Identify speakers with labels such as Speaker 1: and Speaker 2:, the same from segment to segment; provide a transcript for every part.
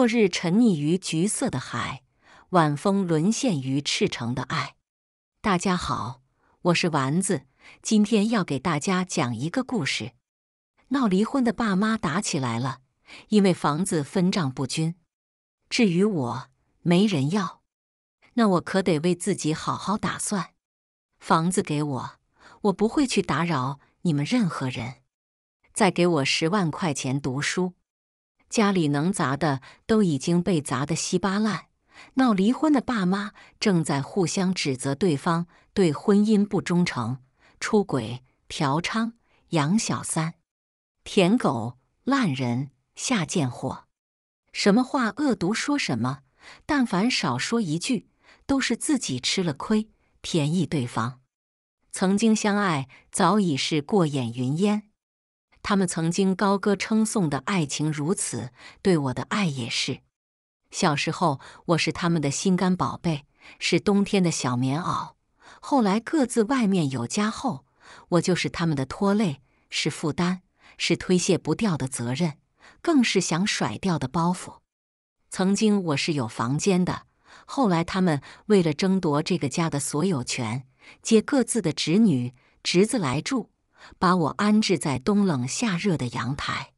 Speaker 1: 落日沉溺于橘色的海，晚风沦陷于赤诚的爱。大家好，我是丸子，今天要给大家讲一个故事。闹离婚的爸妈打起来了，因为房子分账不均。至于我，没人要，那我可得为自己好好打算。房子给我，我不会去打扰你们任何人。再给我十万块钱读书。家里能砸的都已经被砸得稀巴烂，闹离婚的爸妈正在互相指责对方对婚姻不忠诚、出轨、嫖娼、养小三、舔狗、烂人、下贱货，什么话恶毒说什么，但凡少说一句，都是自己吃了亏，便宜对方。曾经相爱早已是过眼云烟。他们曾经高歌称颂的爱情如此，对我的爱也是。小时候，我是他们的心肝宝贝，是冬天的小棉袄。后来各自外面有家后，我就是他们的拖累，是负担，是推卸不掉的责任，更是想甩掉的包袱。曾经我是有房间的，后来他们为了争夺这个家的所有权，借各自的侄女侄子来住。把我安置在冬冷夏热的阳台，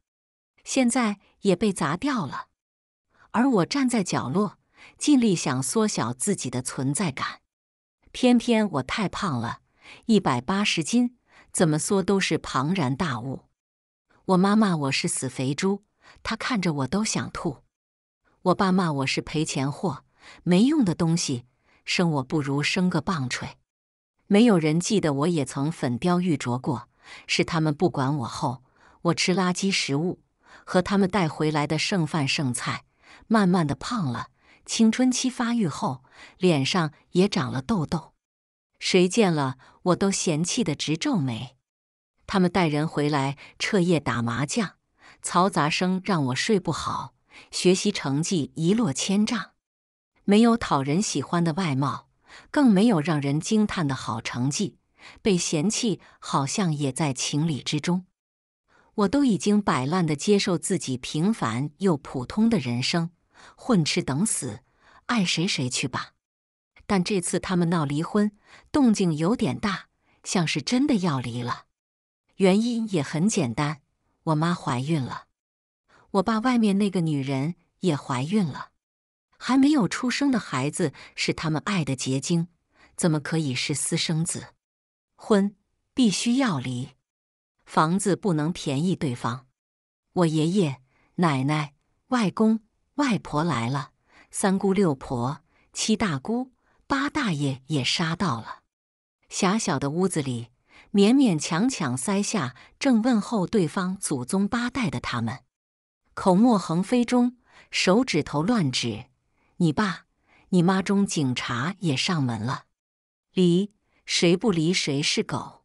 Speaker 1: 现在也被砸掉了。而我站在角落，尽力想缩小自己的存在感。偏偏我太胖了，一百八十斤，怎么缩都是庞然大物。我妈骂我是死肥猪，她看着我都想吐。我爸骂我是赔钱货，没用的东西，生我不如生个棒槌。没有人记得我也曾粉雕玉琢过。是他们不管我后，我吃垃圾食物和他们带回来的剩饭剩菜，慢慢的胖了。青春期发育后，脸上也长了痘痘，谁见了我都嫌弃的直皱眉。他们带人回来，彻夜打麻将，嘈杂声让我睡不好，学习成绩一落千丈。没有讨人喜欢的外貌，更没有让人惊叹的好成绩。被嫌弃好像也在情理之中，我都已经摆烂的接受自己平凡又普通的人生，混吃等死，爱谁谁去吧。但这次他们闹离婚，动静有点大，像是真的要离了。原因也很简单，我妈怀孕了，我爸外面那个女人也怀孕了，还没有出生的孩子是他们爱的结晶，怎么可以是私生子？婚必须要离，房子不能便宜对方。我爷爷奶奶、外公外婆来了，三姑六婆、七大姑八大爷也杀到了。狭小的屋子里，勉勉强强塞下正问候对方祖宗八代的他们，口沫横飞中，手指头乱指。你爸、你妈中警察也上门了，离。谁不离谁是狗？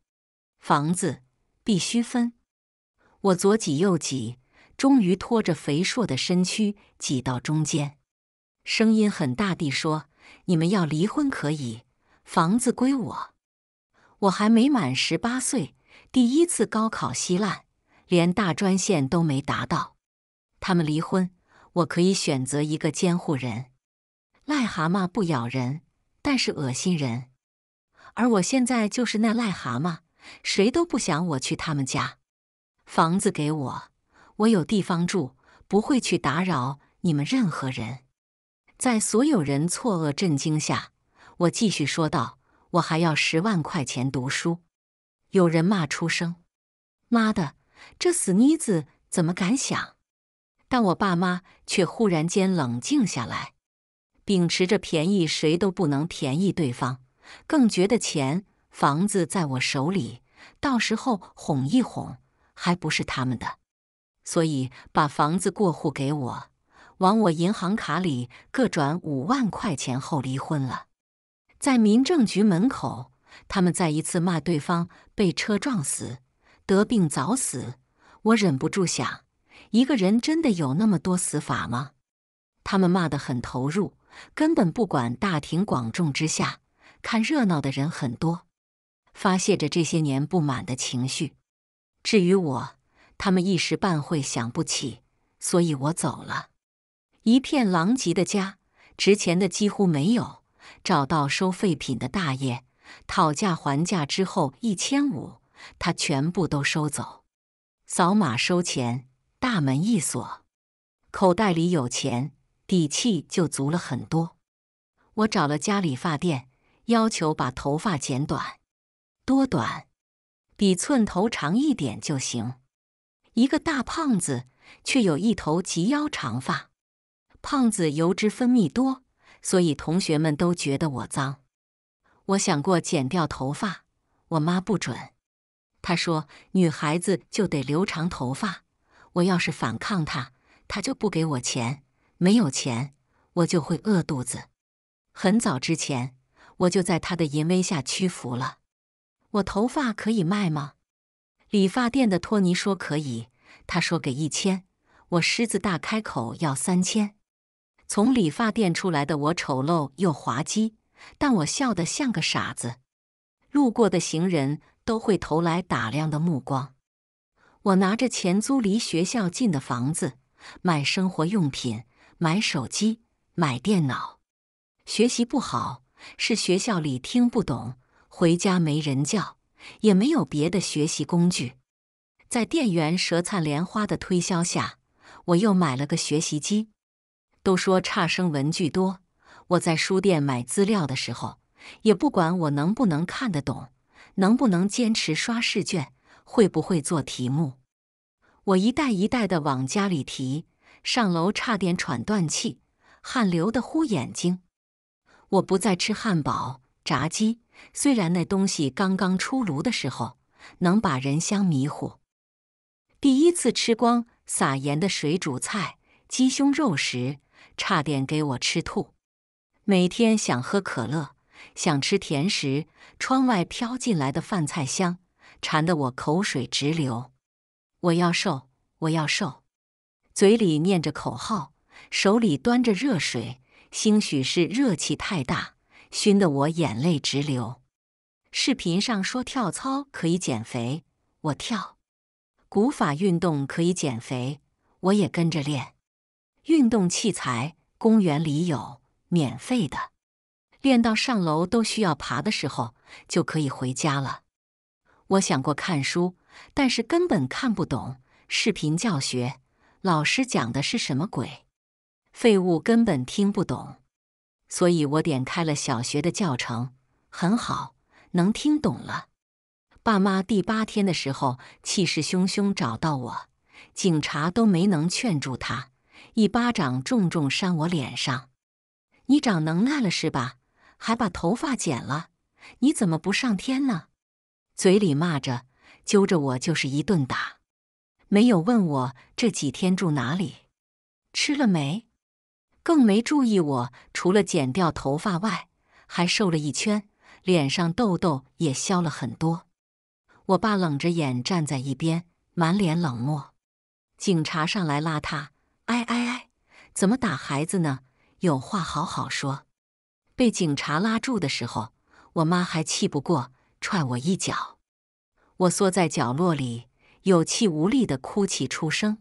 Speaker 1: 房子必须分。我左挤右挤，终于拖着肥硕的身躯挤到中间，声音很大地说：“你们要离婚可以，房子归我。我还没满十八岁，第一次高考稀烂，连大专线都没达到。他们离婚，我可以选择一个监护人。癞蛤蟆不咬人，但是恶心人。”而我现在就是那癞蛤蟆，谁都不想我去他们家。房子给我，我有地方住，不会去打扰你们任何人。在所有人错愕震惊下，我继续说道：“我还要十万块钱读书。”有人骂出声：“妈的，这死妮子怎么敢想？”但我爸妈却忽然间冷静下来，秉持着“便宜谁都不能便宜对方”。更觉得钱、房子在我手里，到时候哄一哄还不是他们的，所以把房子过户给我，往我银行卡里各转五万块钱后离婚了。在民政局门口，他们再一次骂对方被车撞死、得病早死。我忍不住想：一个人真的有那么多死法吗？他们骂得很投入，根本不管大庭广众之下。看热闹的人很多，发泄着这些年不满的情绪。至于我，他们一时半会想不起，所以我走了。一片狼藉的家，值钱的几乎没有。找到收废品的大爷，讨价还价之后，一千五，他全部都收走。扫码收钱，大门一锁，口袋里有钱，底气就足了很多。我找了家理发店。要求把头发剪短，多短，比寸头长一点就行。一个大胖子却有一头及腰长发。胖子油脂分泌多，所以同学们都觉得我脏。我想过剪掉头发，我妈不准。她说女孩子就得留长头发。我要是反抗她，她就不给我钱。没有钱，我就会饿肚子。很早之前。我就在他的淫威下屈服了。我头发可以卖吗？理发店的托尼说可以。他说给一千。我狮子大开口要三千。从理发店出来的我丑陋又滑稽，但我笑得像个傻子。路过的行人都会投来打量的目光。我拿着钱租离学校近的房子，买生活用品，买手机，买电脑。学习不好。是学校里听不懂，回家没人教，也没有别的学习工具。在店员舌灿莲花的推销下，我又买了个学习机。都说差生文具多，我在书店买资料的时候，也不管我能不能看得懂，能不能坚持刷试卷，会不会做题目。我一袋一袋的往家里提，上楼差点喘断气，汗流的呼眼睛。我不再吃汉堡、炸鸡，虽然那东西刚刚出炉的时候能把人香迷糊。第一次吃光撒盐的水煮菜、鸡胸肉时，差点给我吃吐。每天想喝可乐，想吃甜食，窗外飘进来的饭菜香馋得我口水直流。我要瘦，我要瘦，嘴里念着口号，手里端着热水。兴许是热气太大，熏得我眼泪直流。视频上说跳操可以减肥，我跳；古法运动可以减肥，我也跟着练。运动器材公园里有，免费的。练到上楼都需要爬的时候，就可以回家了。我想过看书，但是根本看不懂。视频教学，老师讲的是什么鬼？废物根本听不懂，所以我点开了小学的教程，很好，能听懂了。爸妈第八天的时候气势汹汹找到我，警察都没能劝住他，一巴掌重重扇我脸上。你长能耐了是吧？还把头发剪了？你怎么不上天呢？嘴里骂着，揪着我就是一顿打，没有问我这几天住哪里，吃了没。更没注意，我除了剪掉头发外，还瘦了一圈，脸上痘痘也消了很多。我爸冷着眼站在一边，满脸冷漠。警察上来拉他，哎哎哎，怎么打孩子呢？有话好好说。被警察拉住的时候，我妈还气不过，踹我一脚。我缩在角落里，有气无力的哭泣出声。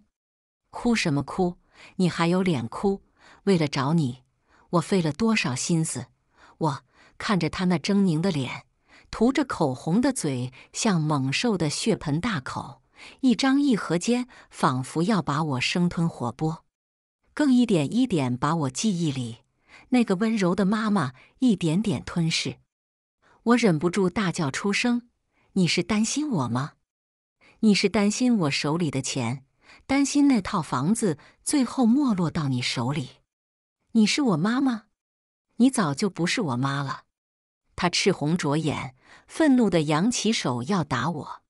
Speaker 1: 哭什么哭？你还有脸哭？为了找你，我费了多少心思！我看着他那狰狞的脸，涂着口红的嘴像猛兽的血盆大口，一张一合间仿佛要把我生吞活剥，更一点一点把我记忆里那个温柔的妈妈一点点吞噬。我忍不住大叫出声：“你是担心我吗？你是担心我手里的钱，担心那套房子最后没落到你手里？”你是我妈吗？你早就不是我妈了。他赤红着眼，愤怒地扬起手要打我。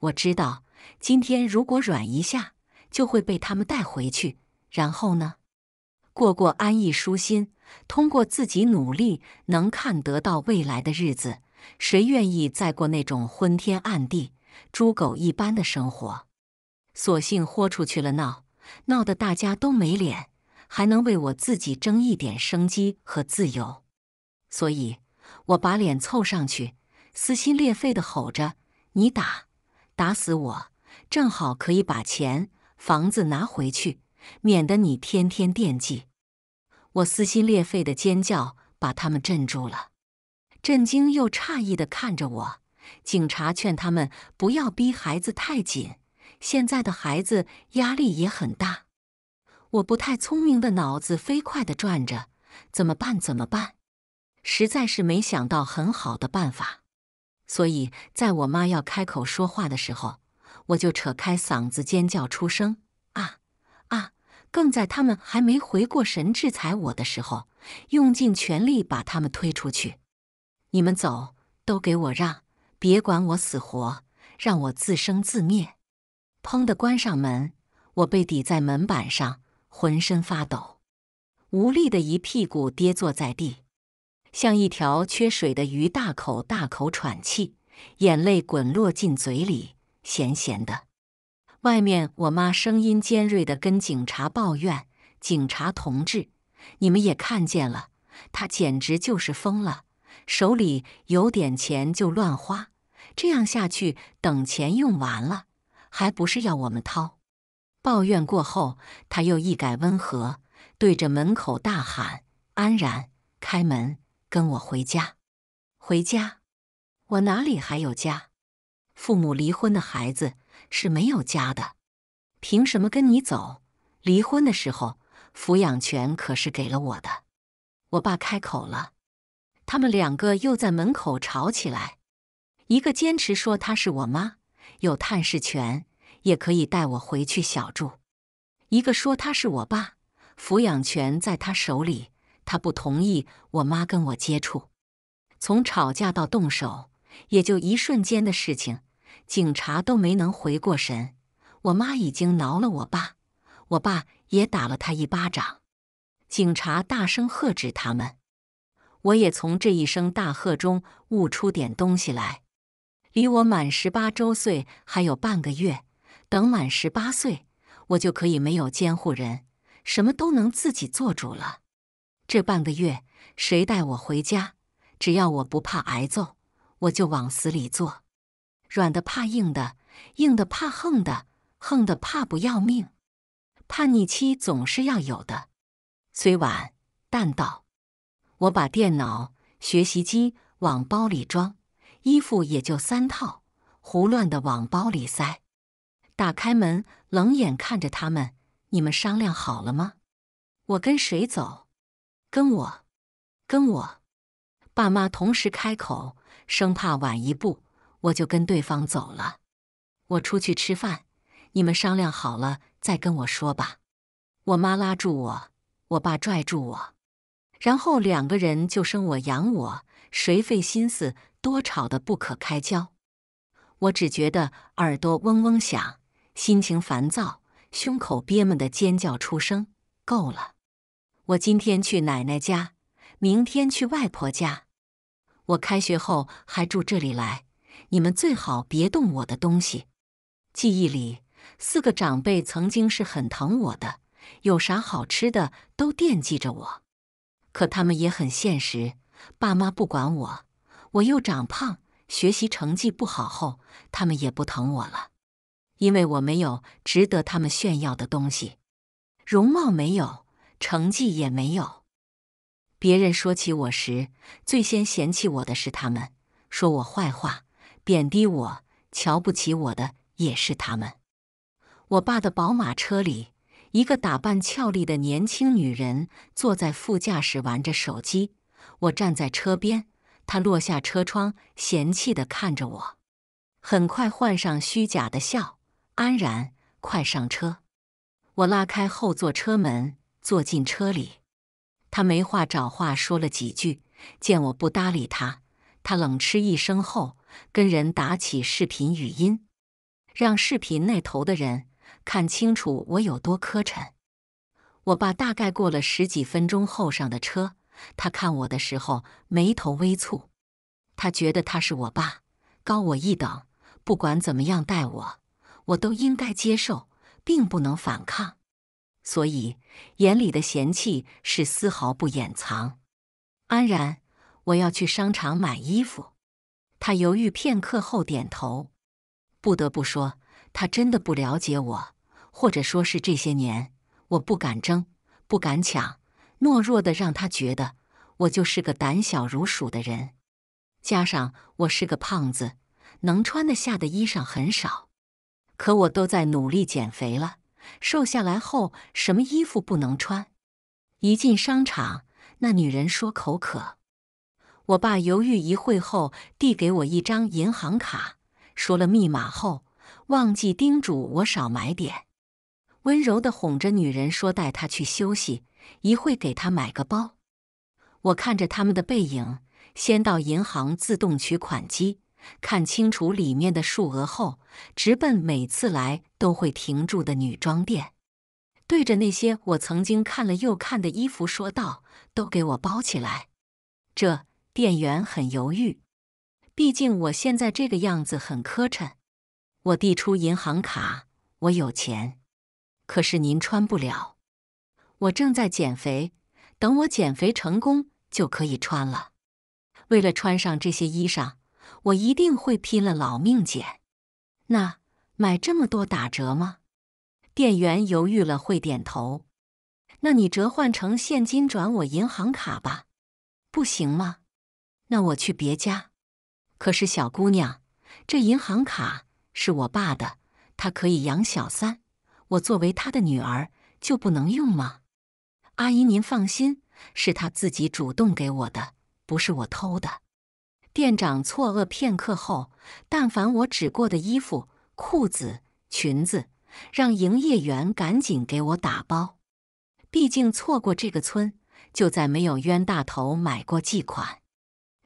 Speaker 1: 我知道，今天如果软一下，就会被他们带回去。然后呢？过过安逸舒心，通过自己努力能看得到未来的日子，谁愿意再过那种昏天暗地、猪狗一般的生活？索性豁出去了，闹闹得大家都没脸。还能为我自己争一点生机和自由，所以我把脸凑上去，撕心裂肺的吼着：“你打，打死我，正好可以把钱、房子拿回去，免得你天天惦记。”我撕心裂肺的尖叫把他们震住了，震惊又诧异的看着我。警察劝他们不要逼孩子太紧，现在的孩子压力也很大。我不太聪明的脑子飞快的转着，怎么办？怎么办？实在是没想到很好的办法，所以在我妈要开口说话的时候，我就扯开嗓子尖叫出声：“啊啊！”更在他们还没回过神制裁我的时候，用尽全力把他们推出去。你们走，都给我让，别管我死活，让我自生自灭。砰的关上门，我被抵在门板上。浑身发抖，无力的一屁股跌坐在地，像一条缺水的鱼，大口大口喘气，眼泪滚落进嘴里，咸咸的。外面，我妈声音尖锐的跟警察抱怨：“警察同志，你们也看见了，他简直就是疯了，手里有点钱就乱花，这样下去，等钱用完了，还不是要我们掏？”抱怨过后，他又一改温和，对着门口大喊：“安然，开门，跟我回家！回家，我哪里还有家？父母离婚的孩子是没有家的，凭什么跟你走？离婚的时候，抚养权可是给了我的。”我爸开口了，他们两个又在门口吵起来，一个坚持说他是我妈，有探视权。也可以带我回去小住。一个说他是我爸，抚养权在他手里，他不同意我妈跟我接触。从吵架到动手，也就一瞬间的事情，警察都没能回过神。我妈已经挠了我爸，我爸也打了他一巴掌。警察大声喝止他们，我也从这一声大喝中悟出点东西来。离我满十八周岁还有半个月。等满十八岁，我就可以没有监护人，什么都能自己做主了。这半个月，谁带我回家？只要我不怕挨揍，我就往死里做。软的怕硬的，硬的怕横的，横的怕不要命。叛逆期总是要有的，虽晚但到。我把电脑、学习机往包里装，衣服也就三套，胡乱的往包里塞。打开门，冷眼看着他们。你们商量好了吗？我跟谁走？跟我，跟我。爸妈同时开口，生怕晚一步我就跟对方走了。我出去吃饭，你们商量好了再跟我说吧。我妈拉住我，我爸拽住我，然后两个人就生我养我，谁费心思多，吵得不可开交。我只觉得耳朵嗡嗡响。心情烦躁，胸口憋闷的尖叫出声。够了！我今天去奶奶家，明天去外婆家。我开学后还住这里来，你们最好别动我的东西。记忆里，四个长辈曾经是很疼我的，有啥好吃的都惦记着我。可他们也很现实，爸妈不管我，我又长胖，学习成绩不好后，他们也不疼我了。因为我没有值得他们炫耀的东西，容貌没有，成绩也没有。别人说起我时，最先嫌弃我的是他们，说我坏话，贬低我，瞧不起我的也是他们。我爸的宝马车里，一个打扮俏丽的年轻女人坐在副驾驶，玩着手机。我站在车边，她落下车窗，嫌弃的看着我，很快换上虚假的笑。安然，快上车！我拉开后座车门，坐进车里。他没话找话说了几句，见我不搭理他，他冷嗤一声后，跟人打起视频语音，让视频那头的人看清楚我有多磕碜。我爸大概过了十几分钟后上的车，他看我的时候眉头微蹙，他觉得他是我爸，高我一等，不管怎么样待我。我都应该接受，并不能反抗，所以眼里的嫌弃是丝毫不掩藏。安然，我要去商场买衣服。他犹豫片刻后点头。不得不说，他真的不了解我，或者说是这些年我不敢争、不敢抢，懦弱的让他觉得我就是个胆小如鼠的人。加上我是个胖子，能穿得下的衣裳很少。可我都在努力减肥了，瘦下来后什么衣服不能穿？一进商场，那女人说口渴。我爸犹豫一会后递给我一张银行卡，说了密码后，忘记叮嘱我少买点。温柔的哄着女人说带她去休息，一会给她买个包。我看着他们的背影，先到银行自动取款机。看清楚里面的数额后，直奔每次来都会停住的女装店，对着那些我曾经看了又看的衣服说道：“都给我包起来。”这店员很犹豫，毕竟我现在这个样子很磕碜。我递出银行卡，我有钱，可是您穿不了。我正在减肥，等我减肥成功就可以穿了。为了穿上这些衣裳。我一定会拼了老命捡。那买这么多打折吗？店员犹豫了，会点头。那你折换成现金转我银行卡吧，不行吗？那我去别家。可是小姑娘，这银行卡是我爸的，他可以养小三，我作为他的女儿就不能用吗？阿姨您放心，是他自己主动给我的，不是我偷的。店长错愕片刻后，但凡我指过的衣服、裤子、裙子，让营业员赶紧给我打包。毕竟错过这个村，就再没有冤大头买过季款。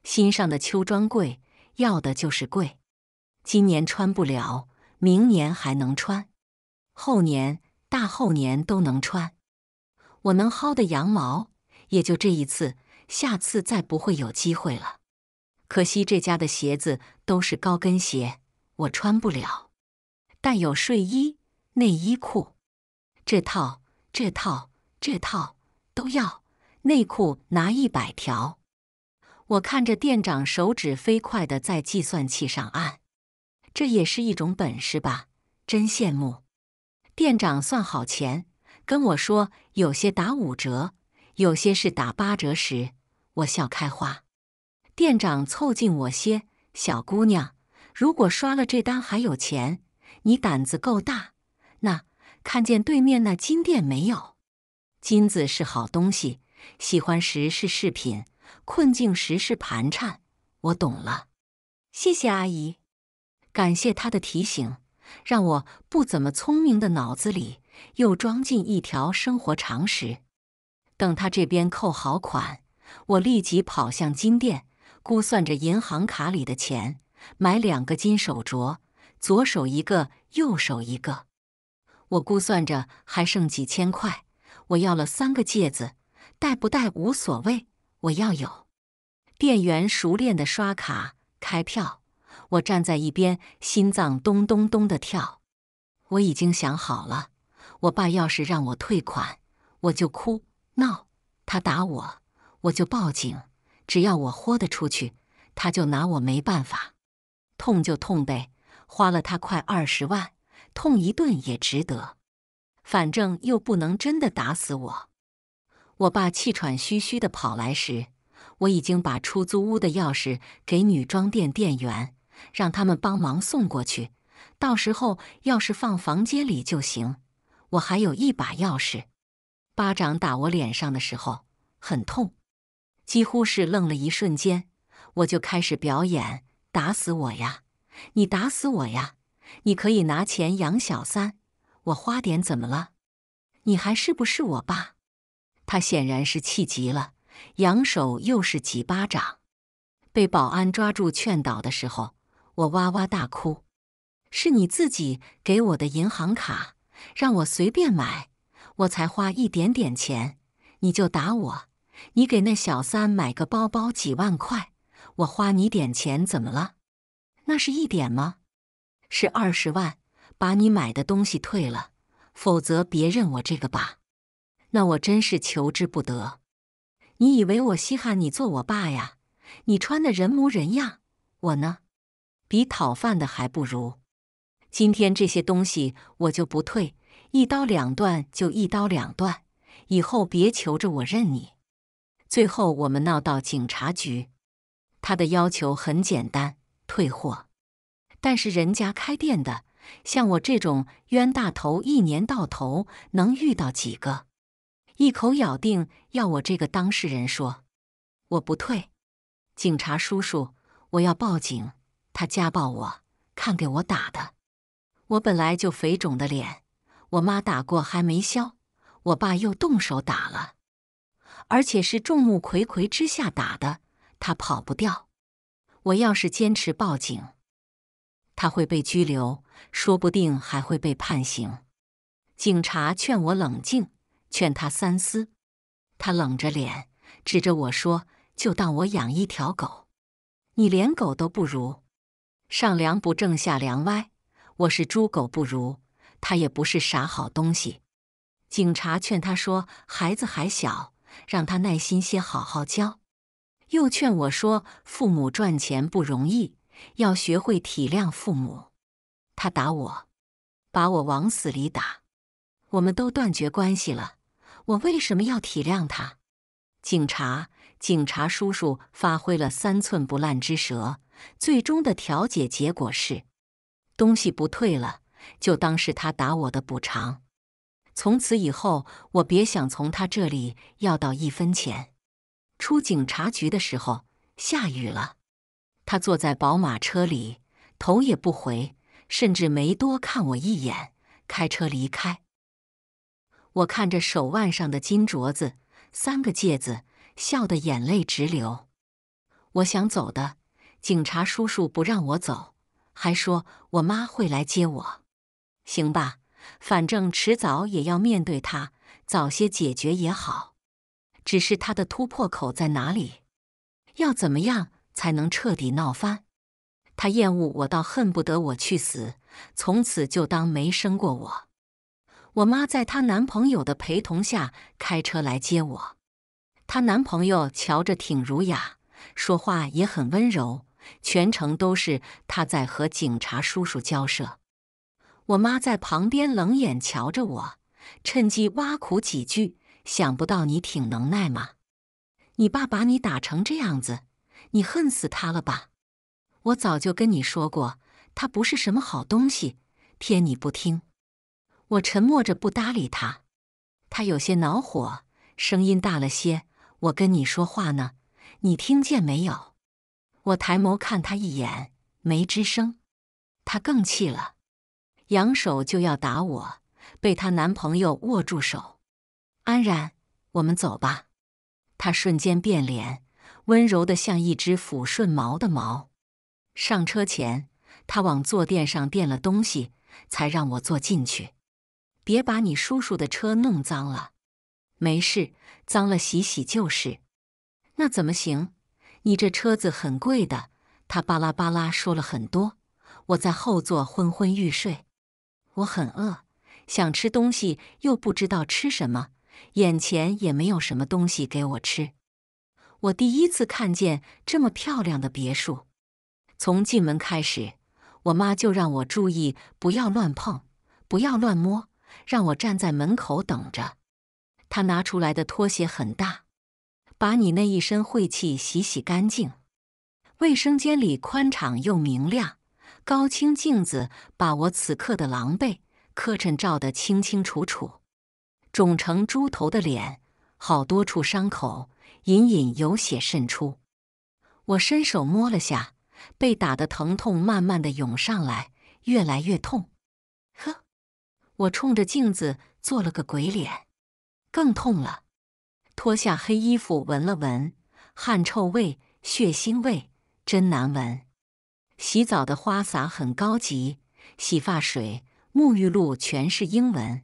Speaker 1: 新上的秋装贵，要的就是贵，今年穿不了，明年还能穿，后年、大后年都能穿。我能薅的羊毛也就这一次，下次再不会有机会了。可惜这家的鞋子都是高跟鞋，我穿不了。但有睡衣、内衣裤，这套、这套、这套都要。内裤拿一百条。我看着店长手指飞快的在计算器上按，这也是一种本事吧？真羡慕。店长算好钱，跟我说有些打五折，有些是打八折时，我笑开花。店长凑近我些，小姑娘，如果刷了这单还有钱，你胆子够大。那看见对面那金店没有？金子是好东西，喜欢时是饰品，困境时是盘缠。我懂了，谢谢阿姨，感谢她的提醒，让我不怎么聪明的脑子里又装进一条生活常识。等他这边扣好款，我立即跑向金店。估算着银行卡里的钱，买两个金手镯，左手一个，右手一个。我估算着还剩几千块，我要了三个戒指，戴不戴无所谓，我要有。店员熟练的刷卡开票，我站在一边，心脏咚咚咚的跳。我已经想好了，我爸要是让我退款，我就哭闹，他打我，我就报警。只要我豁得出去，他就拿我没办法。痛就痛呗，花了他快二十万，痛一顿也值得。反正又不能真的打死我。我爸气喘吁吁的跑来时，我已经把出租屋的钥匙给女装店店员，让他们帮忙送过去。到时候钥匙放房间里就行。我还有一把钥匙。巴掌打我脸上的时候很痛。几乎是愣了一瞬间，我就开始表演：“打死我呀，你打死我呀！你可以拿钱养小三，我花点怎么了？你还是不是我爸？”他显然是气急了，扬手又是几巴掌。被保安抓住劝导的时候，我哇哇大哭：“是你自己给我的银行卡，让我随便买，我才花一点点钱，你就打我！”你给那小三买个包包几万块，我花你点钱怎么了？那是一点吗？是二十万！把你买的东西退了，否则别认我这个爸。那我真是求之不得。你以为我稀罕你做我爸呀？你穿的人模人样，我呢，比讨饭的还不如。今天这些东西我就不退，一刀两断就一刀两断，以后别求着我认你。最后我们闹到警察局，他的要求很简单，退货。但是人家开店的，像我这种冤大头，一年到头能遇到几个？一口咬定要我这个当事人说我不退，警察叔叔，我要报警，他家暴我，看给我打的，我本来就肥肿的脸，我妈打过还没消，我爸又动手打了。而且是众目睽睽之下打的，他跑不掉。我要是坚持报警，他会被拘留，说不定还会被判刑。警察劝我冷静，劝他三思。他冷着脸指着我说：“就当我养一条狗，你连狗都不如。上梁不正下梁歪，我是猪狗不如。他也不是啥好东西。”警察劝他说：“孩子还小。”让他耐心些，好好教。又劝我说：“父母赚钱不容易，要学会体谅父母。”他打我，把我往死里打。我们都断绝关系了，我为什么要体谅他？警察，警察叔叔发挥了三寸不烂之舌，最终的调解结果是：东西不退了，就当是他打我的补偿。从此以后，我别想从他这里要到一分钱。出警察局的时候，下雨了。他坐在宝马车里，头也不回，甚至没多看我一眼，开车离开。我看着手腕上的金镯子、三个戒指，笑得眼泪直流。我想走的，警察叔叔不让我走，还说我妈会来接我。行吧。反正迟早也要面对他，早些解决也好。只是他的突破口在哪里？要怎么样才能彻底闹翻？他厌恶我，到恨不得我去死，从此就当没生过我。我妈在她男朋友的陪同下开车来接我，她男朋友瞧着挺儒雅，说话也很温柔，全程都是她在和警察叔叔交涉。我妈在旁边冷眼瞧着我，趁机挖苦几句：“想不到你挺能耐嘛！你爸把你打成这样子，你恨死他了吧？”我早就跟你说过，他不是什么好东西，偏你不听。我沉默着不搭理他，他有些恼火，声音大了些：“我跟你说话呢，你听见没有？”我抬眸看他一眼，没吱声。他更气了。扬手就要打我，被她男朋友握住手。安然，我们走吧。她瞬间变脸，温柔的像一只抚顺毛的毛。上车前，她往坐垫上垫了东西，才让我坐进去。别把你叔叔的车弄脏了。没事，脏了洗洗就是。那怎么行？你这车子很贵的。他巴拉巴拉说了很多。我在后座昏昏欲睡。我很饿，想吃东西又不知道吃什么，眼前也没有什么东西给我吃。我第一次看见这么漂亮的别墅。从进门开始，我妈就让我注意不要乱碰，不要乱摸，让我站在门口等着。她拿出来的拖鞋很大，把你那一身晦气洗洗干净。卫生间里宽敞又明亮。高清镜子把我此刻的狼狈、磕碜照得清清楚楚，肿成猪头的脸，好多处伤口，隐隐有血渗出。我伸手摸了下，被打的疼痛慢慢的涌上来，越来越痛。呵，我冲着镜子做了个鬼脸，更痛了。脱下黑衣服，闻了闻，汗臭味、血腥味，真难闻。洗澡的花洒很高级，洗发水、沐浴露全是英文，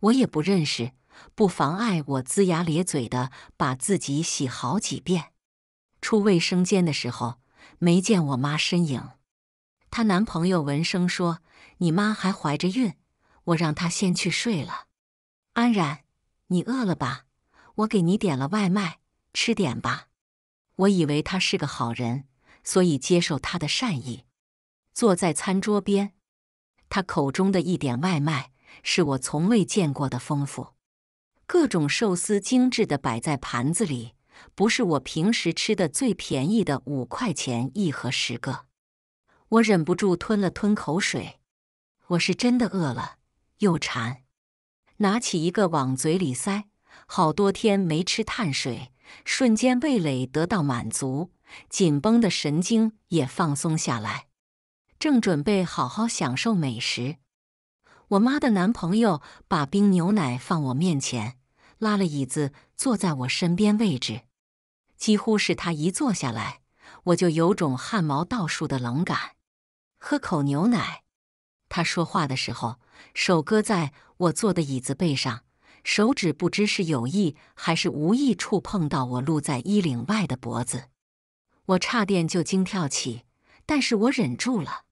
Speaker 1: 我也不认识，不妨碍我龇牙咧嘴的把自己洗好几遍。出卫生间的时候，没见我妈身影。她男朋友闻声说：“你妈还怀着孕。”我让她先去睡了。安然，你饿了吧？我给你点了外卖，吃点吧。我以为他是个好人。所以接受他的善意，坐在餐桌边，他口中的一点外卖是我从未见过的丰富，各种寿司精致的摆在盘子里，不是我平时吃的最便宜的五块钱一盒十个，我忍不住吞了吞口水，我是真的饿了又馋，拿起一个往嘴里塞，好多天没吃碳水，瞬间味蕾得到满足。紧绷的神经也放松下来，正准备好好享受美食，我妈的男朋友把冰牛奶放我面前，拉了椅子坐在我身边位置。几乎是他一坐下来，我就有种汗毛倒竖的冷感。喝口牛奶，他说话的时候手搁在我坐的椅子背上，手指不知是有意还是无意触碰到我露在衣领外的脖子。我差点就惊跳起，但是我忍住了。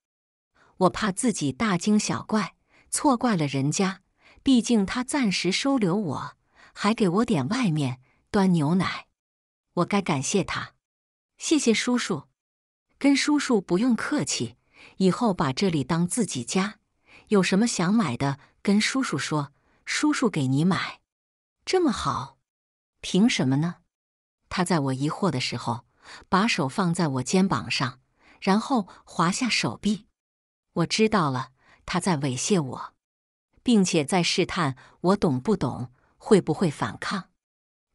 Speaker 1: 我怕自己大惊小怪，错怪了人家。毕竟他暂时收留我，还给我点外面端牛奶，我该感谢他。谢谢叔叔，跟叔叔不用客气。以后把这里当自己家，有什么想买的跟叔叔说，叔叔给你买。这么好，凭什么呢？他在我疑惑的时候。把手放在我肩膀上，然后滑下手臂。我知道了，他在猥亵我，并且在试探我懂不懂，会不会反抗。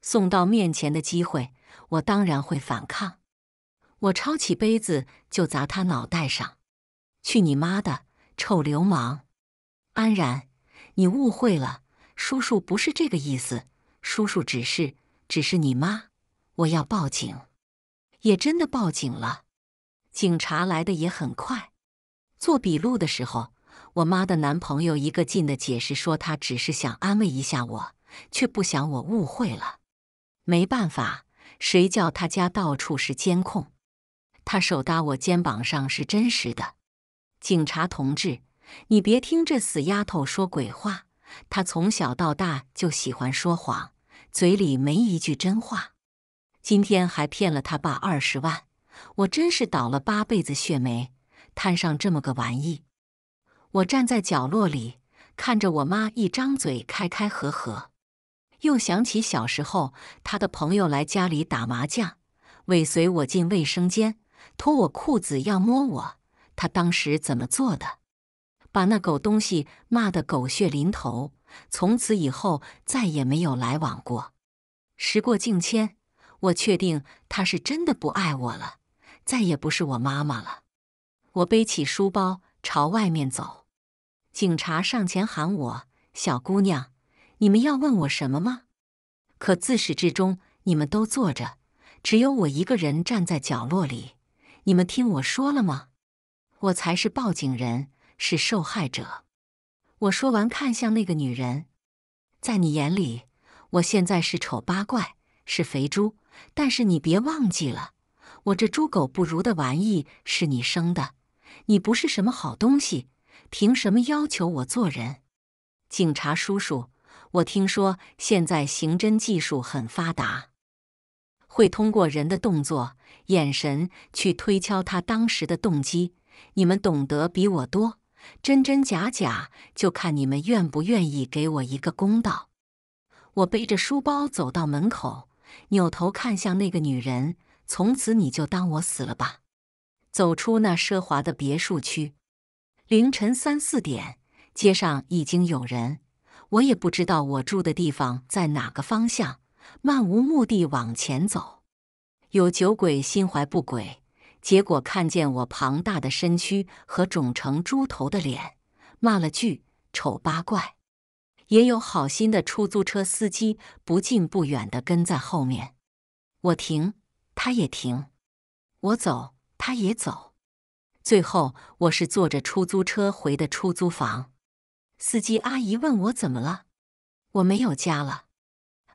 Speaker 1: 送到面前的机会，我当然会反抗。我抄起杯子就砸他脑袋上。去你妈的，臭流氓！安然，你误会了，叔叔不是这个意思。叔叔只是，只是你妈，我要报警。也真的报警了，警察来的也很快。做笔录的时候，我妈的男朋友一个劲的解释，说他只是想安慰一下我，却不想我误会了。没办法，谁叫他家到处是监控？他手搭我肩膀上是真实的。警察同志，你别听这死丫头说鬼话，她从小到大就喜欢说谎，嘴里没一句真话。今天还骗了他爸二十万，我真是倒了八辈子血霉，摊上这么个玩意。我站在角落里看着我妈一张嘴开开合合，又想起小时候她的朋友来家里打麻将，尾随我进卫生间，脱我裤子要摸我，他当时怎么做的？把那狗东西骂得狗血淋头，从此以后再也没有来往过。时过境迁。我确定他是真的不爱我了，再也不是我妈妈了。我背起书包朝外面走，警察上前喊我：“小姑娘，你们要问我什么吗？”可自始至终你们都坐着，只有我一个人站在角落里。你们听我说了吗？我才是报警人，是受害者。我说完，看向那个女人，在你眼里，我现在是丑八怪，是肥猪。但是你别忘记了，我这猪狗不如的玩意是你生的，你不是什么好东西，凭什么要求我做人？警察叔叔，我听说现在刑侦技术很发达，会通过人的动作、眼神去推敲他当时的动机。你们懂得比我多，真真假假就看你们愿不愿意给我一个公道。我背着书包走到门口。扭头看向那个女人，从此你就当我死了吧。走出那奢华的别墅区，凌晨三四点，街上已经有人。我也不知道我住的地方在哪个方向，漫无目的往前走。有酒鬼心怀不轨，结果看见我庞大的身躯和肿成猪头的脸，骂了句“丑八怪”。也有好心的出租车司机，不近不远的跟在后面。我停，他也停；我走，他也走。最后，我是坐着出租车回的出租房。司机阿姨问我怎么了，我没有家了。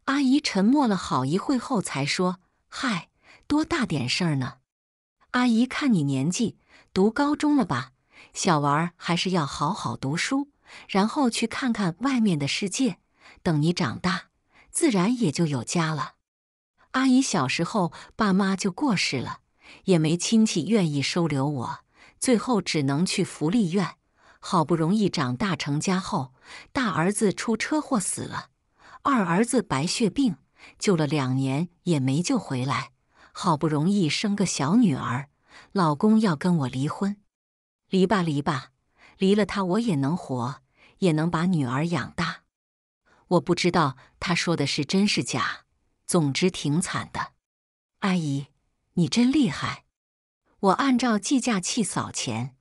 Speaker 1: 阿姨沉默了好一会后才说：“嗨，多大点事儿呢？阿姨看你年纪，读高中了吧？小娃儿还是要好好读书。”然后去看看外面的世界，等你长大，自然也就有家了。阿姨小时候爸妈就过世了，也没亲戚愿意收留我，最后只能去福利院。好不容易长大成家后，大儿子出车祸死了，二儿子白血病，救了两年也没救回来。好不容易生个小女儿，老公要跟我离婚，离吧离吧，离了他我也能活。也能把女儿养大，我不知道他说的是真是假。总之挺惨的，阿姨，你真厉害。我按照计价器扫钱，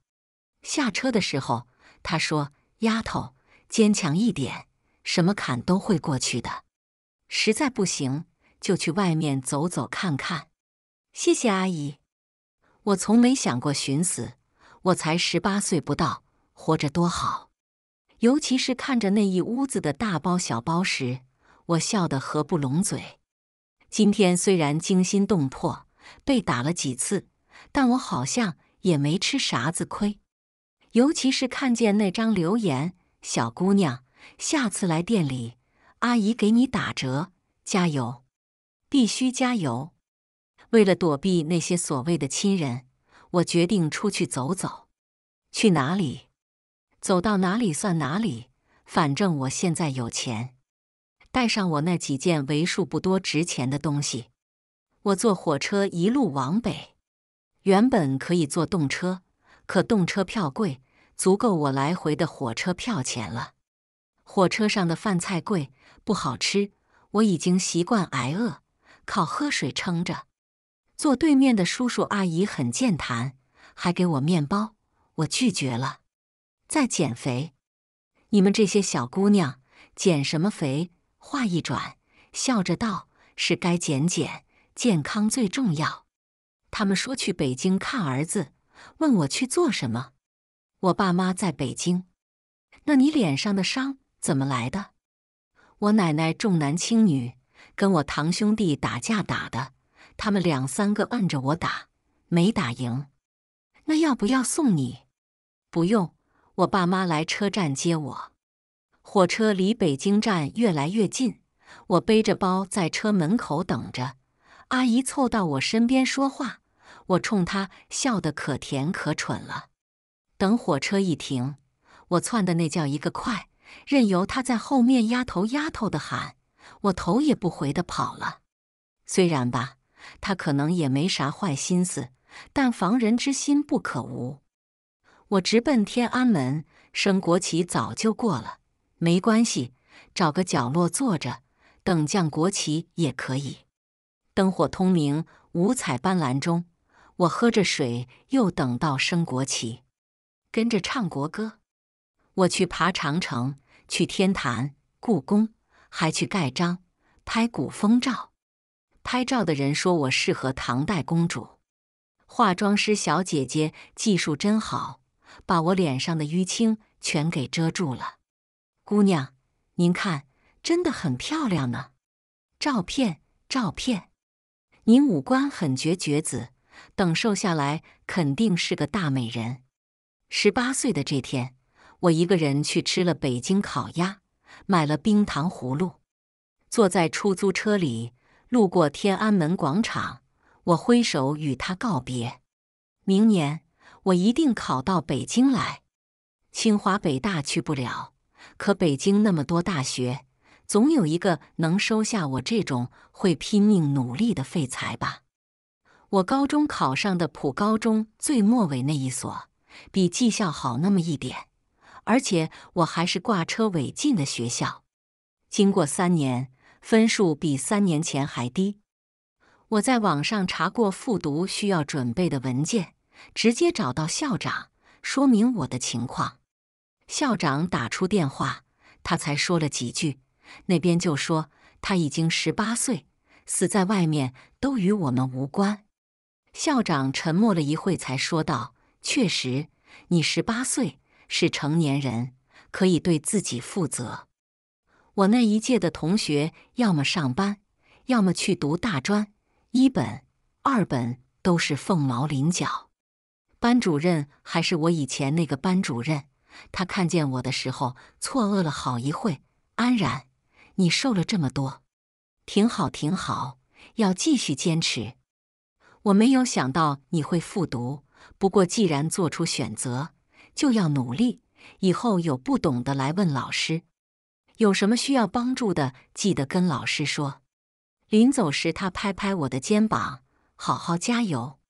Speaker 1: 下车的时候，他说：“丫头，坚强一点，什么坎都会过去的。实在不行，就去外面走走看看。”谢谢阿姨，我从没想过寻死，我才十八岁不到，活着多好。尤其是看着那一屋子的大包小包时，我笑得合不拢嘴。今天虽然惊心动魄，被打了几次，但我好像也没吃啥子亏。尤其是看见那张留言：“小姑娘，下次来店里，阿姨给你打折，加油，必须加油。”为了躲避那些所谓的亲人，我决定出去走走。去哪里？走到哪里算哪里，反正我现在有钱，带上我那几件为数不多值钱的东西，我坐火车一路往北。原本可以坐动车，可动车票贵，足够我来回的火车票钱了。火车上的饭菜贵，不好吃，我已经习惯挨饿，靠喝水撑着。坐对面的叔叔阿姨很健谈，还给我面包，我拒绝了。在减肥，你们这些小姑娘减什么肥？话一转，笑着道：“是该减减，健康最重要。”他们说去北京看儿子，问我去做什么。我爸妈在北京，那你脸上的伤怎么来的？我奶奶重男轻女，跟我堂兄弟打架打的，他们两三个摁着我打，没打赢。那要不要送你？不用。我爸妈来车站接我，火车离北京站越来越近，我背着包在车门口等着。阿姨凑到我身边说话，我冲她笑得可甜可蠢了。等火车一停，我窜的那叫一个快，任由她在后面丫头丫头的喊，我头也不回的跑了。虽然吧，她可能也没啥坏心思，但防人之心不可无。我直奔天安门升国旗，早就过了，没关系，找个角落坐着等降国旗也可以。灯火通明、五彩斑斓中，我喝着水，又等到升国旗，跟着唱国歌。我去爬长城，去天坛、故宫，还去盖章、拍古风照。拍照的人说我适合唐代公主。化妆师小姐姐技术真好。把我脸上的淤青全给遮住了，姑娘，您看，真的很漂亮呢。照片，照片，您五官很绝绝子，等瘦下来，肯定是个大美人。十八岁的这天，我一个人去吃了北京烤鸭，买了冰糖葫芦，坐在出租车里，路过天安门广场，我挥手与他告别。明年。我一定考到北京来，清华北大去不了，可北京那么多大学，总有一个能收下我这种会拼命努力的废材吧？我高中考上的普高中最末尾那一所，比技校好那么一点，而且我还是挂车尾进的学校。经过三年，分数比三年前还低。我在网上查过复读需要准备的文件。直接找到校长说明我的情况。校长打出电话，他才说了几句，那边就说他已经十八岁，死在外面都与我们无关。校长沉默了一会，才说道：“确实，你十八岁是成年人，可以对自己负责。我那一届的同学，要么上班，要么去读大专，一本、二本都是凤毛麟角。”班主任还是我以前那个班主任，他看见我的时候错愕了好一会。安然，你瘦了这么多，挺好，挺好，要继续坚持。我没有想到你会复读，不过既然做出选择，就要努力。以后有不懂的来问老师，有什么需要帮助的，记得跟老师说。临走时，他拍拍我的肩膀，好好加油。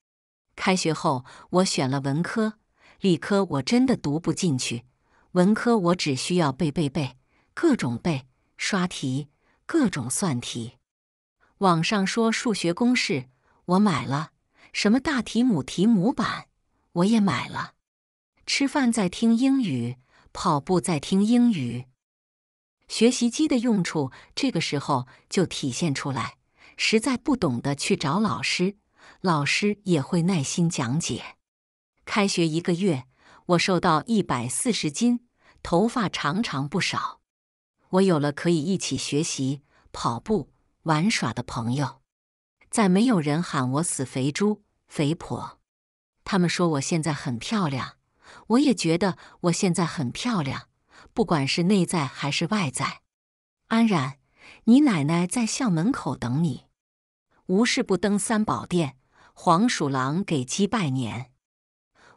Speaker 1: 开学后，我选了文科，理科我真的读不进去。文科我只需要背背背，各种背，刷题，各种算题。网上说数学公式，我买了；什么大题母题模板，我也买了。吃饭在听英语，跑步在听英语。学习机的用处这个时候就体现出来，实在不懂的去找老师。老师也会耐心讲解。开学一个月，我瘦到一百四十斤，头发长长不少。我有了可以一起学习、跑步、玩耍的朋友。再没有人喊我“死肥猪”“肥婆”，他们说我现在很漂亮。我也觉得我现在很漂亮，不管是内在还是外在。安然，你奶奶在校门口等你。无事不登三宝殿。黄鼠狼给鸡拜年，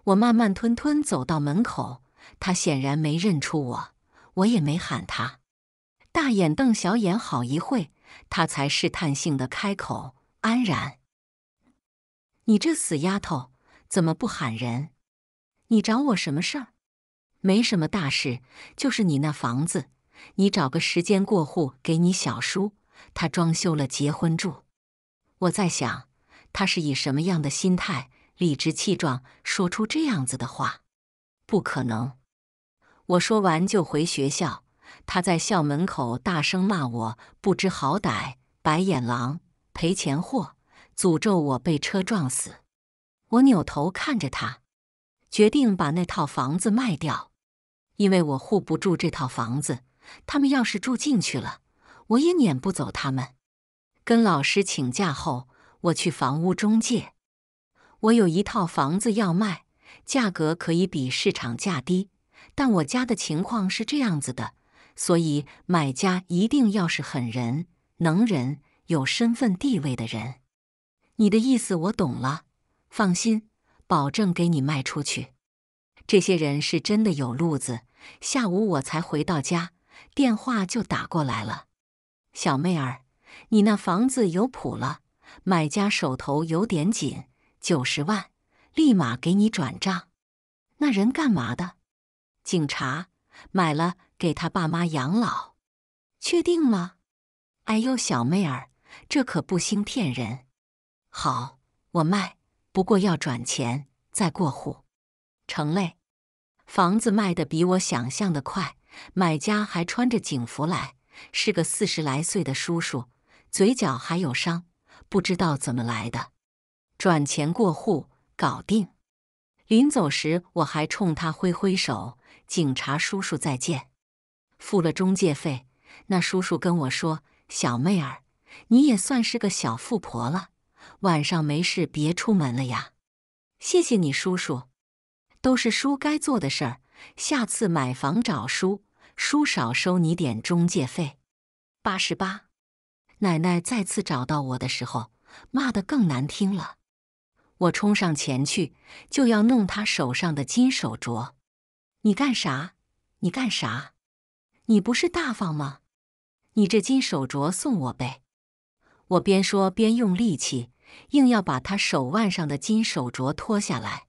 Speaker 1: 我慢慢吞吞走到门口，他显然没认出我，我也没喊他，大眼瞪小眼好一会，他才试探性的开口：“安然，你这死丫头，怎么不喊人？你找我什么事儿？没什么大事，就是你那房子，你找个时间过户给你小叔，他装修了结婚住。我在想。”他是以什么样的心态理直气壮说出这样子的话？不可能！我说完就回学校，他在校门口大声骂我：“不知好歹，白眼狼，赔钱货！”诅咒我被车撞死。我扭头看着他，决定把那套房子卖掉，因为我护不住这套房子，他们要是住进去了，我也撵不走他们。跟老师请假后。我去房屋中介，我有一套房子要卖，价格可以比市场价低，但我家的情况是这样子的，所以买家一定要是狠人、能人、有身份地位的人。你的意思我懂了，放心，保证给你卖出去。这些人是真的有路子。下午我才回到家，电话就打过来了。小妹儿，你那房子有谱了。买家手头有点紧，九十万，立马给你转账。那人干嘛的？警察，买了给他爸妈养老。确定吗？哎呦，小妹儿，这可不兴骗人。好，我卖，不过要转钱再过户。成嘞，房子卖的比我想象的快。买家还穿着警服来，是个四十来岁的叔叔，嘴角还有伤。不知道怎么来的，转钱过户搞定。临走时，我还冲他挥挥手：“警察叔叔再见！”付了中介费，那叔叔跟我说：“小妹儿，你也算是个小富婆了。晚上没事别出门了呀。”谢谢你，叔叔，都是叔该做的事儿。下次买房找叔，叔少收你点中介费，八十八。奶奶再次找到我的时候，骂得更难听了。我冲上前去，就要弄她手上的金手镯。你干啥？你干啥？你不是大方吗？你这金手镯送我呗！我边说边用力气，硬要把她手腕上的金手镯脱下来。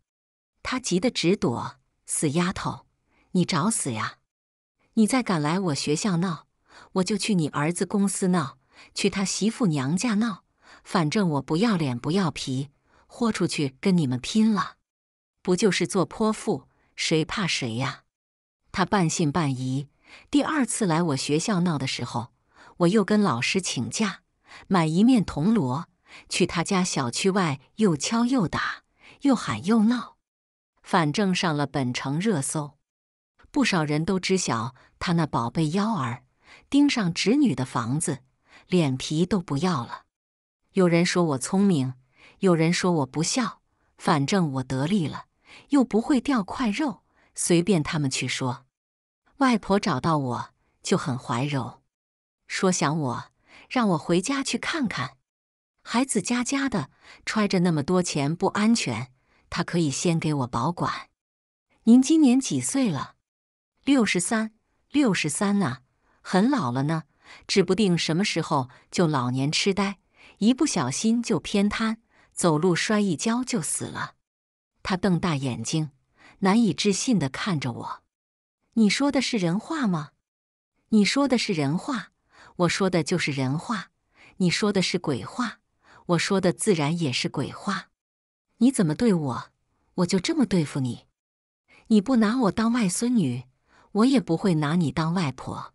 Speaker 1: 她急得直躲。死丫头，你找死呀！你再敢来我学校闹，我就去你儿子公司闹。去他媳妇娘家闹，反正我不要脸不要皮，豁出去跟你们拼了！不就是做泼妇，谁怕谁呀？他半信半疑。第二次来我学校闹的时候，我又跟老师请假，买一面铜锣，去他家小区外又敲又打又喊又闹，反正上了本城热搜，不少人都知晓他那宝贝幺儿盯上侄女的房子。脸皮都不要了。有人说我聪明，有人说我不孝，反正我得利了，又不会掉块肉，随便他们去说。外婆找到我就很怀柔，说想我，让我回家去看看。孩子家家的，揣着那么多钱不安全，他可以先给我保管。您今年几岁了？六十三，六十三呐，很老了呢。指不定什么时候就老年痴呆，一不小心就偏瘫，走路摔一跤就死了。他瞪大眼睛，难以置信地看着我：“你说的是人话吗？”“你说的是人话，我说的就是人话。你说的是鬼话，我说的自然也是鬼话。你怎么对我，我就这么对付你。你不拿我当外孙女，我也不会拿你当外婆。”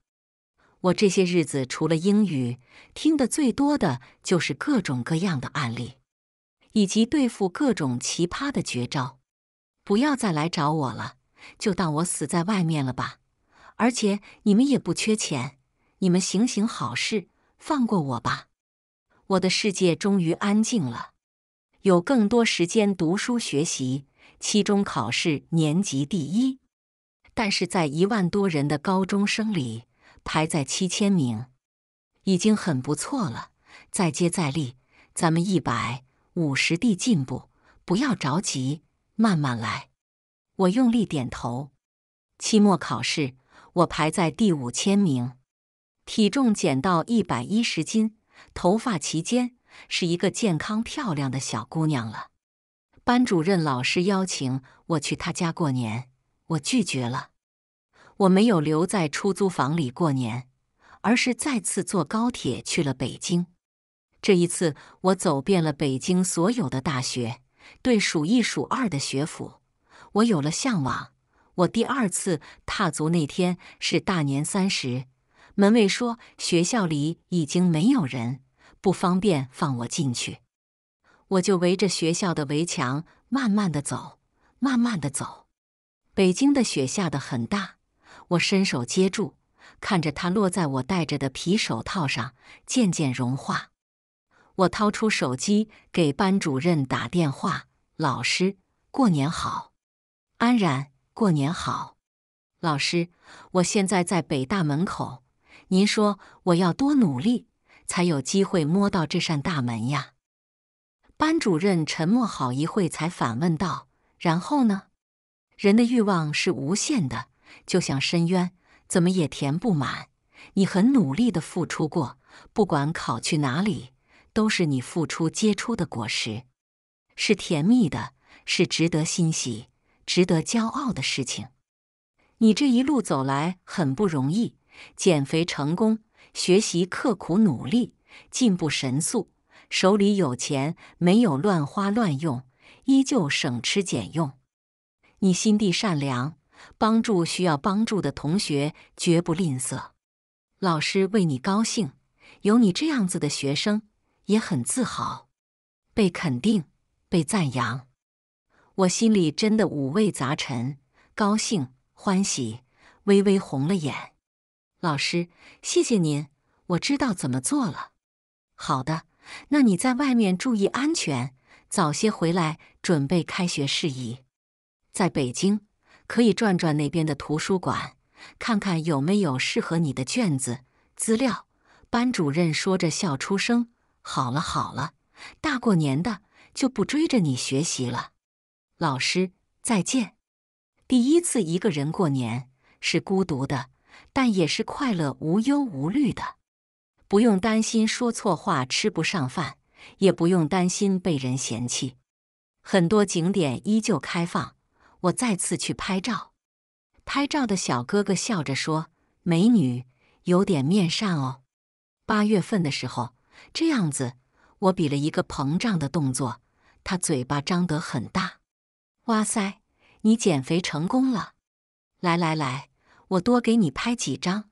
Speaker 1: 我这些日子除了英语，听得最多的就是各种各样的案例，以及对付各种奇葩的绝招。不要再来找我了，就当我死在外面了吧。而且你们也不缺钱，你们行行好事，放过我吧。我的世界终于安静了，有更多时间读书学习。期中考试年级第一，但是在一万多人的高中生里。排在七千名，已经很不错了。再接再厉，咱们一百五十地进步，不要着急，慢慢来。我用力点头。期末考试，我排在第五千名，体重减到一百一十斤，头发齐肩，是一个健康漂亮的小姑娘了。班主任老师邀请我去他家过年，我拒绝了。我没有留在出租房里过年，而是再次坐高铁去了北京。这一次，我走遍了北京所有的大学，对数一数二的学府，我有了向往。我第二次踏足那天是大年三十，门卫说学校里已经没有人，不方便放我进去。我就围着学校的围墙慢慢的走，慢慢的走。北京的雪下得很大。我伸手接住，看着它落在我戴着的皮手套上，渐渐融化。我掏出手机给班主任打电话：“老师，过年好，安然，过年好。老师，我现在在北大门口，您说我要多努力才有机会摸到这扇大门呀？”班主任沉默好一会，才反问道：“然后呢？人的欲望是无限的。”就像深渊，怎么也填不满。你很努力的付出过，不管考去哪里，都是你付出结出的果实，是甜蜜的，是值得欣喜、值得骄傲的事情。你这一路走来很不容易，减肥成功，学习刻苦努力，进步神速，手里有钱没有乱花乱用，依旧省吃俭用。你心地善良。帮助需要帮助的同学，绝不吝啬。老师为你高兴，有你这样子的学生也很自豪。被肯定，被赞扬，我心里真的五味杂陈，高兴、欢喜，微微红了眼。老师，谢谢您，我知道怎么做了。好的，那你在外面注意安全，早些回来，准备开学事宜。在北京。可以转转那边的图书馆，看看有没有适合你的卷子资料。班主任说着笑出声。好了好了，大过年的就不追着你学习了。老师再见。第一次一个人过年，是孤独的，但也是快乐、无忧无虑的。不用担心说错话吃不上饭，也不用担心被人嫌弃。很多景点依旧开放。我再次去拍照，拍照的小哥哥笑着说：“美女，有点面善哦。”八月份的时候，这样子，我比了一个膨胀的动作，他嘴巴张得很大。哇塞，你减肥成功了！来来来，我多给你拍几张。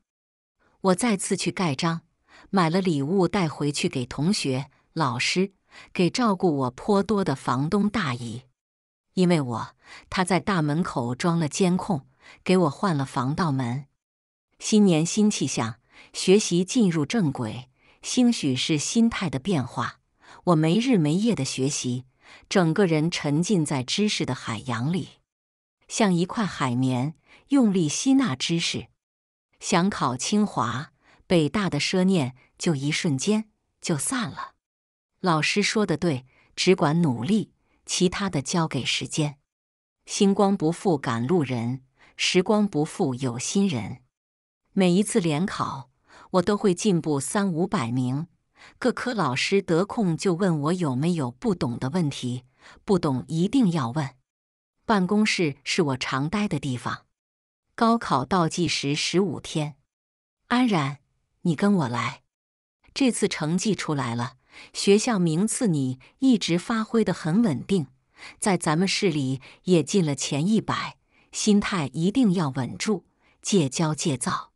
Speaker 1: 我再次去盖章，买了礼物带回去给同学、老师，给照顾我颇多的房东大姨。因为我，他在大门口装了监控，给我换了防盗门。新年新气象，学习进入正轨，兴许是心态的变化。我没日没夜的学习，整个人沉浸在知识的海洋里，像一块海绵，用力吸纳知识。想考清华、北大的奢念，就一瞬间就散了。老师说的对，只管努力。其他的交给时间，星光不负赶路人，时光不负有心人。每一次联考，我都会进步三五百名。各科老师得空就问我有没有不懂的问题，不懂一定要问。办公室是我常待的地方。高考倒计时十五天，安然，你跟我来。这次成绩出来了。学校名次你一直发挥的很稳定，在咱们市里也进了前一百，心态一定要稳住，戒骄戒躁。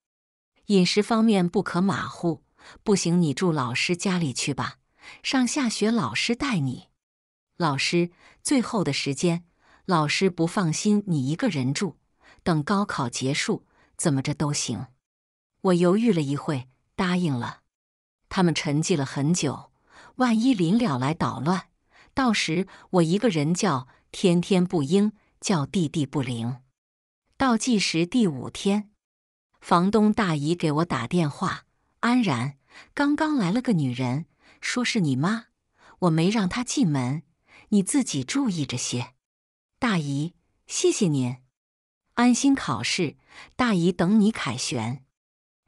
Speaker 1: 饮食方面不可马虎，不行你住老师家里去吧，上下学老师带你。老师，最后的时间，老师不放心你一个人住，等高考结束怎么着都行。我犹豫了一会，答应了。他们沉寂了很久。万一临了来捣乱，到时我一个人叫天天不应，叫地地不灵。倒计时第五天，房东大姨给我打电话：“安然，刚刚来了个女人，说是你妈，我没让她进门，你自己注意着些。”大姨，谢谢您，安心考试，大姨等你凯旋。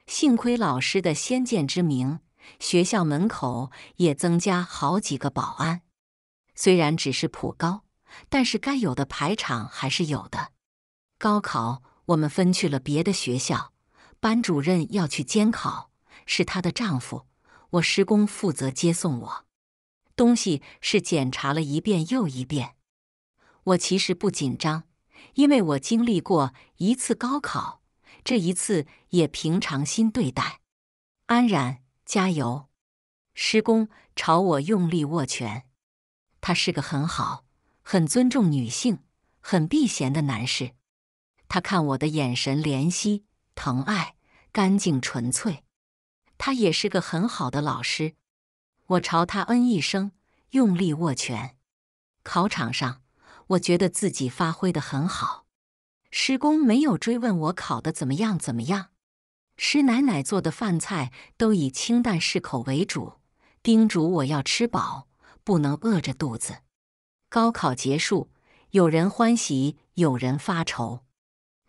Speaker 1: 幸亏老师的先见之明。学校门口也增加好几个保安，虽然只是普高，但是该有的排场还是有的。高考我们分去了别的学校，班主任要去监考，是她的丈夫。我师公负责接送我，东西是检查了一遍又一遍。我其实不紧张，因为我经历过一次高考，这一次也平常心对待，安然。加油，师公朝我用力握拳。他是个很好、很尊重女性、很避嫌的男士。他看我的眼神怜惜、疼爱、干净纯粹。他也是个很好的老师。我朝他嗯一声，用力握拳。考场上，我觉得自己发挥的很好。师公没有追问我考的怎么样怎么样。师奶奶做的饭菜都以清淡适口为主，叮嘱我要吃饱，不能饿着肚子。高考结束，有人欢喜，有人发愁。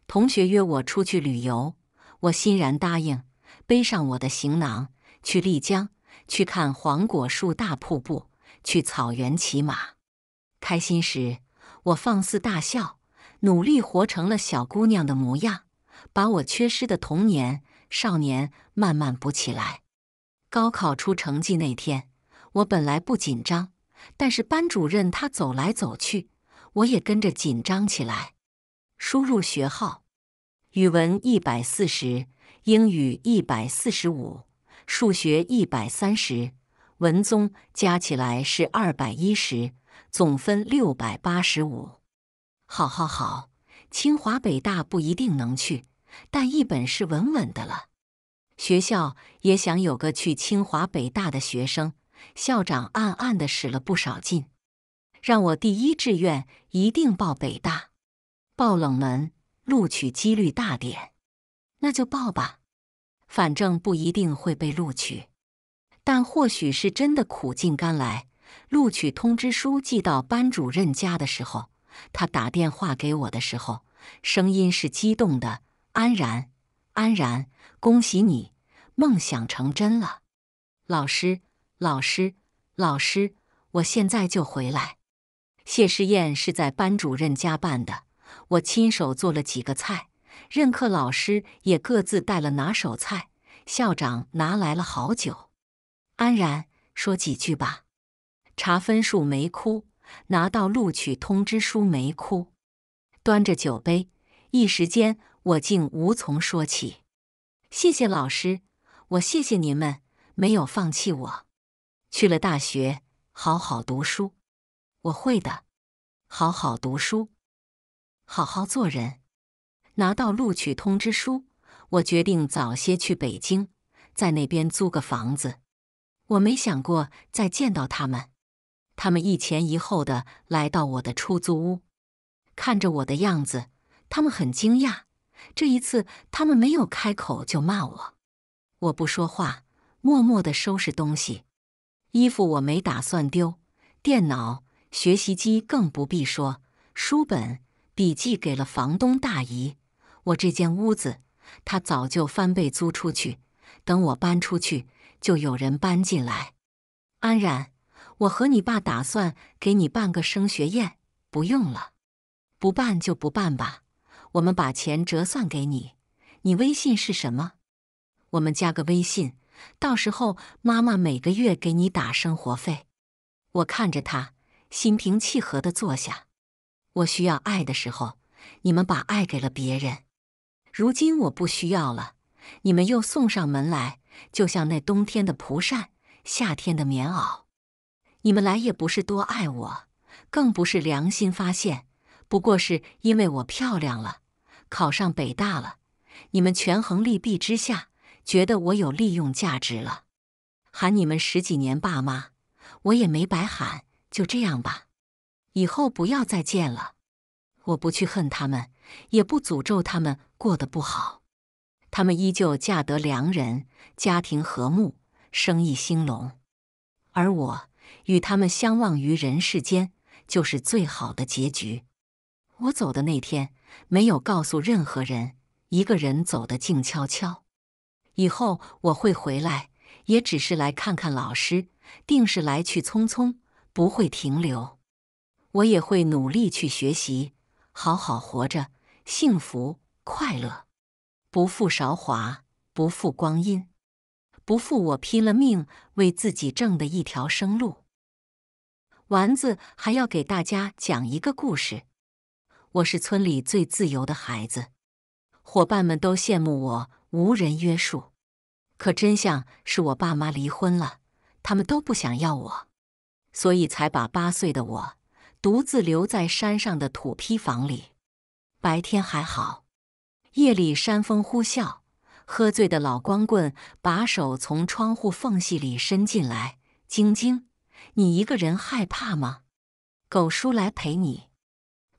Speaker 1: 同学约我出去旅游，我欣然答应，背上我的行囊，去丽江去看黄果树大瀑布，去草原骑马。开心时，我放肆大笑，努力活成了小姑娘的模样，把我缺失的童年。少年慢慢补起来。高考出成绩那天，我本来不紧张，但是班主任他走来走去，我也跟着紧张起来。输入学号，语文一百四十，英语一百四十五，数学一百三十，文综加起来是二百一十，总分六百八十五。好好好，清华北大不一定能去。但一本是稳稳的了。学校也想有个去清华北大的学生，校长暗暗的使了不少劲，让我第一志愿一定报北大，报冷门，录取几率大点。那就报吧，反正不一定会被录取。但或许是真的苦尽甘来，录取通知书寄到班主任家的时候，他打电话给我的时候，声音是激动的。安然，安然，恭喜你，梦想成真了！老师，老师，老师，我现在就回来。谢师宴是在班主任家办的，我亲手做了几个菜，任课老师也各自带了拿手菜，校长拿来了好酒。安然，说几句吧。查分数没哭，拿到录取通知书没哭，端着酒杯，一时间。我竟无从说起。谢谢老师，我谢谢您们没有放弃我。去了大学，好好读书，我会的，好好读书，好好做人。拿到录取通知书，我决定早些去北京，在那边租个房子。我没想过再见到他们。他们一前一后的来到我的出租屋，看着我的样子，他们很惊讶。这一次，他们没有开口就骂我。我不说话，默默地收拾东西。衣服我没打算丢，电脑、学习机更不必说。书本、笔记给了房东大姨。我这间屋子，他早就翻倍租出去。等我搬出去，就有人搬进来。安然，我和你爸打算给你办个升学宴，不用了，不办就不办吧。我们把钱折算给你，你微信是什么？我们加个微信，到时候妈妈每个月给你打生活费。我看着他，心平气和的坐下。我需要爱的时候，你们把爱给了别人；如今我不需要了，你们又送上门来，就像那冬天的蒲扇，夏天的棉袄。你们来也不是多爱我，更不是良心发现，不过是因为我漂亮了。考上北大了，你们权衡利弊之下，觉得我有利用价值了，喊你们十几年爸妈，我也没白喊。就这样吧，以后不要再见了。我不去恨他们，也不诅咒他们过得不好，他们依旧嫁得良人，家庭和睦，生意兴隆，而我与他们相忘于人世间，就是最好的结局。我走的那天，没有告诉任何人，一个人走的静悄悄。以后我会回来，也只是来看看老师，定是来去匆匆，不会停留。我也会努力去学习，好好活着，幸福快乐，不负韶华，不负光阴，不负我拼了命为自己挣的一条生路。丸子还要给大家讲一个故事。我是村里最自由的孩子，伙伴们都羡慕我，无人约束。可真相是我爸妈离婚了，他们都不想要我，所以才把八岁的我独自留在山上的土坯房里。白天还好，夜里山风呼啸，喝醉的老光棍把手从窗户缝隙里伸进来：“晶晶，你一个人害怕吗？狗叔来陪你。”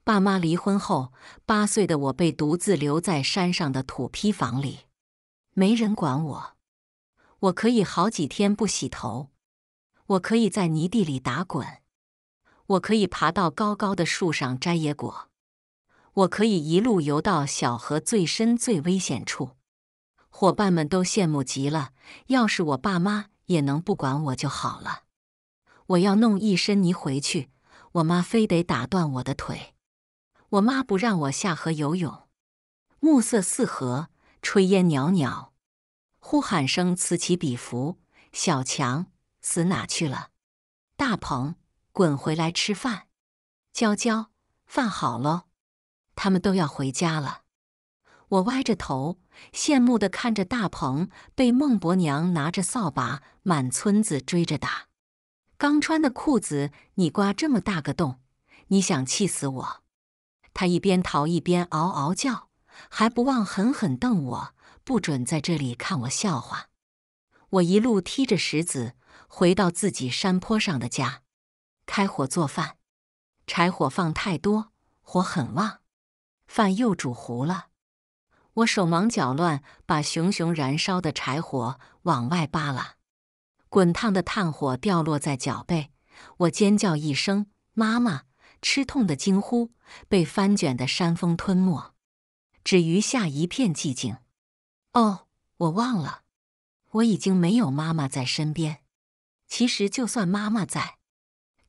Speaker 1: 爸妈离婚后，八岁的我被独自留在山上的土坯房里，没人管我。我可以好几天不洗头，我可以在泥地里打滚，我可以爬到高高的树上摘野果，我可以一路游到小河最深最危险处。伙伴们都羡慕极了，要是我爸妈也能不管我就好了。我要弄一身泥回去，我妈非得打断我的腿。我妈不让我下河游泳。暮色四合，炊烟袅袅，呼喊声此起彼伏。小强死哪去了？大鹏滚回来吃饭！娇娇饭好喽！他们都要回家了。我歪着头，羡慕的看着大鹏被孟婆娘拿着扫把满村子追着打。刚穿的裤子，你刮这么大个洞，你想气死我？他一边逃一边嗷嗷叫，还不忘狠狠瞪我，不准在这里看我笑话。我一路踢着石子，回到自己山坡上的家，开火做饭。柴火放太多，火很旺，饭又煮糊了。我手忙脚乱，把熊熊燃烧的柴火往外扒拉，滚烫的炭火掉落在脚背，我尖叫一声：“妈妈！”吃痛的惊呼。被翻卷的山峰吞没，只余下一片寂静。哦，我忘了，我已经没有妈妈在身边。其实，就算妈妈在，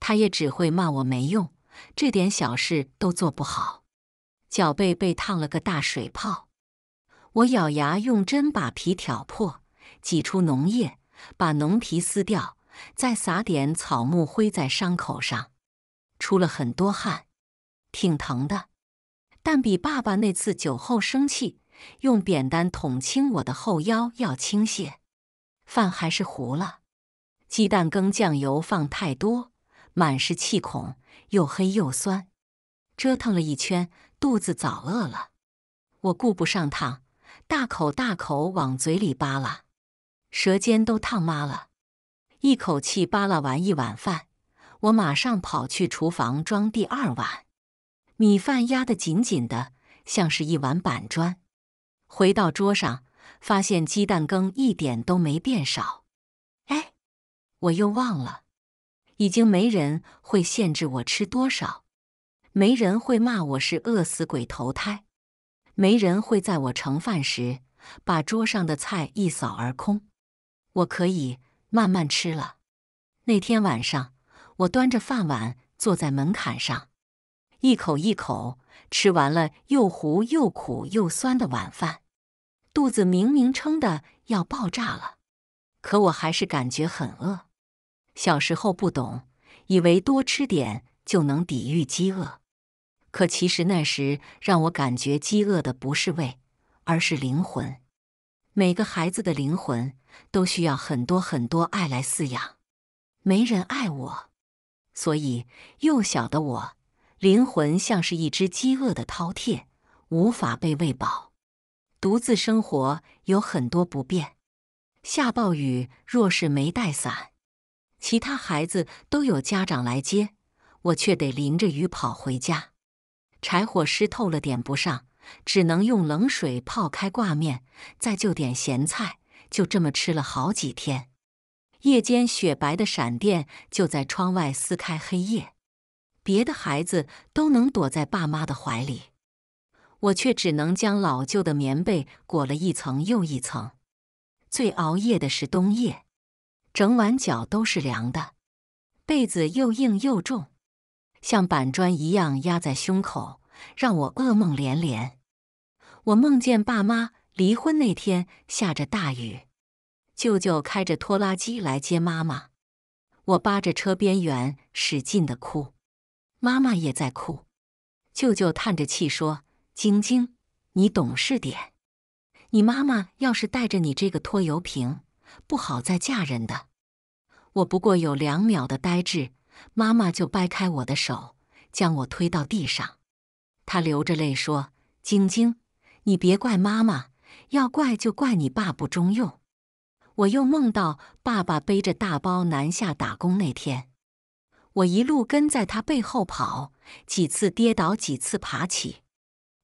Speaker 1: 她也只会骂我没用，这点小事都做不好。脚背被烫了个大水泡，我咬牙用针把皮挑破，挤出脓液，把脓皮撕掉，再撒点草木灰在伤口上，出了很多汗。挺疼的，但比爸爸那次酒后生气用扁担捅轻我的后腰要轻些。饭还是糊了，鸡蛋羹酱油放太多，满是气孔，又黑又酸。折腾了一圈，肚子早饿了，我顾不上烫，大口大口往嘴里扒拉，舌尖都烫麻了。一口气扒拉完一碗饭，我马上跑去厨房装第二碗。米饭压得紧紧的，像是一碗板砖。回到桌上，发现鸡蛋羹一点都没变少。哎，我又忘了，已经没人会限制我吃多少，没人会骂我是饿死鬼投胎，没人会在我盛饭时把桌上的菜一扫而空。我可以慢慢吃了。那天晚上，我端着饭碗坐在门槛上。一口一口吃完了又糊又苦又酸的晚饭，肚子明明撑的要爆炸了，可我还是感觉很饿。小时候不懂，以为多吃点就能抵御饥饿，可其实那时让我感觉饥饿的不是胃，而是灵魂。每个孩子的灵魂都需要很多很多爱来饲养。没人爱我，所以幼小的我。灵魂像是一只饥饿的饕餮，无法被喂饱。独自生活有很多不便。下暴雨，若是没带伞，其他孩子都有家长来接，我却得淋着雨跑回家。柴火湿透了，点不上，只能用冷水泡开挂面，再就点咸菜，就这么吃了好几天。夜间，雪白的闪电就在窗外撕开黑夜。别的孩子都能躲在爸妈的怀里，我却只能将老旧的棉被裹了一层又一层。最熬夜的是冬夜，整晚脚都是凉的，被子又硬又重，像板砖一样压在胸口，让我噩梦连连。我梦见爸妈离婚那天下着大雨，舅舅开着拖拉机来接妈妈，我扒着车边缘使劲的哭。妈妈也在哭，舅舅叹着气说：“晶晶，你懂事点，你妈妈要是带着你这个拖油瓶，不好再嫁人的。”我不过有两秒的呆滞，妈妈就掰开我的手，将我推到地上。她流着泪说：“晶晶，你别怪妈妈，要怪就怪你爸不中用。”我又梦到爸爸背着大包南下打工那天。我一路跟在他背后跑，几次跌倒，几次爬起，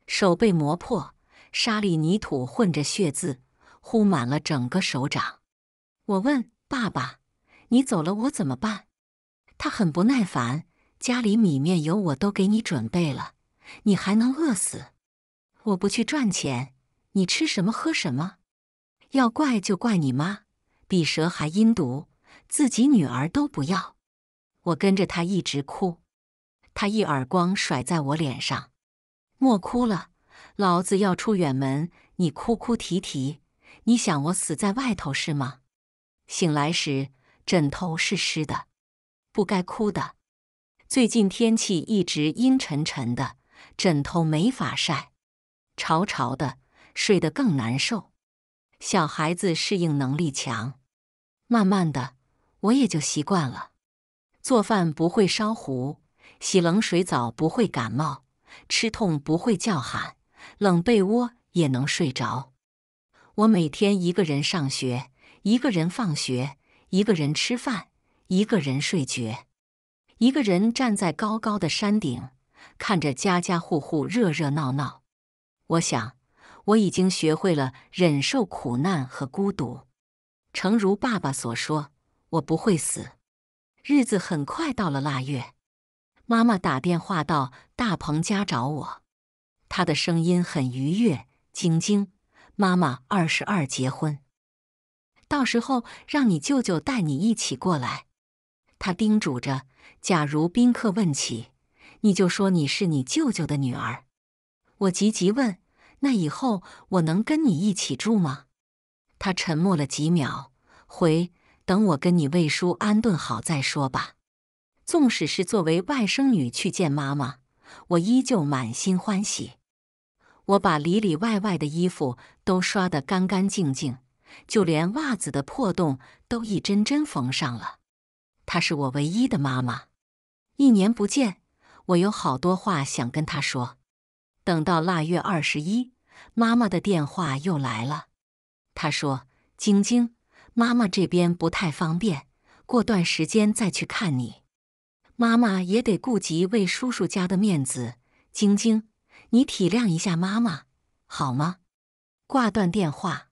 Speaker 1: 手被磨破，沙里泥土混着血渍，糊满了整个手掌。我问爸爸：“你走了，我怎么办？”他很不耐烦：“家里米面油我都给你准备了，你还能饿死？我不去赚钱，你吃什么喝什么？要怪就怪你妈，比蛇还阴毒，自己女儿都不要。”我跟着他一直哭，他一耳光甩在我脸上。莫哭了，老子要出远门，你哭哭啼啼，你想我死在外头是吗？醒来时，枕头是湿的，不该哭的。最近天气一直阴沉沉的，枕头没法晒，潮潮的，睡得更难受。小孩子适应能力强，慢慢的我也就习惯了。做饭不会烧糊，洗冷水澡不会感冒，吃痛不会叫喊，冷被窝也能睡着。我每天一个人上学，一个人放学，一个人吃饭，一个人睡觉，一个人站在高高的山顶，看着家家户户热热闹闹。我想，我已经学会了忍受苦难和孤独。诚如爸爸所说，我不会死。日子很快到了腊月，妈妈打电话到大鹏家找我，她的声音很愉悦。晶晶，妈妈二十二结婚，到时候让你舅舅带你一起过来。他叮嘱着，假如宾客问起，你就说你是你舅舅的女儿。我急急问：“那以后我能跟你一起住吗？”他沉默了几秒，回。等我跟你魏叔安顿好再说吧。纵使是作为外甥女去见妈妈，我依旧满心欢喜。我把里里外外的衣服都刷得干干净净，就连袜子的破洞都一针针缝上了。她是我唯一的妈妈，一年不见，我有好多话想跟她说。等到腊月二十一，妈妈的电话又来了。她说：“晶晶。”妈妈这边不太方便，过段时间再去看你。妈妈也得顾及魏叔叔家的面子，晶晶，你体谅一下妈妈好吗？挂断电话。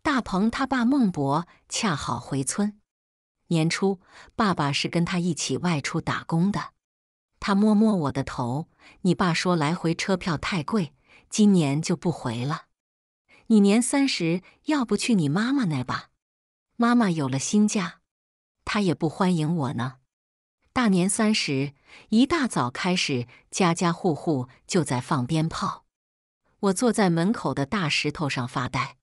Speaker 1: 大鹏他爸孟博恰好回村，年初爸爸是跟他一起外出打工的。他摸摸我的头，你爸说来回车票太贵，今年就不回了。你年三十要不去你妈妈那吧。妈妈有了新家，她也不欢迎我呢。大年三十一大早开始，家家户户就在放鞭炮。我坐在门口的大石头上发呆。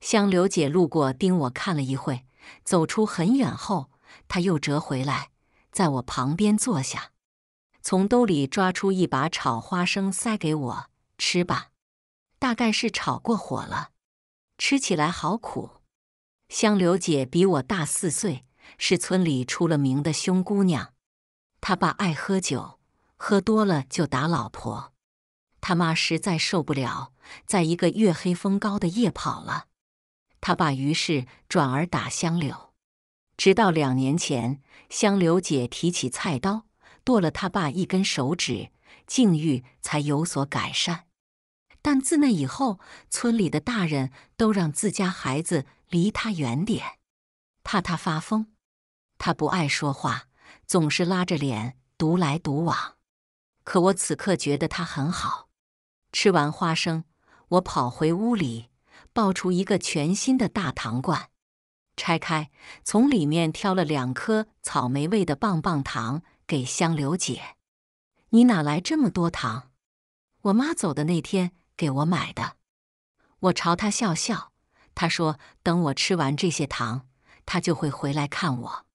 Speaker 1: 香柳姐路过，盯我看了一会，走出很远后，她又折回来，在我旁边坐下，从兜里抓出一把炒花生塞给我吃吧。大概是炒过火了，吃起来好苦。香柳姐比我大四岁，是村里出了名的凶姑娘。他爸爱喝酒，喝多了就打老婆。他妈实在受不了，在一个月黑风高的夜跑了。他爸于是转而打香柳，直到两年前，香柳姐提起菜刀剁了他爸一根手指，境遇才有所改善。但自那以后，村里的大人都让自家孩子。离他远点，怕他发疯。他不爱说话，总是拉着脸，独来独往。可我此刻觉得他很好。吃完花生，我跑回屋里，抱出一个全新的大糖罐，拆开，从里面挑了两颗草莓味的棒棒糖给香柳姐。你哪来这么多糖？我妈走的那天给我买的。我朝他笑笑。他说：“等我吃完这些糖，他就会回来看我。”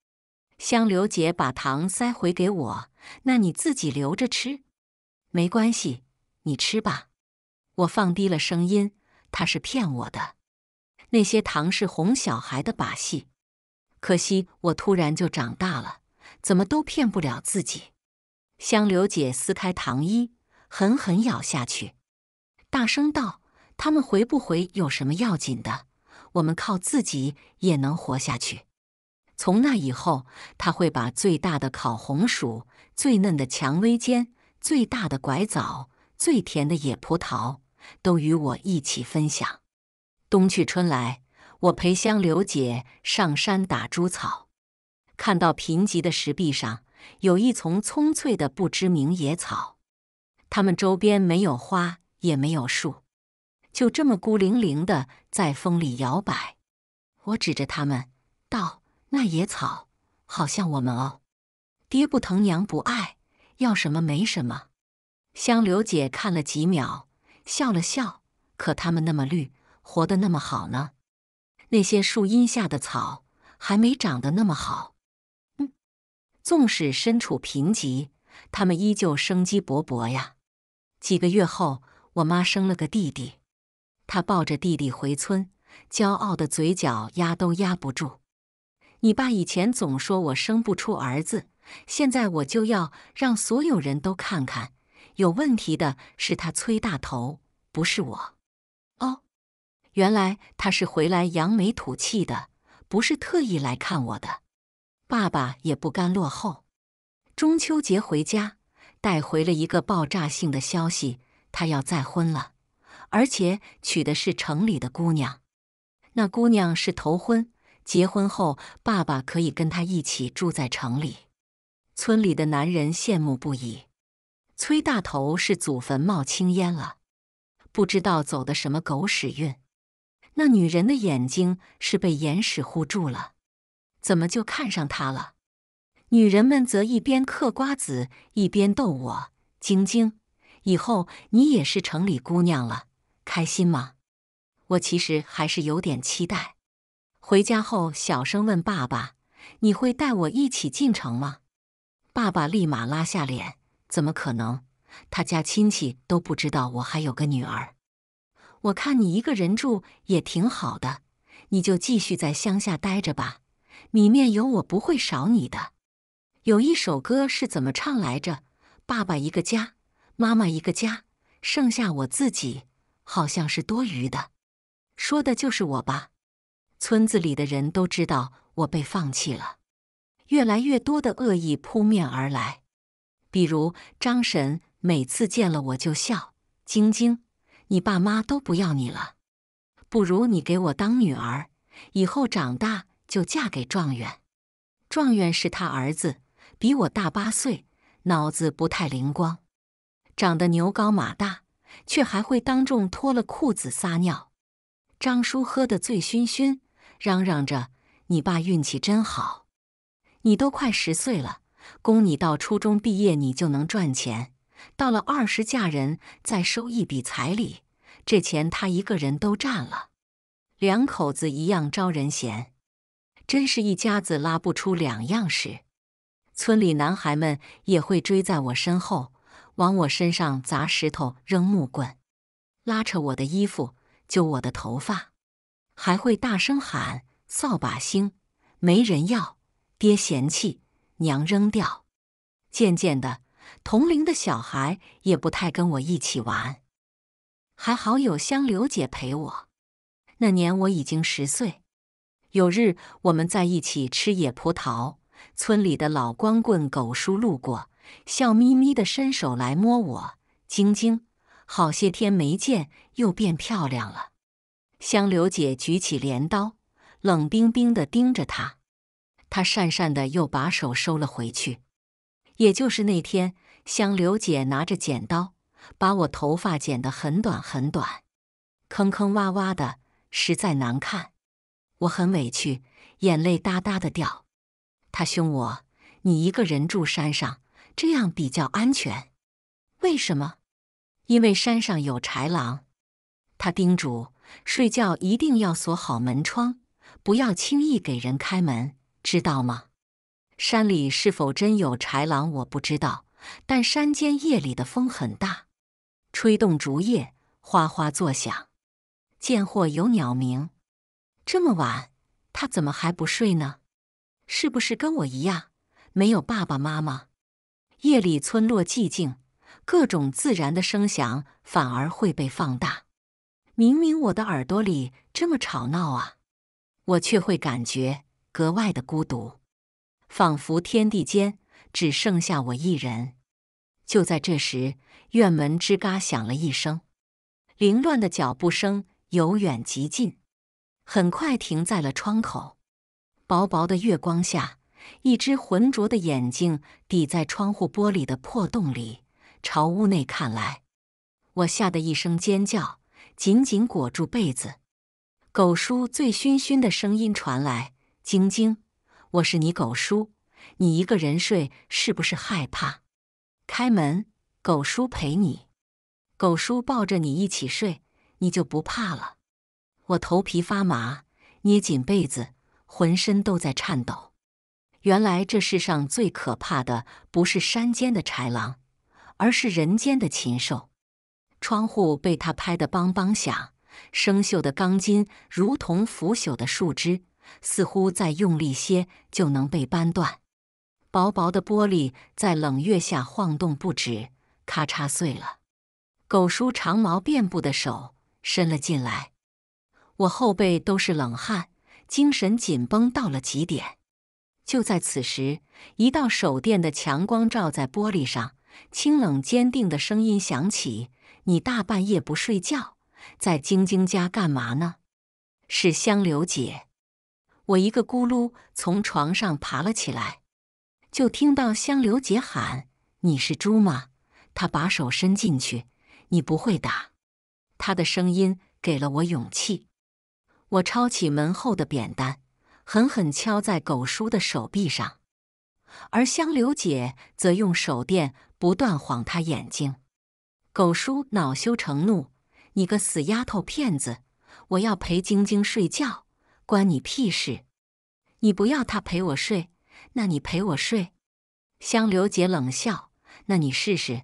Speaker 1: 香柳姐把糖塞回给我，“那你自己留着吃，没关系，你吃吧。”我放低了声音：“他是骗我的，那些糖是哄小孩的把戏。可惜我突然就长大了，怎么都骗不了自己。”香柳姐撕开糖衣，狠狠咬下去，大声道。他们回不回有什么要紧的？我们靠自己也能活下去。从那以后，他会把最大的烤红薯、最嫩的蔷薇尖、最大的拐枣、最甜的野葡萄都与我一起分享。冬去春来，我陪香柳姐上山打猪草，看到贫瘠的石壁上有一丛葱翠的不知名野草，它们周边没有花，也没有树。就这么孤零零的在风里摇摆，我指着他们道：“那野草好像我们哦。”爹不疼，娘不爱，要什么没什么。香柳姐看了几秒，笑了笑。可他们那么绿，活得那么好呢？那些树荫下的草还没长得那么好。纵使身处贫瘠，他们依旧生机勃勃呀。几个月后，我妈生了个弟弟。他抱着弟弟回村，骄傲的嘴角压都压不住。你爸以前总说我生不出儿子，现在我就要让所有人都看看，有问题的是他崔大头，不是我。哦，原来他是回来扬眉吐气的，不是特意来看我的。爸爸也不甘落后，中秋节回家带回了一个爆炸性的消息：他要再婚了。而且娶的是城里的姑娘，那姑娘是头婚。结婚后，爸爸可以跟她一起住在城里。村里的男人羡慕不已。崔大头是祖坟冒青烟了，不知道走的什么狗屎运。那女人的眼睛是被眼屎糊住了，怎么就看上他了？女人们则一边嗑瓜子一边逗我：“晶晶，以后你也是城里姑娘了。”开心吗？我其实还是有点期待。回家后，小声问爸爸：“你会带我一起进城吗？”爸爸立马拉下脸：“怎么可能？他家亲戚都不知道我还有个女儿。我看你一个人住也挺好的，你就继续在乡下待着吧。米面油我不会少你的。有一首歌是怎么唱来着？爸爸一个家，妈妈一个家，剩下我自己。”好像是多余的，说的就是我吧。村子里的人都知道我被放弃了，越来越多的恶意扑面而来。比如张婶每次见了我就笑：“晶晶，你爸妈都不要你了，不如你给我当女儿，以后长大就嫁给状元。状元是他儿子，比我大八岁，脑子不太灵光，长得牛高马大。”却还会当众脱了裤子撒尿。张叔喝得醉醺醺，嚷嚷着：“你爸运气真好，你都快十岁了，供你到初中毕业，你就能赚钱。到了二十嫁人，再收一笔彩礼，这钱他一个人都占了。两口子一样招人嫌，真是一家子拉不出两样屎。”村里男孩们也会追在我身后。往我身上砸石头、扔木棍，拉扯我的衣服、揪我的头发，还会大声喊“扫把星，没人要，爹嫌弃，娘扔掉”。渐渐的，同龄的小孩也不太跟我一起玩，还好有香柳姐陪我。那年我已经十岁。有日，我们在一起吃野葡萄，村里的老光棍狗叔路过。笑眯眯的伸手来摸我，晶晶，好些天没见，又变漂亮了。香柳姐举起镰刀，冷冰冰的盯着她，她讪讪的又把手收了回去。也就是那天，香柳姐拿着剪刀，把我头发剪得很短很短，坑坑洼洼的，实在难看。我很委屈，眼泪哒哒的掉。她凶我：“你一个人住山上。”这样比较安全。为什么？因为山上有豺狼。他叮嘱：睡觉一定要锁好门窗，不要轻易给人开门，知道吗？山里是否真有豺狼我不知道，但山间夜里的风很大，吹动竹叶，哗哗作响。见或有鸟鸣。这么晚，他怎么还不睡呢？是不是跟我一样，没有爸爸妈妈？夜里，村落寂静，各种自然的声响反而会被放大。明明我的耳朵里这么吵闹啊，我却会感觉格外的孤独，仿佛天地间只剩下我一人。就在这时，院门吱嘎响了一声，凌乱的脚步声由远及近，很快停在了窗口。薄薄的月光下。一只浑浊的眼睛抵在窗户玻璃的破洞里，朝屋内看来。我吓得一声尖叫，紧紧裹住被子。狗叔醉醺醺的声音传来：“晶晶，我是你狗叔，你一个人睡是不是害怕？开门，狗叔陪你。狗叔抱着你一起睡，你就不怕了。”我头皮发麻，捏紧被子，浑身都在颤抖。原来这世上最可怕的不是山间的豺狼，而是人间的禽兽。窗户被他拍得梆梆响，生锈的钢筋如同腐朽的树枝，似乎再用力些就能被扳断。薄薄的玻璃在冷月下晃动不止，咔嚓碎了。狗叔长毛遍布的手伸了进来，我后背都是冷汗，精神紧绷到了极点。就在此时，一道手电的强光照在玻璃上，清冷坚定的声音响起：“你大半夜不睡觉，在晶晶家干嘛呢？”是香流姐。我一个咕噜从床上爬了起来，就听到香流姐喊：“你是猪吗？”她把手伸进去，你不会打。她的声音给了我勇气，我抄起门后的扁担。狠狠敲在狗叔的手臂上，而香流姐则用手电不断晃他眼睛。狗叔恼羞成怒：“你个死丫头片子，我要陪晶晶睡觉，关你屁事！你不要她陪我睡，那你陪我睡。”香流姐冷笑：“那你试试，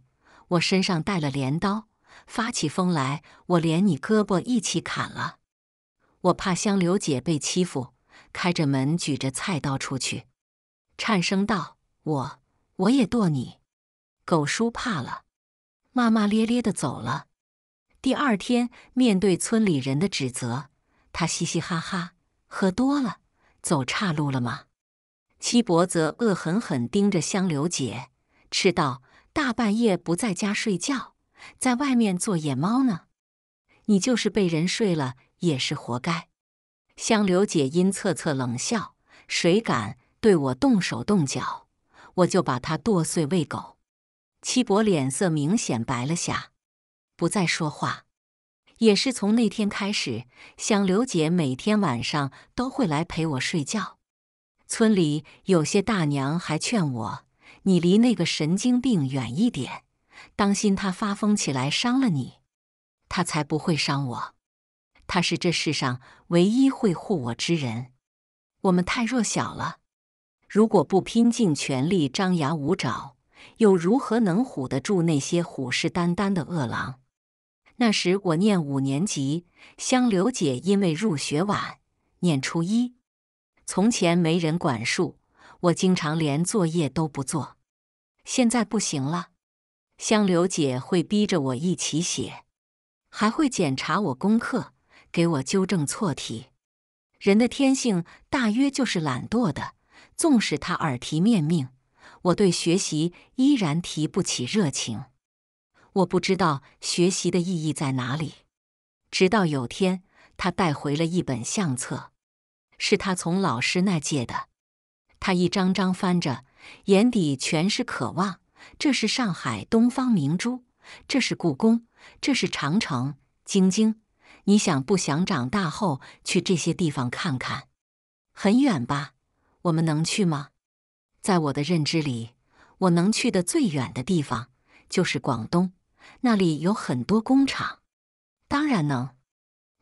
Speaker 1: 我身上带了镰刀，发起疯来，我连你胳膊一起砍了。”我怕香流姐被欺负。开着门，举着菜刀出去，颤声道：“我，我也剁你！”狗叔怕了，骂骂咧咧的走了。第二天，面对村里人的指责，他嘻嘻哈哈，喝多了，走岔路了吗？七伯则恶狠狠盯着香柳姐，斥道：“大半夜不在家睡觉，在外面做野猫呢！你就是被人睡了，也是活该。”香柳姐阴恻恻冷笑：“谁敢对我动手动脚，我就把他剁碎喂狗。”七伯脸色明显白了下，不再说话。也是从那天开始，香柳姐每天晚上都会来陪我睡觉。村里有些大娘还劝我：“你离那个神经病远一点，当心他发疯起来伤了你。”他才不会伤我。他是这世上唯一会护我之人。我们太弱小了，如果不拼尽全力、张牙舞爪，又如何能唬得住那些虎视眈眈的饿狼？那时我念五年级，香柳姐因为入学晚，念初一。从前没人管束，我经常连作业都不做。现在不行了，香柳姐会逼着我一起写，还会检查我功课。给我纠正错题。人的天性大约就是懒惰的，纵使他耳提面命，我对学习依然提不起热情。我不知道学习的意义在哪里。直到有天，他带回了一本相册，是他从老师那借的。他一张张翻着，眼底全是渴望。这是上海东方明珠，这是故宫，这是长城，晶晶。你想不想长大后去这些地方看看？很远吧？我们能去吗？在我的认知里，我能去的最远的地方就是广东，那里有很多工厂。当然能。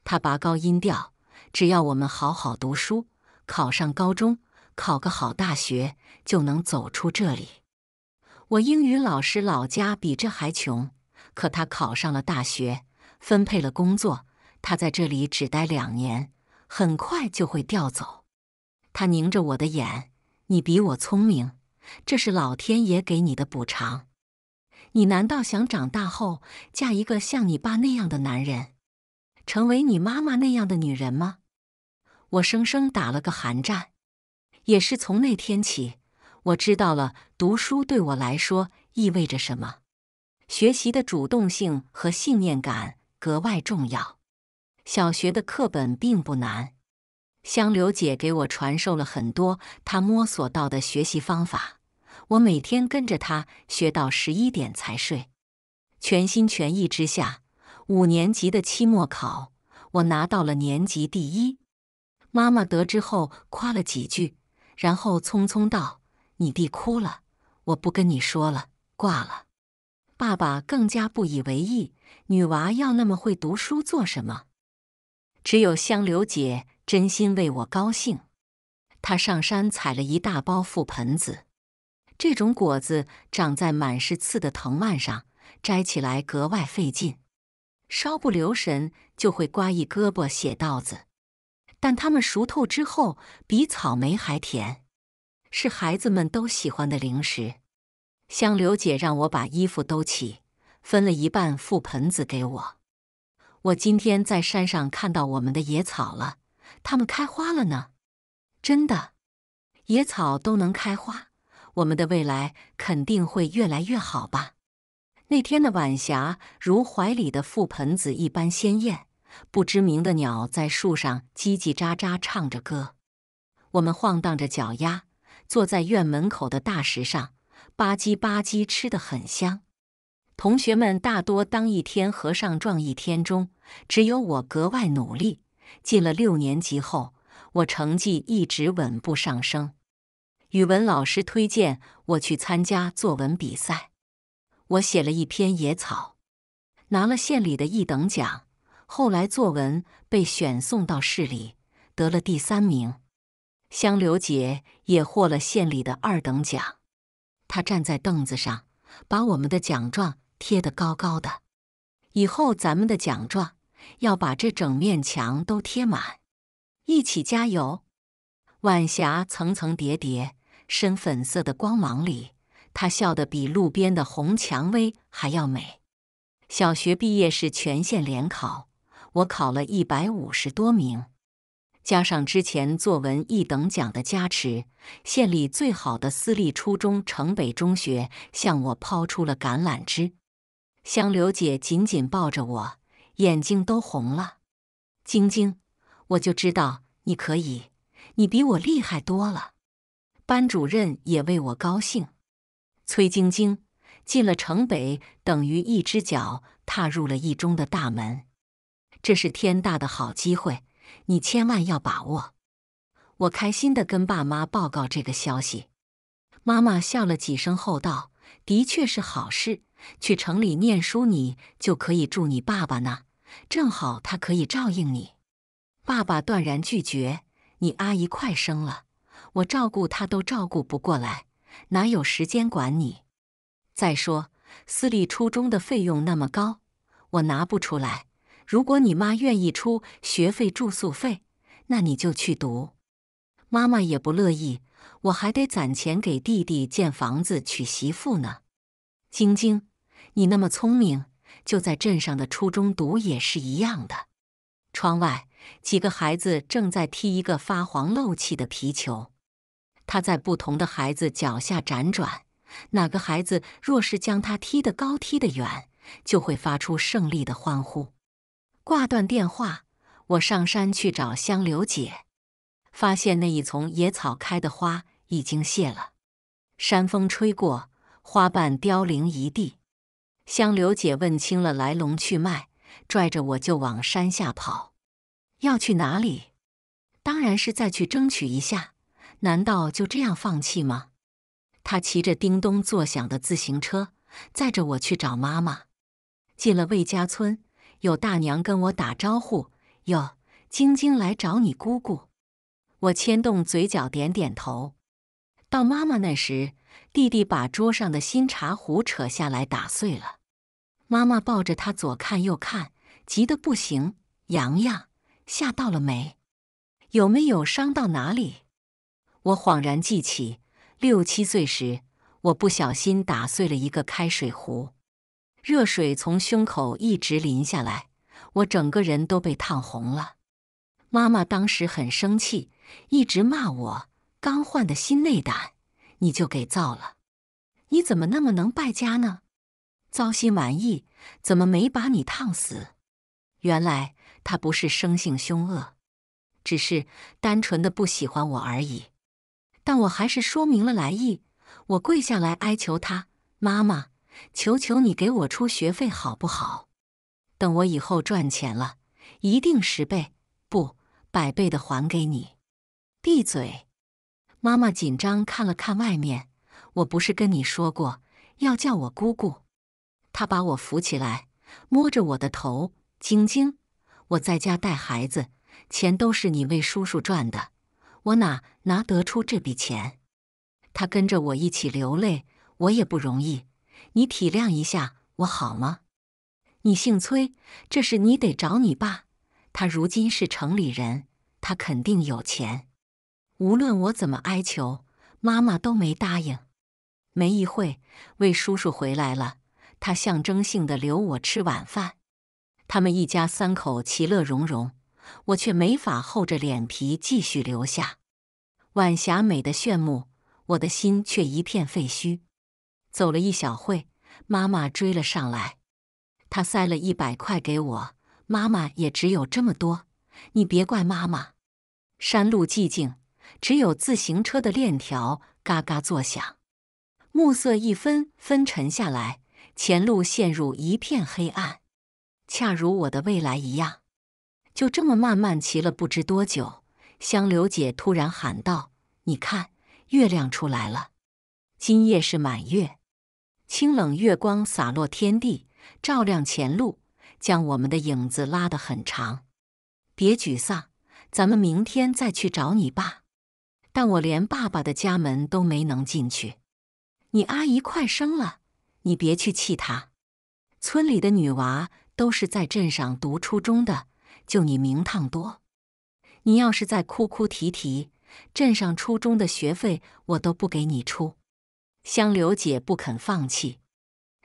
Speaker 1: 他拔高音调，只要我们好好读书，考上高中，考个好大学，就能走出这里。我英语老师老家比这还穷，可他考上了大学，分配了工作。他在这里只待两年，很快就会调走。他凝着我的眼，你比我聪明，这是老天爷给你的补偿。你难道想长大后嫁一个像你爸那样的男人，成为你妈妈那样的女人吗？我生生打了个寒战。也是从那天起，我知道了读书对我来说意味着什么。学习的主动性和信念感格外重要。小学的课本并不难，香柳姐给我传授了很多她摸索到的学习方法。我每天跟着她学到十一点才睡，全心全意之下，五年级的期末考我拿到了年级第一。妈妈得知后夸了几句，然后匆匆道：“你弟哭了，我不跟你说了，挂了。”爸爸更加不以为意：“女娃要那么会读书做什么？”只有香柳姐真心为我高兴。她上山采了一大包覆盆子，这种果子长在满是刺的藤蔓上，摘起来格外费劲，稍不留神就会刮一胳膊血道子。但它们熟透之后比草莓还甜，是孩子们都喜欢的零食。香柳姐让我把衣服兜起，分了一半覆盆子给我。我今天在山上看到我们的野草了，它们开花了呢，真的，野草都能开花，我们的未来肯定会越来越好吧。那天的晚霞如怀里的覆盆子一般鲜艳，不知名的鸟在树上叽叽喳喳唱着歌，我们晃荡着脚丫，坐在院门口的大石上，吧唧吧唧吃得很香。同学们大多当一天和尚撞一天钟，只有我格外努力。进了六年级后，我成绩一直稳步上升。语文老师推荐我去参加作文比赛，我写了一篇《野草》，拿了县里的一等奖。后来作文被选送到市里，得了第三名。香柳姐也获了县里的二等奖。她站在凳子上，把我们的奖状。贴得高高的，以后咱们的奖状要把这整面墙都贴满，一起加油！晚霞层层叠叠，深粉色的光芒里，她笑得比路边的红蔷薇还要美。小学毕业是全县联考，我考了一百五十多名，加上之前作文一等奖的加持，县里最好的私立初中城北中学向我抛出了橄榄枝。香柳姐紧紧抱着我，眼睛都红了。晶晶，我就知道你可以，你比我厉害多了。班主任也为我高兴。崔晶晶进了城北，等于一只脚踏入了一中的大门，这是天大的好机会，你千万要把握。我开心的跟爸妈报告这个消息，妈妈笑了几声后道：“的确是好事。”去城里念书，你就可以住你爸爸那，正好他可以照应你。爸爸断然拒绝。你阿姨快生了，我照顾她都照顾不过来，哪有时间管你？再说私立初中的费用那么高，我拿不出来。如果你妈愿意出学费、住宿费，那你就去读。妈妈也不乐意，我还得攒钱给弟弟建房子、娶媳妇呢。晶晶。你那么聪明，就在镇上的初中读也是一样的。窗外几个孩子正在踢一个发黄漏气的皮球，他在不同的孩子脚下辗转。哪个孩子若是将他踢得高、踢得远，就会发出胜利的欢呼。挂断电话，我上山去找香柳姐，发现那一丛野草开的花已经谢了，山风吹过，花瓣凋零一地。香柳姐问清了来龙去脉，拽着我就往山下跑。要去哪里？当然是再去争取一下。难道就这样放弃吗？她骑着叮咚作响的自行车，载着我去找妈妈。进了魏家村，有大娘跟我打招呼：“哟，晶晶来找你姑姑。”我牵动嘴角，点点头。到妈妈那时。弟弟把桌上的新茶壶扯下来打碎了，妈妈抱着他左看右看，急得不行。洋洋吓到了没？有没有伤到哪里？我恍然记起，六七岁时，我不小心打碎了一个开水壶，热水从胸口一直淋下来，我整个人都被烫红了。妈妈当时很生气，一直骂我刚换的新内胆。你就给造了，你怎么那么能败家呢？糟心玩意，怎么没把你烫死？原来他不是生性凶恶，只是单纯的不喜欢我而已。但我还是说明了来意，我跪下来哀求他：“妈妈，求求你给我出学费好不好？等我以后赚钱了，一定十倍、不百倍的还给你。”闭嘴。妈妈紧张看了看外面，我不是跟你说过要叫我姑姑？她把我扶起来，摸着我的头，晶晶，我在家带孩子，钱都是你为叔叔赚的，我哪拿得出这笔钱？他跟着我一起流泪，我也不容易，你体谅一下我好吗？你姓崔，这事你得找你爸，他如今是城里人，他肯定有钱。无论我怎么哀求，妈妈都没答应。没一会，魏叔叔回来了，他象征性的留我吃晚饭。他们一家三口其乐融融，我却没法厚着脸皮继续留下。晚霞美得炫目，我的心却一片废墟。走了一小会，妈妈追了上来，她塞了一百块给我。妈妈也只有这么多，你别怪妈妈。山路寂静。只有自行车的链条嘎嘎作响，暮色一分分沉下来，前路陷入一片黑暗，恰如我的未来一样。就这么慢慢骑了不知多久，香柳姐突然喊道：“你看，月亮出来了，今夜是满月。清冷月光洒落天地，照亮前路，将我们的影子拉得很长。别沮丧，咱们明天再去找你爸。”但我连爸爸的家门都没能进去。你阿姨快生了，你别去气她。村里的女娃都是在镇上读初中的，就你名堂多。你要是在哭哭啼啼，镇上初中的学费我都不给你出。香柳姐不肯放弃，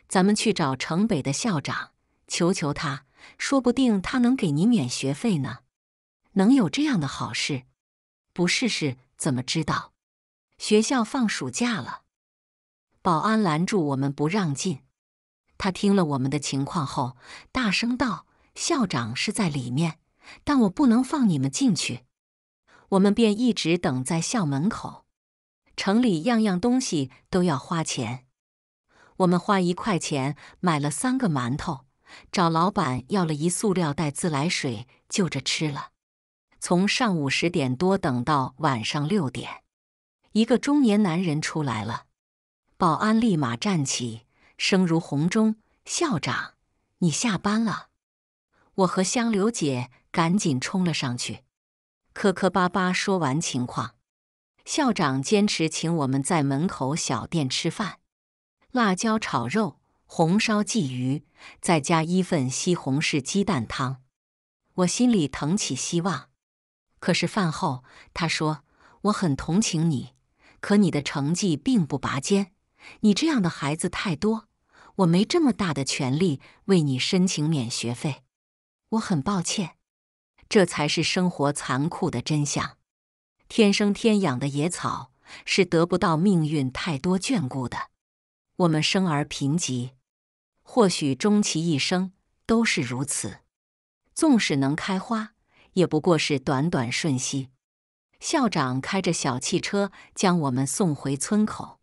Speaker 1: 咱们去找城北的校长，求求他，说不定他能给你免学费呢。能有这样的好事，不试试？怎么知道？学校放暑假了，保安拦住我们不让进。他听了我们的情况后，大声道：“校长是在里面，但我不能放你们进去。”我们便一直等在校门口。城里样样东西都要花钱，我们花一块钱买了三个馒头，找老板要了一塑料袋自来水，就着吃了。从上午十点多等到晚上六点，一个中年男人出来了，保安立马站起，声如洪钟：“校长，你下班了。”我和香柳姐赶紧冲了上去，磕磕巴巴说完情况，校长坚持请我们在门口小店吃饭：辣椒炒肉、红烧鲫鱼，再加一份西红柿鸡蛋汤。我心里腾起希望。可是饭后，他说：“我很同情你，可你的成绩并不拔尖，你这样的孩子太多，我没这么大的权利为你申请免学费。我很抱歉，这才是生活残酷的真相。天生天养的野草是得不到命运太多眷顾的。我们生而贫瘠，或许终其一生都是如此。纵使能开花。”也不过是短短瞬息。校长开着小汽车将我们送回村口。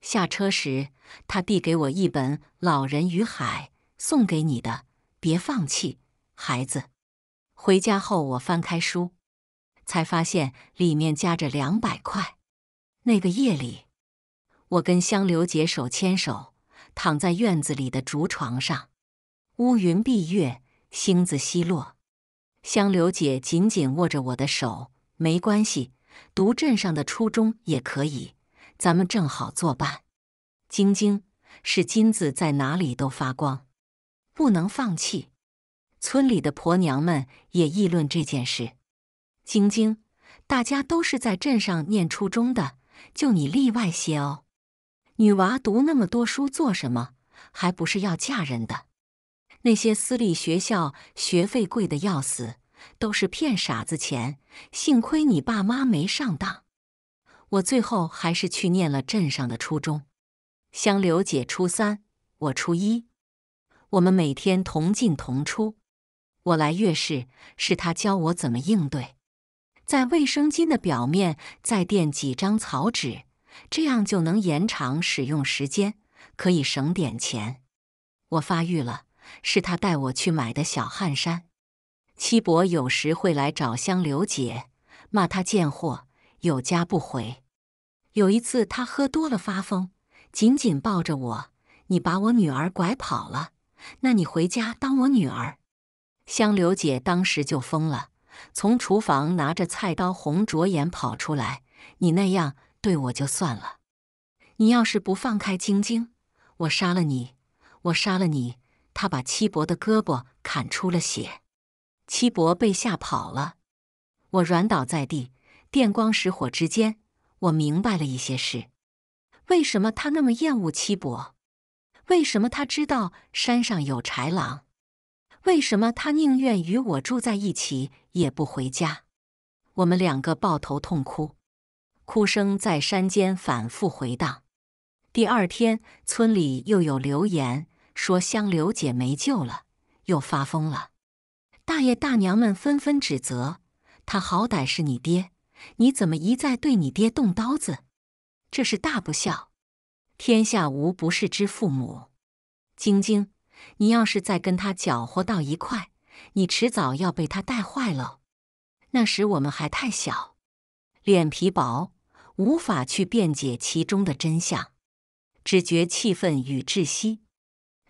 Speaker 1: 下车时，他递给我一本《老人与海》，送给你的，别放弃，孩子。回家后，我翻开书，才发现里面夹着两百块。那个夜里，我跟香流姐手牵手躺在院子里的竹床上，乌云蔽月，星子稀落。香柳姐紧紧握着我的手，没关系，读镇上的初中也可以，咱们正好作伴。晶晶是金子，在哪里都发光，不能放弃。村里的婆娘们也议论这件事。晶晶，大家都是在镇上念初中的，就你例外些哦。女娃读那么多书做什么？还不是要嫁人的？那些私立学校学费贵的要死，都是骗傻子钱。幸亏你爸妈没上当，我最后还是去念了镇上的初中。香柳姐初三，我初一，我们每天同进同出。我来月事，是她教我怎么应对。在卫生巾的表面再垫几张草纸，这样就能延长使用时间，可以省点钱。我发育了。是他带我去买的小汗衫。七伯有时会来找香柳姐，骂她贱货，有家不回。有一次他喝多了发疯，紧紧抱着我：“你把我女儿拐跑了，那你回家当我女儿。”香柳姐当时就疯了，从厨房拿着菜刀红着眼跑出来：“你那样对我就算了，你要是不放开晶晶，我杀了你！我杀了你！”他把七伯的胳膊砍出了血，七伯被吓跑了。我软倒在地，电光石火之间，我明白了一些事：为什么他那么厌恶七伯？为什么他知道山上有豺狼？为什么他宁愿与我住在一起，也不回家？我们两个抱头痛哭，哭声在山间反复回荡。第二天，村里又有流言。说：“香流姐没救了，又发疯了。”大爷大娘们纷纷指责：“他好歹是你爹，你怎么一再对你爹动刀子？这是大不孝！天下无不是之父母。”晶晶，你要是再跟他搅和到一块，你迟早要被他带坏了。那时我们还太小，脸皮薄，无法去辩解其中的真相，只觉气愤与窒息。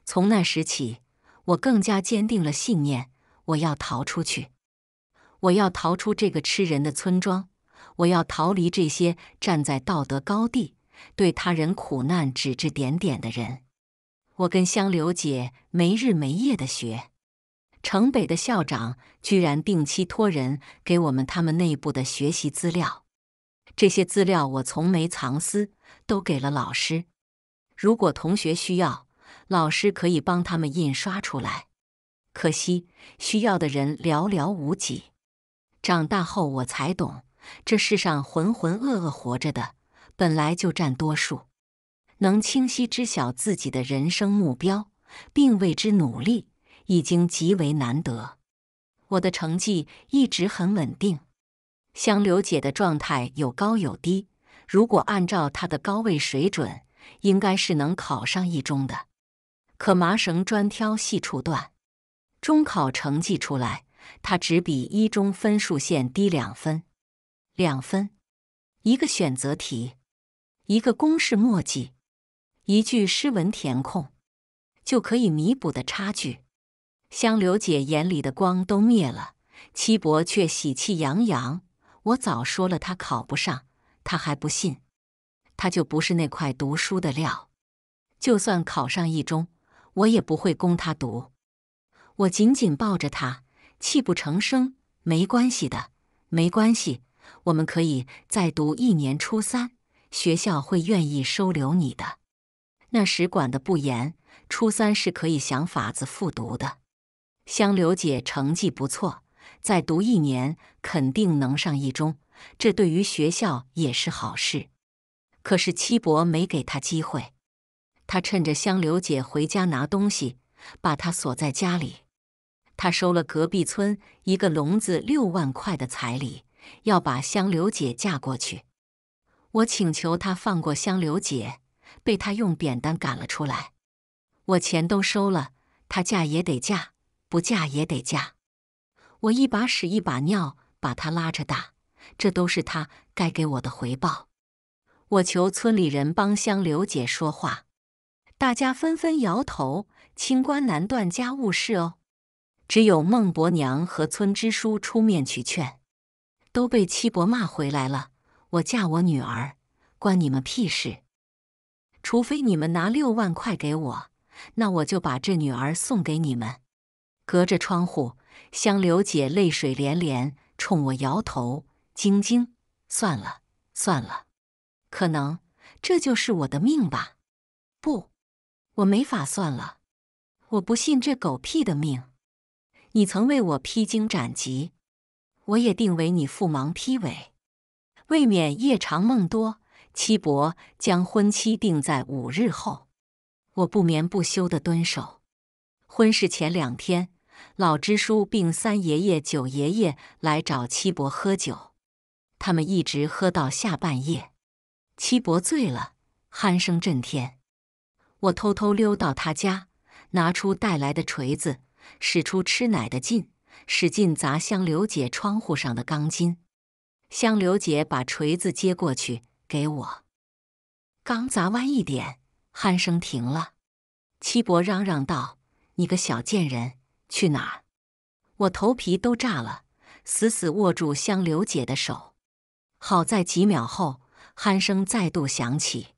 Speaker 1: 从那时起，我更加坚定了信念：我要逃出去，我要逃出这个吃人的村庄，我要逃离这些站在道德高地、对他人苦难指指点点的人。我跟香柳姐没日没夜的学。城北的校长居然定期托人给我们他们内部的学习资料，这些资料我从没藏私，都给了老师。如果同学需要。老师可以帮他们印刷出来，可惜需要的人寥寥无几。长大后我才懂，这世上浑浑噩噩活着的本来就占多数。能清晰知晓自己的人生目标，并为之努力，已经极为难得。我的成绩一直很稳定，香流姐的状态有高有低。如果按照她的高位水准，应该是能考上一中的。可麻绳专挑细处断，中考成绩出来，他只比一中分数线低两分，两分，一个选择题，一个公式墨迹，一句诗文填空，就可以弥补的差距。香柳姐眼里的光都灭了，七伯却喜气洋洋。我早说了他考不上，他还不信，他就不是那块读书的料，就算考上一中。我也不会供他读，我紧紧抱着他，泣不成声。没关系的，没关系，我们可以再读一年初三，学校会愿意收留你的。那时管得不严，初三是可以想法子复读的。香柳姐成绩不错，再读一年肯定能上一中，这对于学校也是好事。可是七伯没给他机会。他趁着香柳姐回家拿东西，把她锁在家里。他收了隔壁村一个聋子六万块的彩礼，要把香柳姐嫁过去。我请求他放过香柳姐，被他用扁担赶了出来。我钱都收了，他嫁也得嫁，不嫁也得嫁。我一把屎一把尿把他拉着打，这都是他该给我的回报。我求村里人帮香柳姐说话。大家纷纷摇头，清官难断家务事哦。只有孟伯娘和村支书出面去劝，都被七伯骂回来了。我嫁我女儿，关你们屁事！除非你们拿六万块给我，那我就把这女儿送给你们。隔着窗户，香流姐泪水连连，冲我摇头：“晶晶，算了算了，可能这就是我的命吧。”不。我没法算了，我不信这狗屁的命。你曾为我披荆斩棘，我也定为你覆芒披尾。为免夜长梦多，七伯将婚期定在五日后。我不眠不休的蹲守。婚事前两天，老支书并三爷爷、九爷爷来找七伯喝酒，他们一直喝到下半夜，七伯醉了，鼾声震天。我偷偷溜到他家，拿出带来的锤子，使出吃奶的劲，使劲砸香刘姐窗户上的钢筋。香刘姐把锤子接过去给我，刚砸弯一点，鼾声停了。七伯嚷嚷道：“你个小贱人，去哪？”我头皮都炸了，死死握住香刘姐的手。好在几秒后，鼾声再度响起。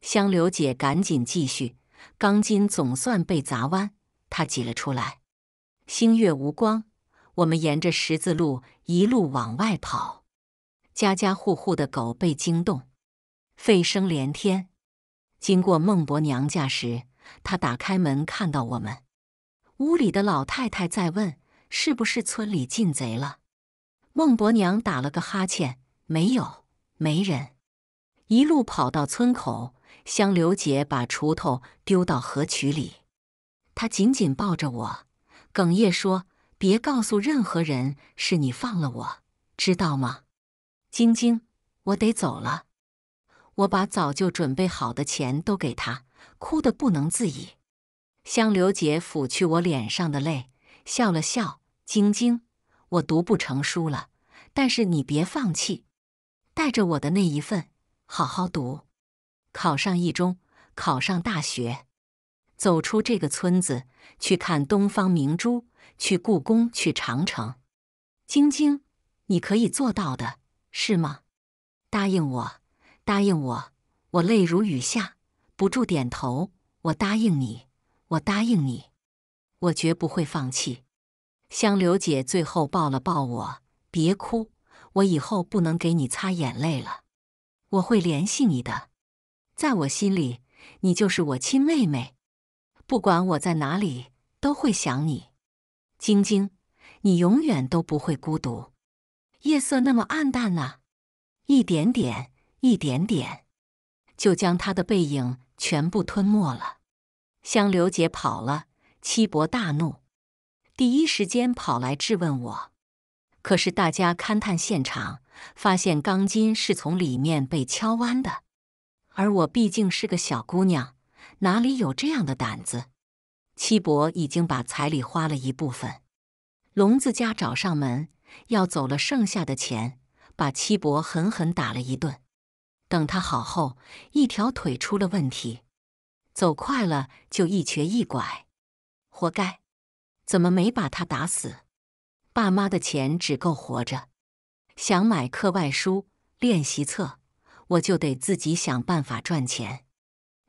Speaker 1: 香柳姐赶紧继续，钢筋总算被砸弯，她挤了出来。星月无光，我们沿着十字路一路往外跑。家家户户的狗被惊动，吠声连天。经过孟伯娘家时，她打开门看到我们，屋里的老太太在问：“是不是村里进贼了？”孟伯娘打了个哈欠：“没有，没人。”一路跑到村口。香柳姐把锄头丢到河渠里，她紧紧抱着我，哽咽说：“别告诉任何人是你放了我，知道吗？”晶晶，我得走了。我把早就准备好的钱都给她，哭得不能自已。香柳姐抚去我脸上的泪，笑了笑：“晶晶，我读不成书了，但是你别放弃，带着我的那一份，好好读。”考上一中，考上大学，走出这个村子，去看东方明珠，去故宫，去长城。晶晶，你可以做到的，是吗？答应我，答应我！我泪如雨下，不住点头。我答应你，我答应你，我绝不会放弃。香柳姐最后抱了抱我，别哭，我以后不能给你擦眼泪了，我会联系你的。在我心里，你就是我亲妹妹。不管我在哪里，都会想你，晶晶。你永远都不会孤独。夜色那么暗淡啊，一点点，一点点，就将他的背影全部吞没了。香流姐跑了，七伯大怒，第一时间跑来质问我。可是大家勘探现场，发现钢筋是从里面被敲弯的。而我毕竟是个小姑娘，哪里有这样的胆子？七伯已经把彩礼花了一部分，聋子家找上门要走了剩下的钱，把七伯狠狠打了一顿。等他好后，一条腿出了问题，走快了就一瘸一拐。活该！怎么没把他打死？爸妈的钱只够活着，想买课外书、练习册。我就得自己想办法赚钱，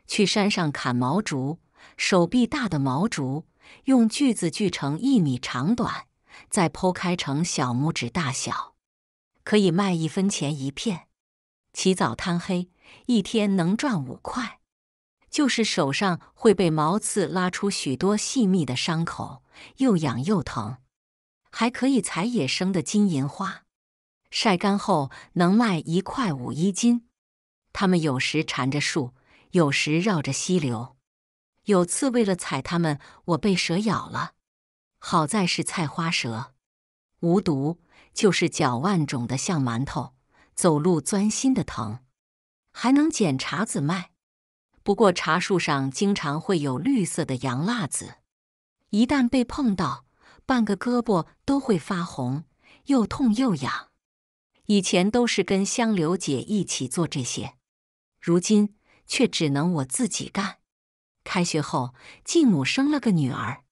Speaker 1: 去山上砍毛竹，手臂大的毛竹，用锯子锯成一米长短，再剖开成小拇指大小，可以卖一分钱一片。起早贪黑，一天能赚五块，就是手上会被毛刺拉出许多细密的伤口，又痒又疼。还可以采野生的金银花，晒干后能卖一块五一斤。它们有时缠着树，有时绕着溪流。有次为了采它们，我被蛇咬了，好在是菜花蛇，无毒，就是脚腕肿得像馒头，走路钻心的疼，还能捡茶子卖。不过茶树上经常会有绿色的洋辣子，一旦被碰到，半个胳膊都会发红，又痛又痒。以前都是跟香柳姐一起做这些。如今却只能我自己干。开学后，继母生了个女儿。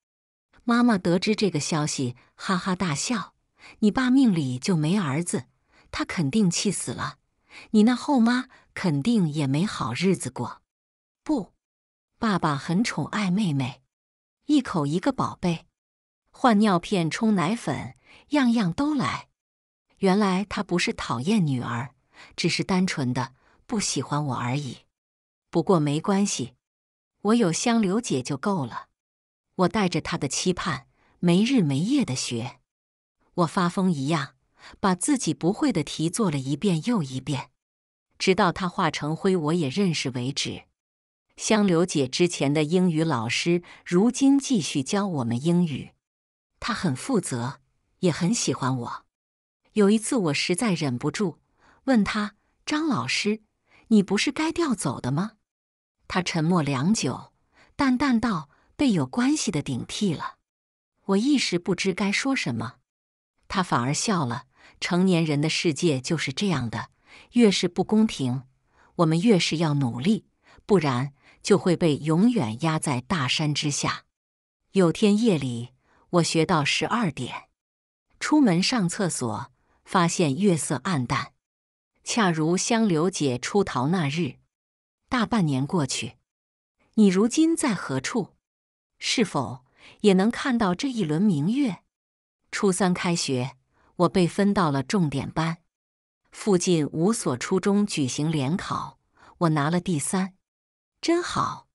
Speaker 1: 妈妈得知这个消息，哈哈大笑：“你爸命里就没儿子，他肯定气死了。你那后妈肯定也没好日子过。”不，爸爸很宠爱妹妹，一口一个宝贝，换尿片、冲奶粉，样样都来。原来他不是讨厌女儿，只是单纯的。不喜欢我而已，不过没关系，我有香流姐就够了。我带着她的期盼，没日没夜的学，我发疯一样，把自己不会的题做了一遍又一遍，直到她化成灰我也认识为止。香流姐之前的英语老师，如今继续教我们英语，她很负责，也很喜欢我。有一次，我实在忍不住问他：“张老师。”你不是该调走的吗？他沉默良久，淡淡道：“被有关系的顶替了。”我一时不知该说什么，他反而笑了。成年人的世界就是这样的，越是不公平，我们越是要努力，不然就会被永远压在大山之下。有天夜里，我学到十二点，出门上厕所，发现月色暗淡。恰如香柳姐出逃那日，大半年过去，你如今在何处？是否也能看到这一轮明月？初三开学，我被分到了重点班。附近五所初中举行联考，我拿了第三，真好。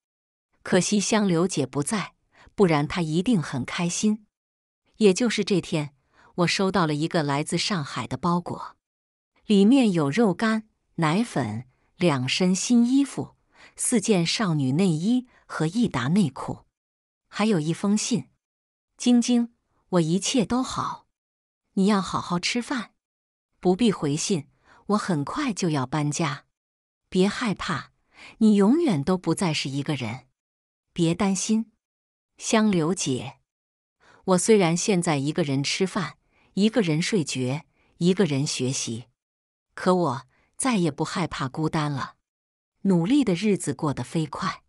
Speaker 1: 可惜香柳姐不在，不然她一定很开心。也就是这天，我收到了一个来自上海的包裹。里面有肉干、奶粉、两身新衣服、四件少女内衣和一沓内裤，还有一封信。晶晶，我一切都好，你要好好吃饭，不必回信。我很快就要搬家，别害怕，你永远都不再是一个人。别担心，香流姐，我虽然现在一个人吃饭、一个人睡觉、一个人学习。可我再也不害怕孤单了。努力的日子过得飞快，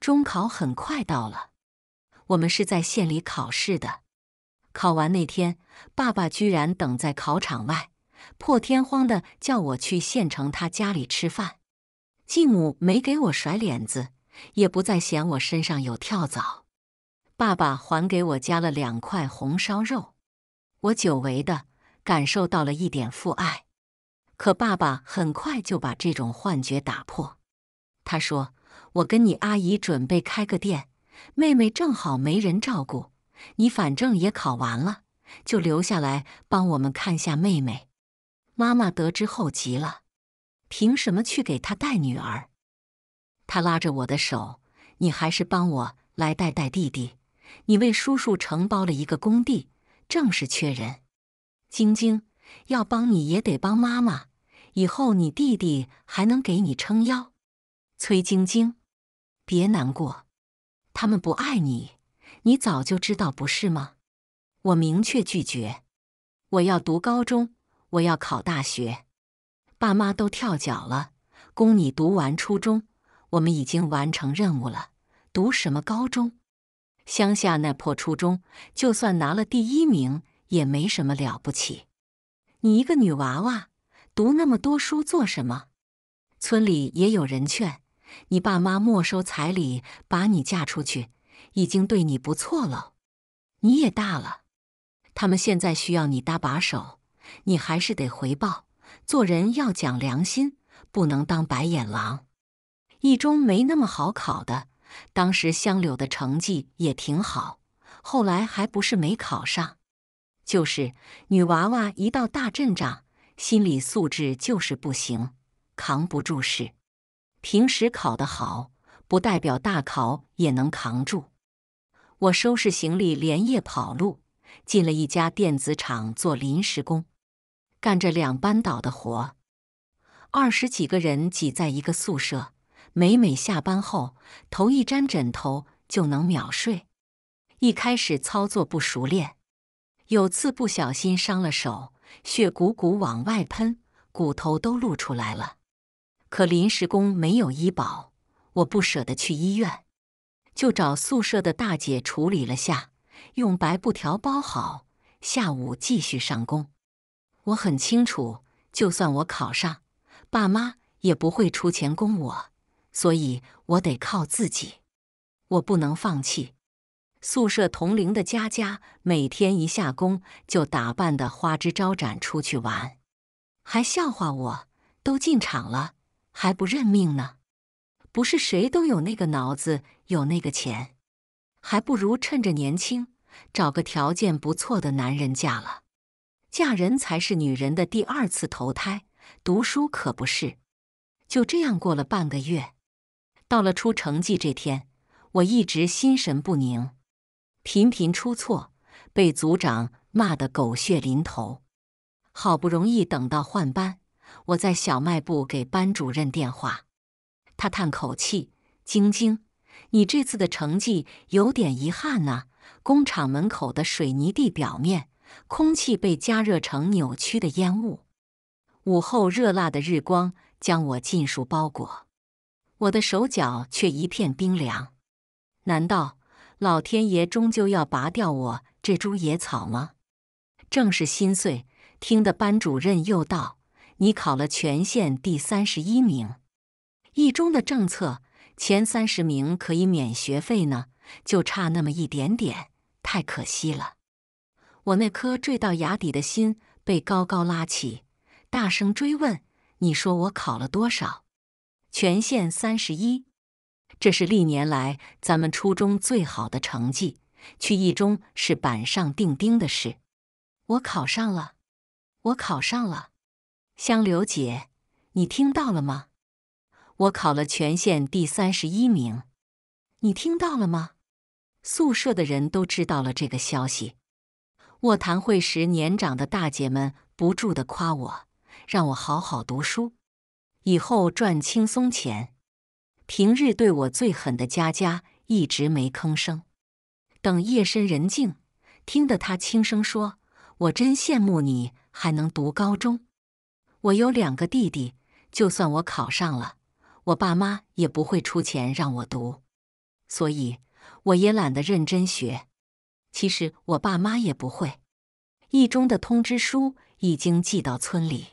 Speaker 1: 中考很快到了。我们是在县里考试的。考完那天，爸爸居然等在考场外，破天荒的叫我去县城他家里吃饭。继母没给我甩脸子，也不再嫌我身上有跳蚤。爸爸还给我加了两块红烧肉，我久违的感受到了一点父爱。可爸爸很快就把这种幻觉打破。他说：“我跟你阿姨准备开个店，妹妹正好没人照顾，你反正也考完了，就留下来帮我们看下妹妹。”妈妈得知后急了：“凭什么去给她带女儿？”他拉着我的手：“你还是帮我来带带弟弟。你为叔叔承包了一个工地，正是缺人。晶晶要帮你也得帮妈妈。”以后你弟弟还能给你撑腰，崔晶晶，别难过，他们不爱你，你早就知道不是吗？我明确拒绝，我要读高中，我要考大学，爸妈都跳脚了，供你读完初中，我们已经完成任务了。读什么高中？乡下那破初中，就算拿了第一名也没什么了不起。你一个女娃娃。读那么多书做什么？村里也有人劝你爸妈没收彩礼，把你嫁出去，已经对你不错了。你也大了，他们现在需要你搭把手，你还是得回报。做人要讲良心，不能当白眼狼。一中没那么好考的，当时香柳的成绩也挺好，后来还不是没考上？就是女娃娃一到大阵仗。心理素质就是不行，扛不住事。平时考得好，不代表大考也能扛住。我收拾行李连夜跑路，进了一家电子厂做临时工，干着两班倒的活。二十几个人挤在一个宿舍，每每下班后，头一沾枕头就能秒睡。一开始操作不熟练，有次不小心伤了手。血汩汩往外喷，骨头都露出来了。可临时工没有医保，我不舍得去医院，就找宿舍的大姐处理了下，用白布条包好，下午继续上工。我很清楚，就算我考上，爸妈也不会出钱供我，所以我得靠自己，我不能放弃。宿舍同龄的佳佳每天一下工就打扮的花枝招展出去玩，还笑话我都进厂了还不认命呢。不是谁都有那个脑子，有那个钱，还不如趁着年轻找个条件不错的男人嫁了。嫁人才是女人的第二次投胎，读书可不是。就这样过了半个月，到了出成绩这天，我一直心神不宁。频频出错，被组长骂得狗血淋头。好不容易等到换班，我在小卖部给班主任电话。他叹口气：“晶晶，你这次的成绩有点遗憾呐。”工厂门口的水泥地表面，空气被加热成扭曲的烟雾。午后热辣的日光将我尽数包裹，我的手脚却一片冰凉。难道？老天爷终究要拔掉我这株野草吗？正是心碎，听得班主任又道：“你考了全县第三十一名，一中的政策前三十名可以免学费呢，就差那么一点点，太可惜了。”我那颗坠到崖底的心被高高拉起，大声追问：“你说我考了多少？全县三十一。”这是历年来咱们初中最好的成绩，去一中是板上钉钉的事。我考上了，我考上了，香流姐，你听到了吗？我考了全县第三十一名，你听到了吗？宿舍的人都知道了这个消息。卧谈会时，年长的大姐们不住地夸我，让我好好读书，以后赚轻松钱。平日对我最狠的佳佳一直没吭声。等夜深人静，听得她轻声说：“我真羡慕你还能读高中。我有两个弟弟，就算我考上了，我爸妈也不会出钱让我读，所以我也懒得认真学。其实我爸妈也不会。”一中的通知书已经寄到村里，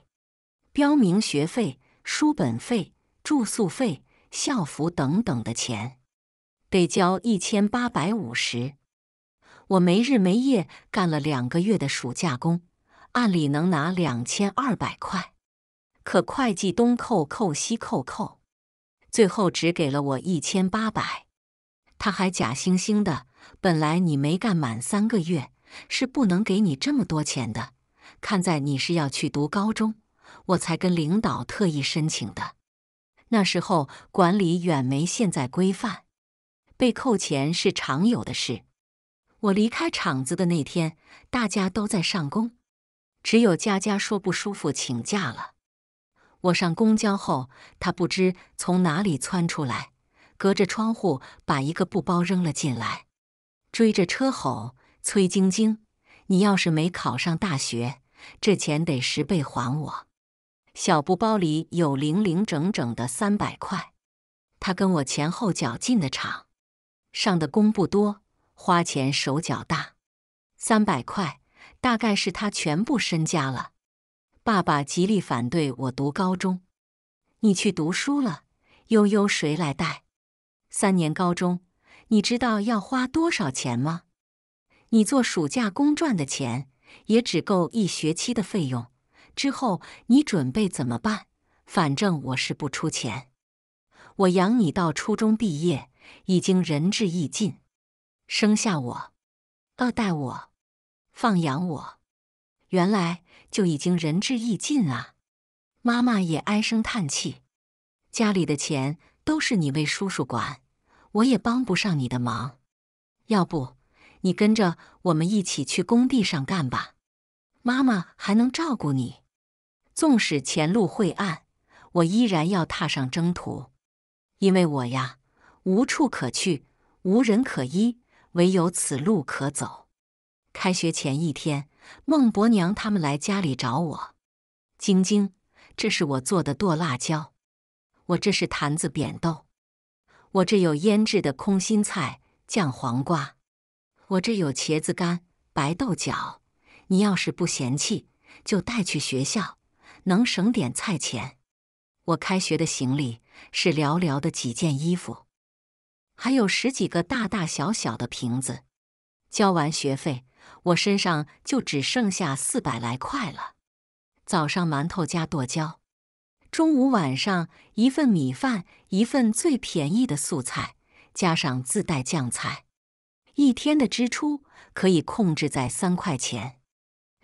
Speaker 1: 标明学费、书本费、住宿费。校服等等的钱，得交一千八百五十。我没日没夜干了两个月的暑假工，按理能拿两千二百块，可会计东扣扣西扣扣，最后只给了我一千八百。他还假惺惺的，本来你没干满三个月是不能给你这么多钱的，看在你是要去读高中，我才跟领导特意申请的。那时候管理远没现在规范，被扣钱是常有的事。我离开厂子的那天，大家都在上工，只有佳佳说不舒服请假了。我上公交后，他不知从哪里窜出来，隔着窗户把一个布包扔了进来，追着车吼：“崔晶晶，你要是没考上大学，这钱得十倍还我！”小布包里有零零整整的三百块，他跟我前后脚进的厂，上的工不多，花钱手脚大，三百块大概是他全部身家了。爸爸极力反对我读高中，你去读书了，悠悠谁来带？三年高中，你知道要花多少钱吗？你做暑假工赚的钱也只够一学期的费用。之后你准备怎么办？反正我是不出钱，我养你到初中毕业已经仁至义尽，生下我，带我，放养我，原来就已经仁至义尽啊！妈妈也唉声叹气，家里的钱都是你为叔叔管，我也帮不上你的忙。要不你跟着我们一起去工地上干吧，妈妈还能照顾你。纵使前路晦暗，我依然要踏上征途，因为我呀，无处可去，无人可依，唯有此路可走。开学前一天，孟伯娘他们来家里找我。晶晶，这是我做的剁辣椒，我这是坛子扁豆，我这有腌制的空心菜、酱黄瓜，我这有茄子干、白豆角，你要是不嫌弃，就带去学校。能省点菜钱。我开学的行李是寥寥的几件衣服，还有十几个大大小小的瓶子。交完学费，我身上就只剩下四百来块了。早上馒头加剁椒，中午晚上一份米饭，一份最便宜的素菜，加上自带酱菜，一天的支出可以控制在三块钱。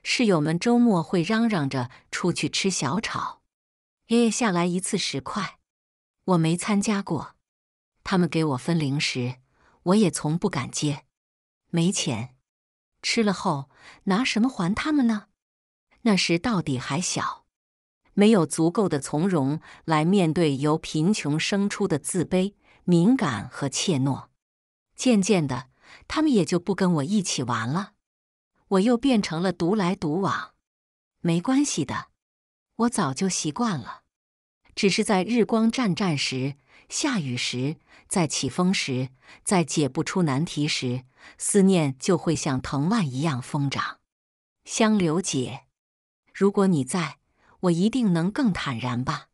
Speaker 1: 室友们周末会嚷嚷着出去吃小炒，爷爷下来一次十块，我没参加过，他们给我分零食，我也从不敢接，没钱，吃了后拿什么还他们呢？那时到底还小，没有足够的从容来面对由贫穷生出的自卑、敏感和怯懦，渐渐的，他们也就不跟我一起玩了。我又变成了独来独往，没关系的，我早就习惯了。只是在日光湛湛时、下雨时、在起风时、在解不出难题时，思念就会像藤蔓一样疯长。香流姐，如果你在，我一定能更坦然吧。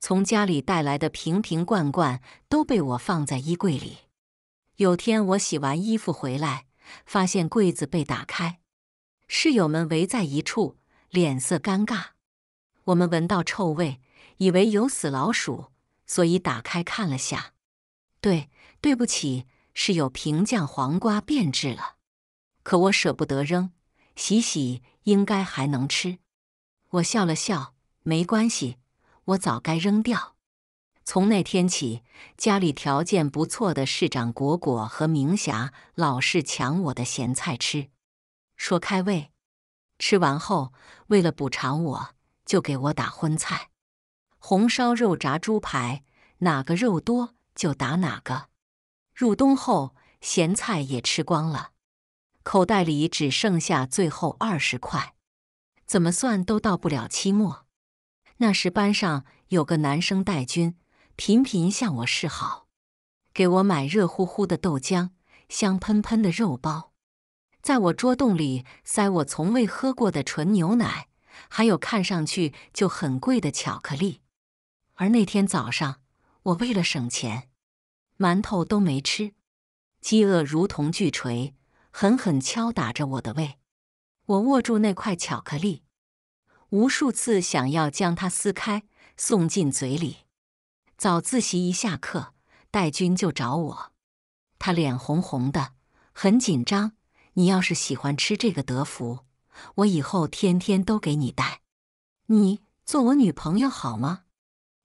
Speaker 1: 从家里带来的瓶瓶罐罐都被我放在衣柜里。有天我洗完衣服回来，发现柜子被打开。室友们围在一处，脸色尴尬。我们闻到臭味，以为有死老鼠，所以打开看了下。对，对不起，是有平酱黄瓜变质了。可我舍不得扔，洗洗应该还能吃。我笑了笑，没关系，我早该扔掉。从那天起，家里条件不错的市长果果和明霞老是抢我的咸菜吃。说开胃，吃完后为了补偿我，就给我打荤菜，红烧肉、炸猪排，哪个肉多就打哪个。入冬后，咸菜也吃光了，口袋里只剩下最后二十块，怎么算都到不了期末。那时班上有个男生戴军，频频向我示好，给我买热乎乎的豆浆、香喷喷的肉包。在我桌洞里塞我从未喝过的纯牛奶，还有看上去就很贵的巧克力。而那天早上，我为了省钱，馒头都没吃。饥饿如同巨锤，狠狠敲打着我的胃。我握住那块巧克力，无数次想要将它撕开，送进嘴里。早自习一下课，戴军就找我，他脸红红的，很紧张。你要是喜欢吃这个德芙，我以后天天都给你带。你做我女朋友好吗？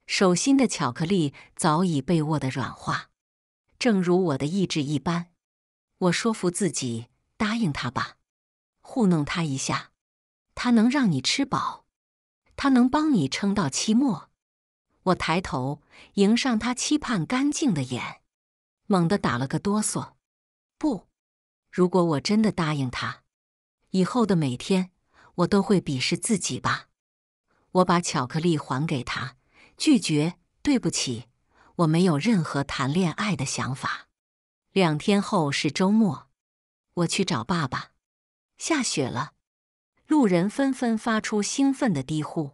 Speaker 1: 手心的巧克力早已被握得软化，正如我的意志一般。我说服自己答应他吧，糊弄他一下。他能让你吃饱，他能帮你撑到期末。我抬头迎上他期盼干净的眼，猛地打了个哆嗦。不。如果我真的答应他，以后的每天我都会鄙视自己吧。我把巧克力还给他，拒绝。对不起，我没有任何谈恋爱的想法。两天后是周末，我去找爸爸。下雪了，路人纷纷发出兴奋的低呼，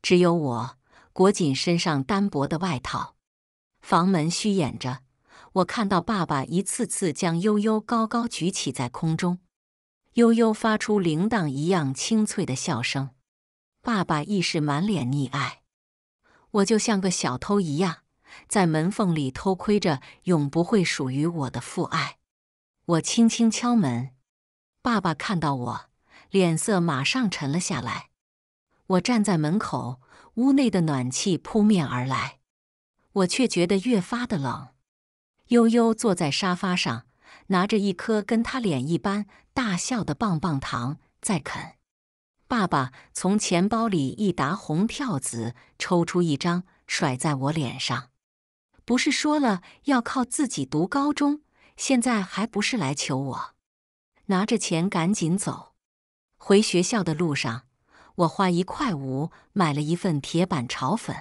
Speaker 1: 只有我裹紧身上单薄的外套。房门虚掩着。我看到爸爸一次次将悠悠高高举起在空中，悠悠发出铃铛一样清脆的笑声，爸爸亦是满脸溺爱。我就像个小偷一样，在门缝里偷窥着永不会属于我的父爱。我轻轻敲门，爸爸看到我，脸色马上沉了下来。我站在门口，屋内的暖气扑面而来，我却觉得越发的冷。悠悠坐在沙发上，拿着一颗跟他脸一般大小的棒棒糖在啃。爸爸从钱包里一沓红票子抽出一张，甩在我脸上。不是说了要靠自己读高中，现在还不是来求我？拿着钱赶紧走。回学校的路上，我花一块五买了一份铁板炒粉，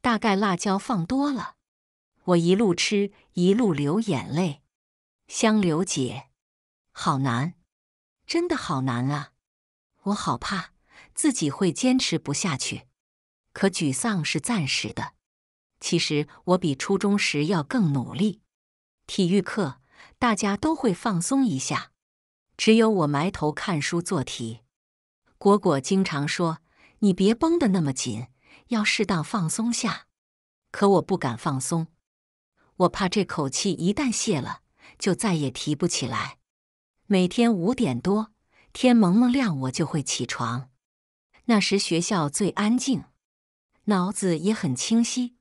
Speaker 1: 大概辣椒放多了。我一路吃，一路流眼泪，香流姐，好难，真的好难啊！我好怕自己会坚持不下去。可沮丧是暂时的，其实我比初中时要更努力。体育课大家都会放松一下，只有我埋头看书做题。果果经常说：“你别绷得那么紧，要适当放松下。”可我不敢放松。我怕这口气一旦泄了，就再也提不起来。每天五点多，天蒙蒙亮，我就会起床。那时学校最安静，脑子也很清晰。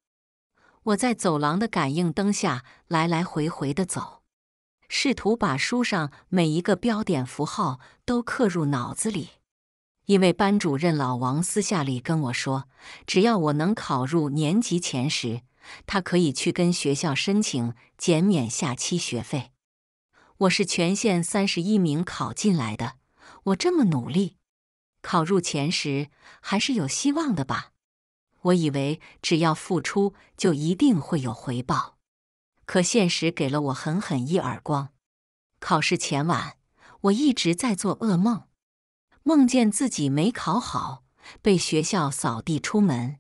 Speaker 1: 我在走廊的感应灯下来来回回的走，试图把书上每一个标点符号都刻入脑子里。因为班主任老王私下里跟我说，只要我能考入年级前十。他可以去跟学校申请减免下期学费。我是全县三十一名考进来的，我这么努力，考入前十还是有希望的吧？我以为只要付出就一定会有回报，可现实给了我狠狠一耳光。考试前晚，我一直在做噩梦，梦见自己没考好，被学校扫地出门。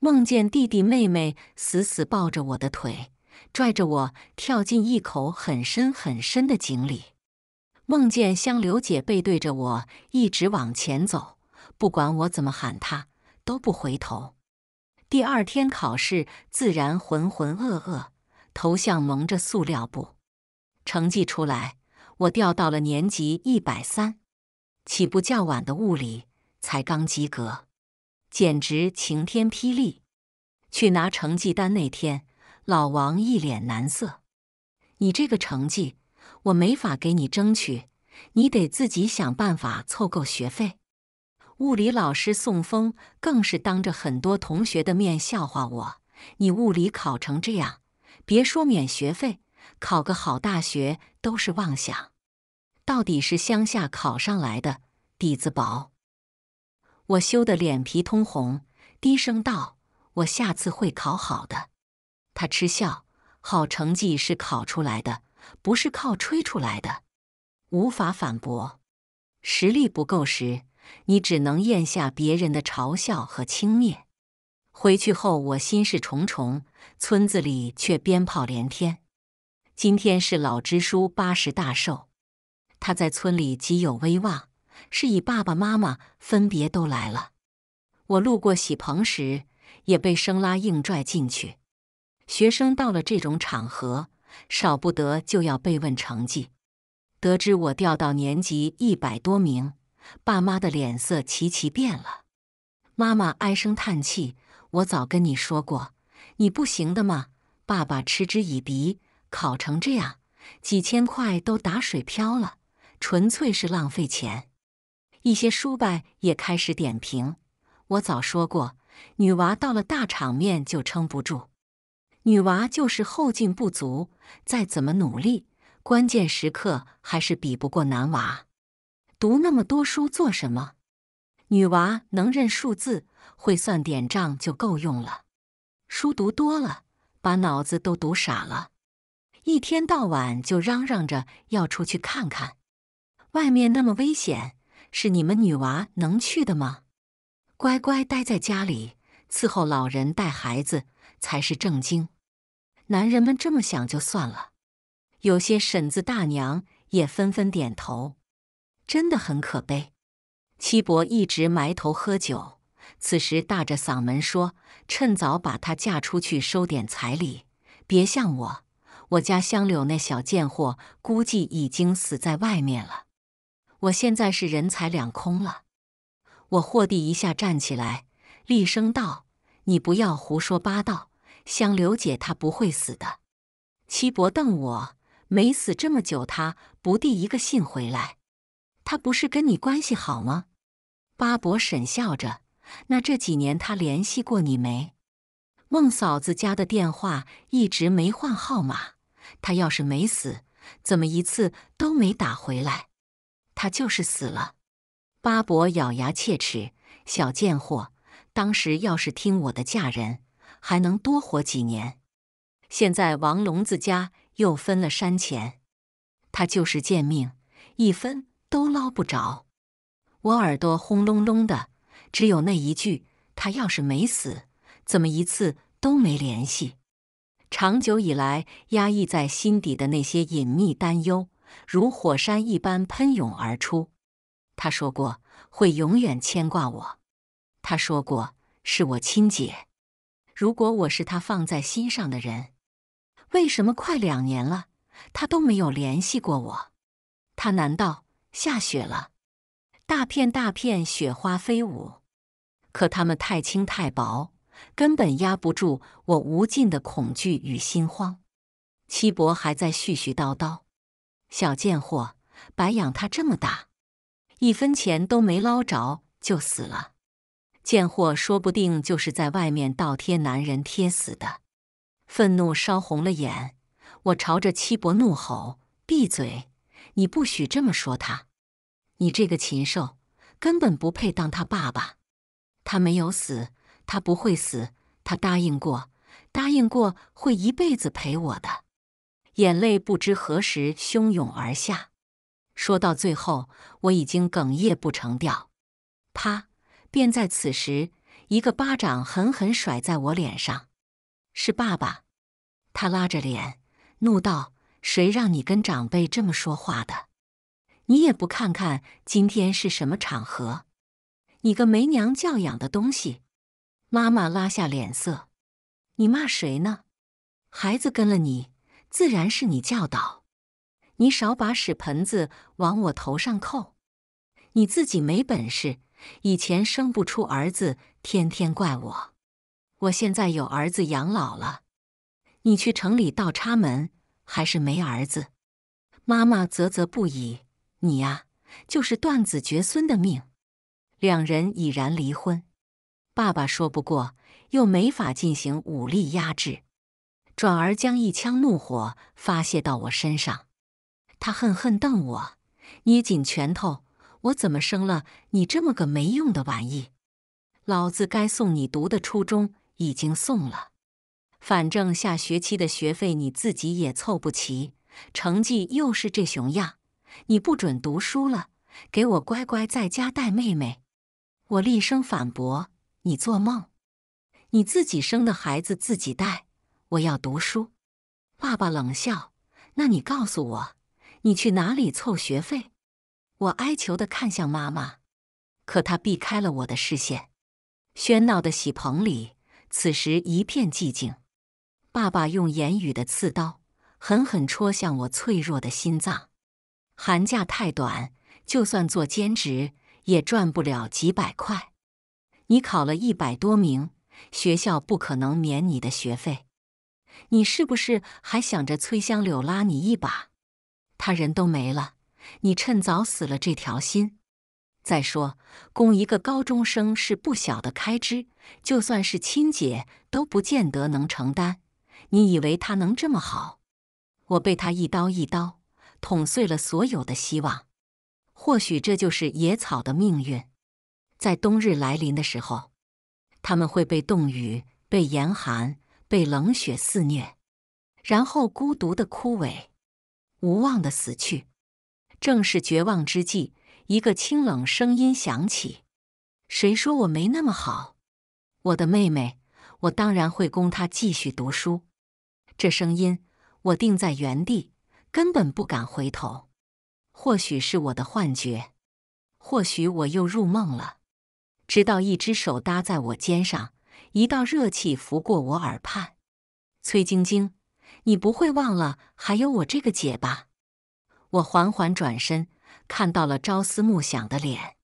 Speaker 1: 梦见弟弟妹妹死死抱着我的腿，拽着我跳进一口很深很深的井里。梦见香流姐背对着我一直往前走，不管我怎么喊她都不回头。第二天考试自然浑浑噩噩，头像蒙着塑料布。成绩出来，我掉到了年级一百三，起步较晚的物理才刚及格。简直晴天霹雳！去拿成绩单那天，老王一脸难色：“你这个成绩，我没法给你争取，你得自己想办法凑够学费。”物理老师宋风更是当着很多同学的面笑话我：“你物理考成这样，别说免学费，考个好大学都是妄想。到底是乡下考上来的，底子薄。”我羞得脸皮通红，低声道：“我下次会考好的。”他嗤笑：“好成绩是考出来的，不是靠吹出来的。”无法反驳。实力不够时，你只能咽下别人的嘲笑和轻蔑。回去后，我心事重重。村子里却鞭炮连天。今天是老支书八十大寿，他在村里极有威望。是以爸爸妈妈分别都来了，我路过喜棚时也被生拉硬拽进去。学生到了这种场合，少不得就要被问成绩。得知我掉到年级一百多名，爸妈的脸色齐齐变了。妈妈唉声叹气：“我早跟你说过，你不行的嘛。”爸爸嗤之以鼻：“考成这样，几千块都打水漂了，纯粹是浪费钱。”一些书吧也开始点评。我早说过，女娃到了大场面就撑不住，女娃就是后劲不足，再怎么努力，关键时刻还是比不过男娃。读那么多书做什么？女娃能认数字，会算点账就够用了。书读多了，把脑子都读傻了，一天到晚就嚷嚷着要出去看看，外面那么危险。是你们女娃能去的吗？乖乖待在家里伺候老人带孩子才是正经。男人们这么想就算了，有些婶子大娘也纷纷点头，真的很可悲。七伯一直埋头喝酒，此时大着嗓门说：“趁早把她嫁出去，收点彩礼，别像我，我家香柳那小贱货，估计已经死在外面了。”我现在是人财两空了，我霍地一下站起来，厉声道：“你不要胡说八道！香柳姐她不会死的。”七伯瞪我：“没死这么久，她不递一个信回来？她不是跟你关系好吗？”巴伯沈笑着：“那这几年她联系过你没？”孟嫂子家的电话一直没换号码，她要是没死，怎么一次都没打回来？他就是死了，巴伯咬牙切齿：“小贱货，当时要是听我的嫁人，还能多活几年。现在王龙子家又分了山钱，他就是贱命，一分都捞不着。”我耳朵轰隆隆的，只有那一句：“他要是没死，怎么一次都没联系？”长久以来压抑在心底的那些隐秘担忧。如火山一般喷涌而出。他说过会永远牵挂我。他说过是我亲姐。如果我是他放在心上的人，为什么快两年了，他都没有联系过我？他难道下雪了？大片大片雪花飞舞，可它们太轻太薄，根本压不住我无尽的恐惧与心慌。七伯还在絮絮叨叨。小贱货，白养他这么大，一分钱都没捞着就死了。贱货说不定就是在外面倒贴男人贴死的。愤怒烧红了眼，我朝着七伯怒吼：“闭嘴！你不许这么说他！你这个禽兽，根本不配当他爸爸！他没有死，他不会死，他答应过，答应过会一辈子陪我的。”眼泪不知何时汹涌而下，说到最后，我已经哽咽不成调。啪！便在此时，一个巴掌狠狠甩在我脸上。是爸爸，他拉着脸怒道：“谁让你跟长辈这么说话的？你也不看看今天是什么场合！你个没娘教养的东西！”妈妈拉下脸色：“你骂谁呢？孩子跟了你。”自然是你教导，你少把屎盆子往我头上扣，你自己没本事，以前生不出儿子，天天怪我，我现在有儿子养老了，你去城里倒插门还是没儿子？妈妈啧啧不已，你呀就是断子绝孙的命。两人已然离婚，爸爸说不过，又没法进行武力压制。转而将一腔怒火发泄到我身上，他恨恨瞪我，捏紧拳头。我怎么生了你这么个没用的玩意？老子该送你读的初中已经送了，反正下学期的学费你自己也凑不齐，成绩又是这熊样，你不准读书了，给我乖乖在家带妹妹。我厉声反驳：“你做梦！你自己生的孩子自己带。”我要读书，爸爸冷笑。那你告诉我，你去哪里凑学费？我哀求地看向妈妈，可她避开了我的视线。喧闹的喜棚里，此时一片寂静。爸爸用言语的刺刀狠狠戳向我脆弱的心脏。寒假太短，就算做兼职也赚不了几百块。你考了一百多名，学校不可能免你的学费。你是不是还想着崔香柳拉你一把？他人都没了，你趁早死了这条心。再说，供一个高中生是不小的开支，就算是亲姐都不见得能承担。你以为他能这么好？我被他一刀一刀捅碎了所有的希望。或许这就是野草的命运，在冬日来临的时候，他们会被冻雨，被严寒。被冷血肆虐，然后孤独的枯萎，无望的死去。正是绝望之际，一个清冷声音响起：“谁说我没那么好？”我的妹妹，我当然会供她继续读书。这声音，我定在原地，根本不敢回头。或许是我的幻觉，或许我又入梦了。直到一只手搭在我肩上。一道热气拂过我耳畔，崔晶晶，你不会忘了还有我这个姐吧？我缓缓转身，看到了朝思暮想的脸，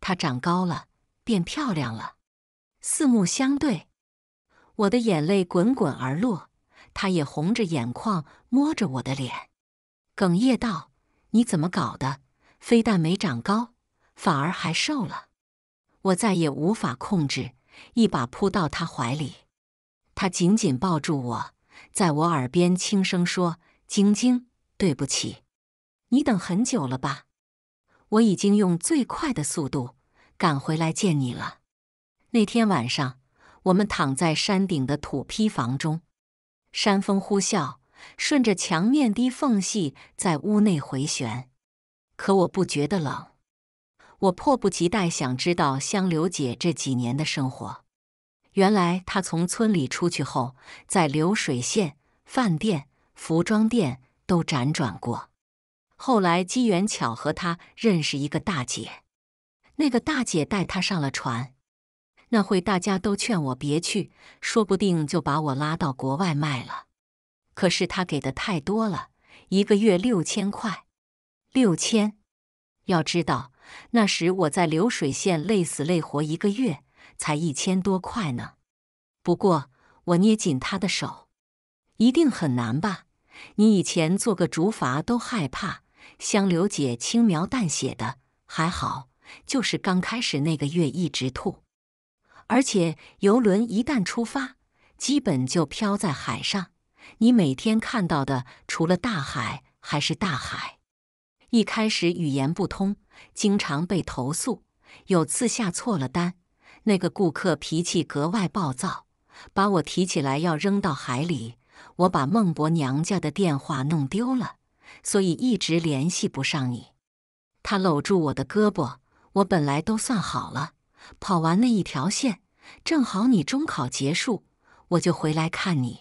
Speaker 1: 她长高了，变漂亮了。四目相对，我的眼泪滚滚而落，她也红着眼眶，摸着我的脸，哽咽道：“你怎么搞的？非但没长高，反而还瘦了。”我再也无法控制。一把扑到他怀里，他紧紧抱住我，在我耳边轻声说：“晶晶，对不起，你等很久了吧？我已经用最快的速度赶回来见你了。”那天晚上，我们躺在山顶的土坯房中，山风呼啸，顺着墙面的缝隙在屋内回旋，可我不觉得冷。我迫不及待想知道香柳姐这几年的生活。原来她从村里出去后，在流水线、饭店、服装店都辗转过。后来机缘巧合，她认识一个大姐，那个大姐带她上了船。那会大家都劝我别去，说不定就把我拉到国外卖了。可是他给的太多了，一个月六千块，六千。要知道。那时我在流水线累死累活一个月才一千多块呢。不过我捏紧他的手，一定很难吧？你以前做个竹筏都害怕。香柳姐轻描淡写的，还好，就是刚开始那个月一直吐。而且游轮一旦出发，基本就漂在海上，你每天看到的除了大海还是大海。一开始语言不通。经常被投诉，有次下错了单，那个顾客脾气格外暴躁，把我提起来要扔到海里。我把孟博娘家的电话弄丢了，所以一直联系不上你。他搂住我的胳膊，我本来都算好了，跑完那一条线，正好你中考结束，我就回来看你。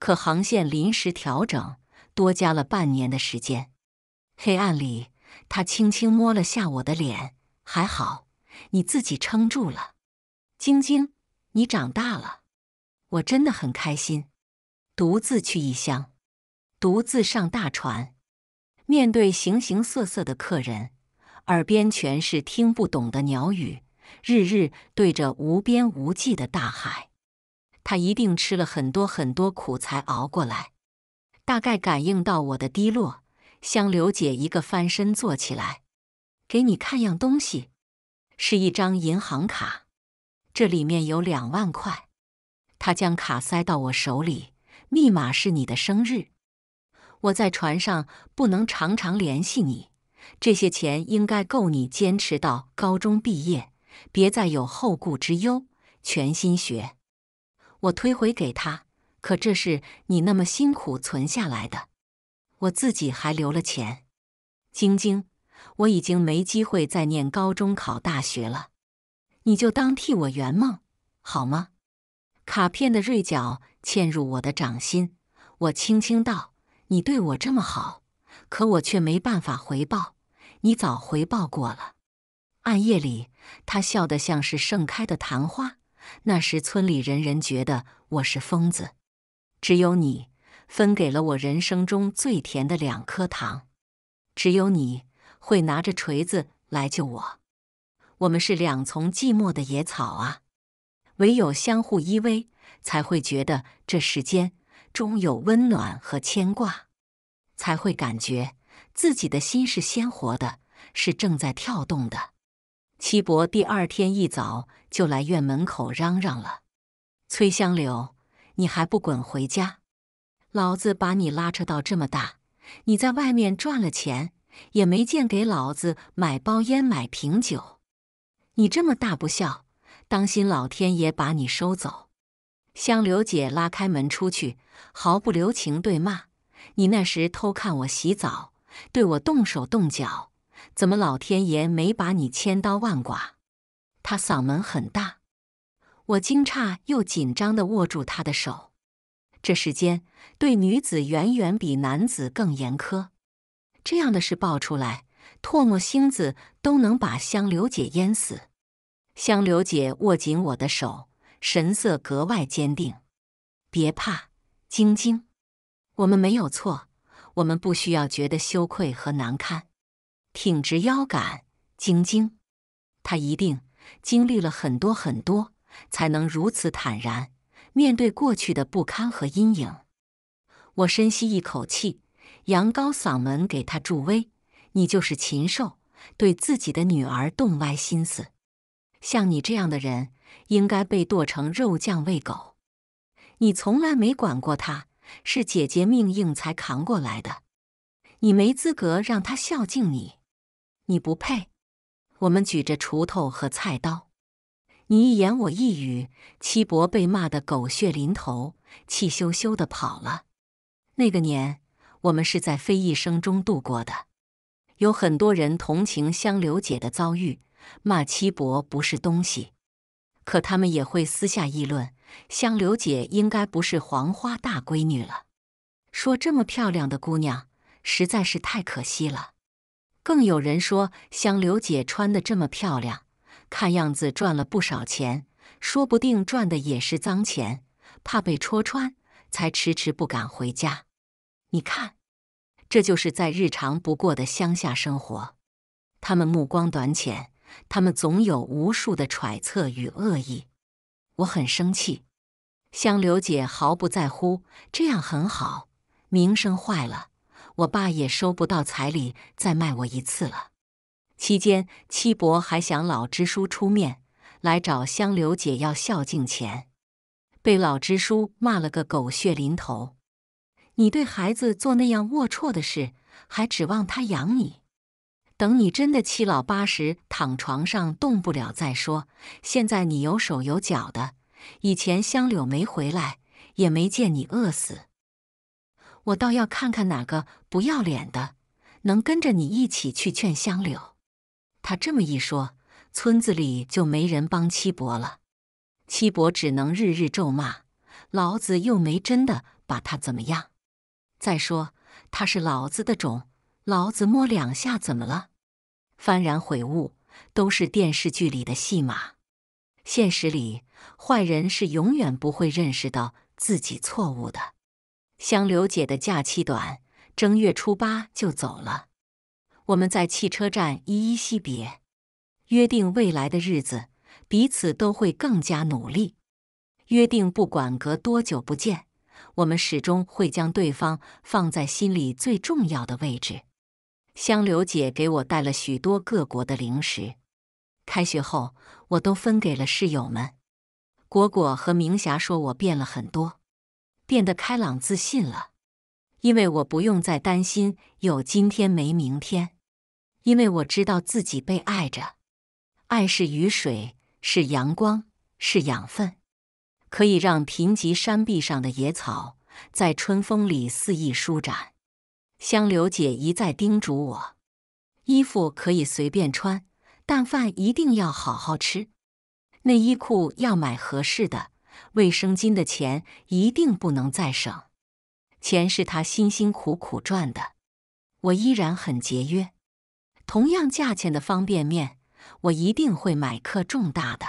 Speaker 1: 可航线临时调整，多加了半年的时间。黑暗里。他轻轻摸了下我的脸，还好，你自己撑住了。晶晶，你长大了，我真的很开心。独自去异乡，独自上大船，面对形形色色的客人，耳边全是听不懂的鸟语，日日对着无边无际的大海。他一定吃了很多很多苦才熬过来。大概感应到我的低落。香柳姐一个翻身坐起来，给你看样东西，是一张银行卡，这里面有两万块。她将卡塞到我手里，密码是你的生日。我在船上不能常常联系你，这些钱应该够你坚持到高中毕业，别再有后顾之忧，全心学。我推回给他，可这是你那么辛苦存下来的。我自己还留了钱，晶晶，我已经没机会再念高中考大学了，你就当替我圆梦，好吗？卡片的锐角嵌入我的掌心，我轻轻道：“你对我这么好，可我却没办法回报。你早回报过了。”暗夜里，他笑得像是盛开的昙花。那时村里人人觉得我是疯子，只有你。分给了我人生中最甜的两颗糖，只有你会拿着锤子来救我。我们是两丛寂寞的野草啊，唯有相互依偎，才会觉得这世间终有温暖和牵挂，才会感觉自己的心是鲜活的，是正在跳动的。七伯第二天一早就来院门口嚷嚷了：“崔香柳，你还不滚回家？”老子把你拉扯到这么大，你在外面赚了钱，也没见给老子买包烟、买瓶酒。你这么大不孝，当心老天爷把你收走。香柳姐拉开门出去，毫不留情对骂：“你那时偷看我洗澡，对我动手动脚，怎么老天爷没把你千刀万剐？”他嗓门很大，我惊诧又紧张的握住他的手。这世间对女子远远比男子更严苛，这样的事爆出来，唾沫星子都能把香柳姐淹死。香柳姐握紧我的手，神色格外坚定：“别怕，晶晶，我们没有错，我们不需要觉得羞愧和难堪，挺直腰杆，晶晶，她一定经历了很多很多，才能如此坦然。”面对过去的不堪和阴影，我深吸一口气，扬高嗓门给他助威：“你就是禽兽，对自己的女儿动歪心思。像你这样的人，应该被剁成肉酱喂狗。你从来没管过他，是姐姐命硬才扛过来的。你没资格让他孝敬你，你不配。我们举着锄头和菜刀。”你一言我一语，七伯被骂得狗血淋头，气羞羞的跑了。那个年，我们是在非议声中度过的。有很多人同情香柳姐的遭遇，骂七伯不是东西，可他们也会私下议论：香柳姐应该不是黄花大闺女了，说这么漂亮的姑娘实在是太可惜了。更有人说，香柳姐穿的这么漂亮。看样子赚了不少钱，说不定赚的也是脏钱，怕被戳穿，才迟迟不敢回家。你看，这就是再日常不过的乡下生活。他们目光短浅，他们总有无数的揣测与恶意。我很生气，香柳姐毫不在乎，这样很好，名声坏了，我爸也收不到彩礼，再卖我一次了。期间，七伯还想老支书出面来找香柳姐要孝敬钱，被老支书骂了个狗血淋头：“你对孩子做那样龌龊的事，还指望他养你？等你真的七老八十躺床上动不了再说。现在你有手有脚的，以前香柳没回来也没见你饿死，我倒要看看哪个不要脸的能跟着你一起去劝香柳。”他这么一说，村子里就没人帮七伯了。七伯只能日日咒骂：“老子又没真的把他怎么样。”再说他是老子的种，老子摸两下怎么了？幡然悔悟，都是电视剧里的戏码。现实里，坏人是永远不会认识到自己错误的。香柳姐的假期短，正月初八就走了。我们在汽车站依依惜别，约定未来的日子彼此都会更加努力。约定不管隔多久不见，我们始终会将对方放在心里最重要的位置。香流姐给我带了许多各国的零食，开学后我都分给了室友们。果果和明霞说我变了很多，变得开朗自信了，因为我不用再担心有今天没明天。因为我知道自己被爱着，爱是雨水，是阳光，是养分，可以让贫瘠山壁上的野草在春风里肆意舒展。香柳姐一再叮嘱我：衣服可以随便穿，但饭一定要好好吃；内衣裤要买合适的，卫生巾的钱一定不能再省。钱是她辛辛苦苦赚的，我依然很节约。同样价钱的方便面，我一定会买克重大的。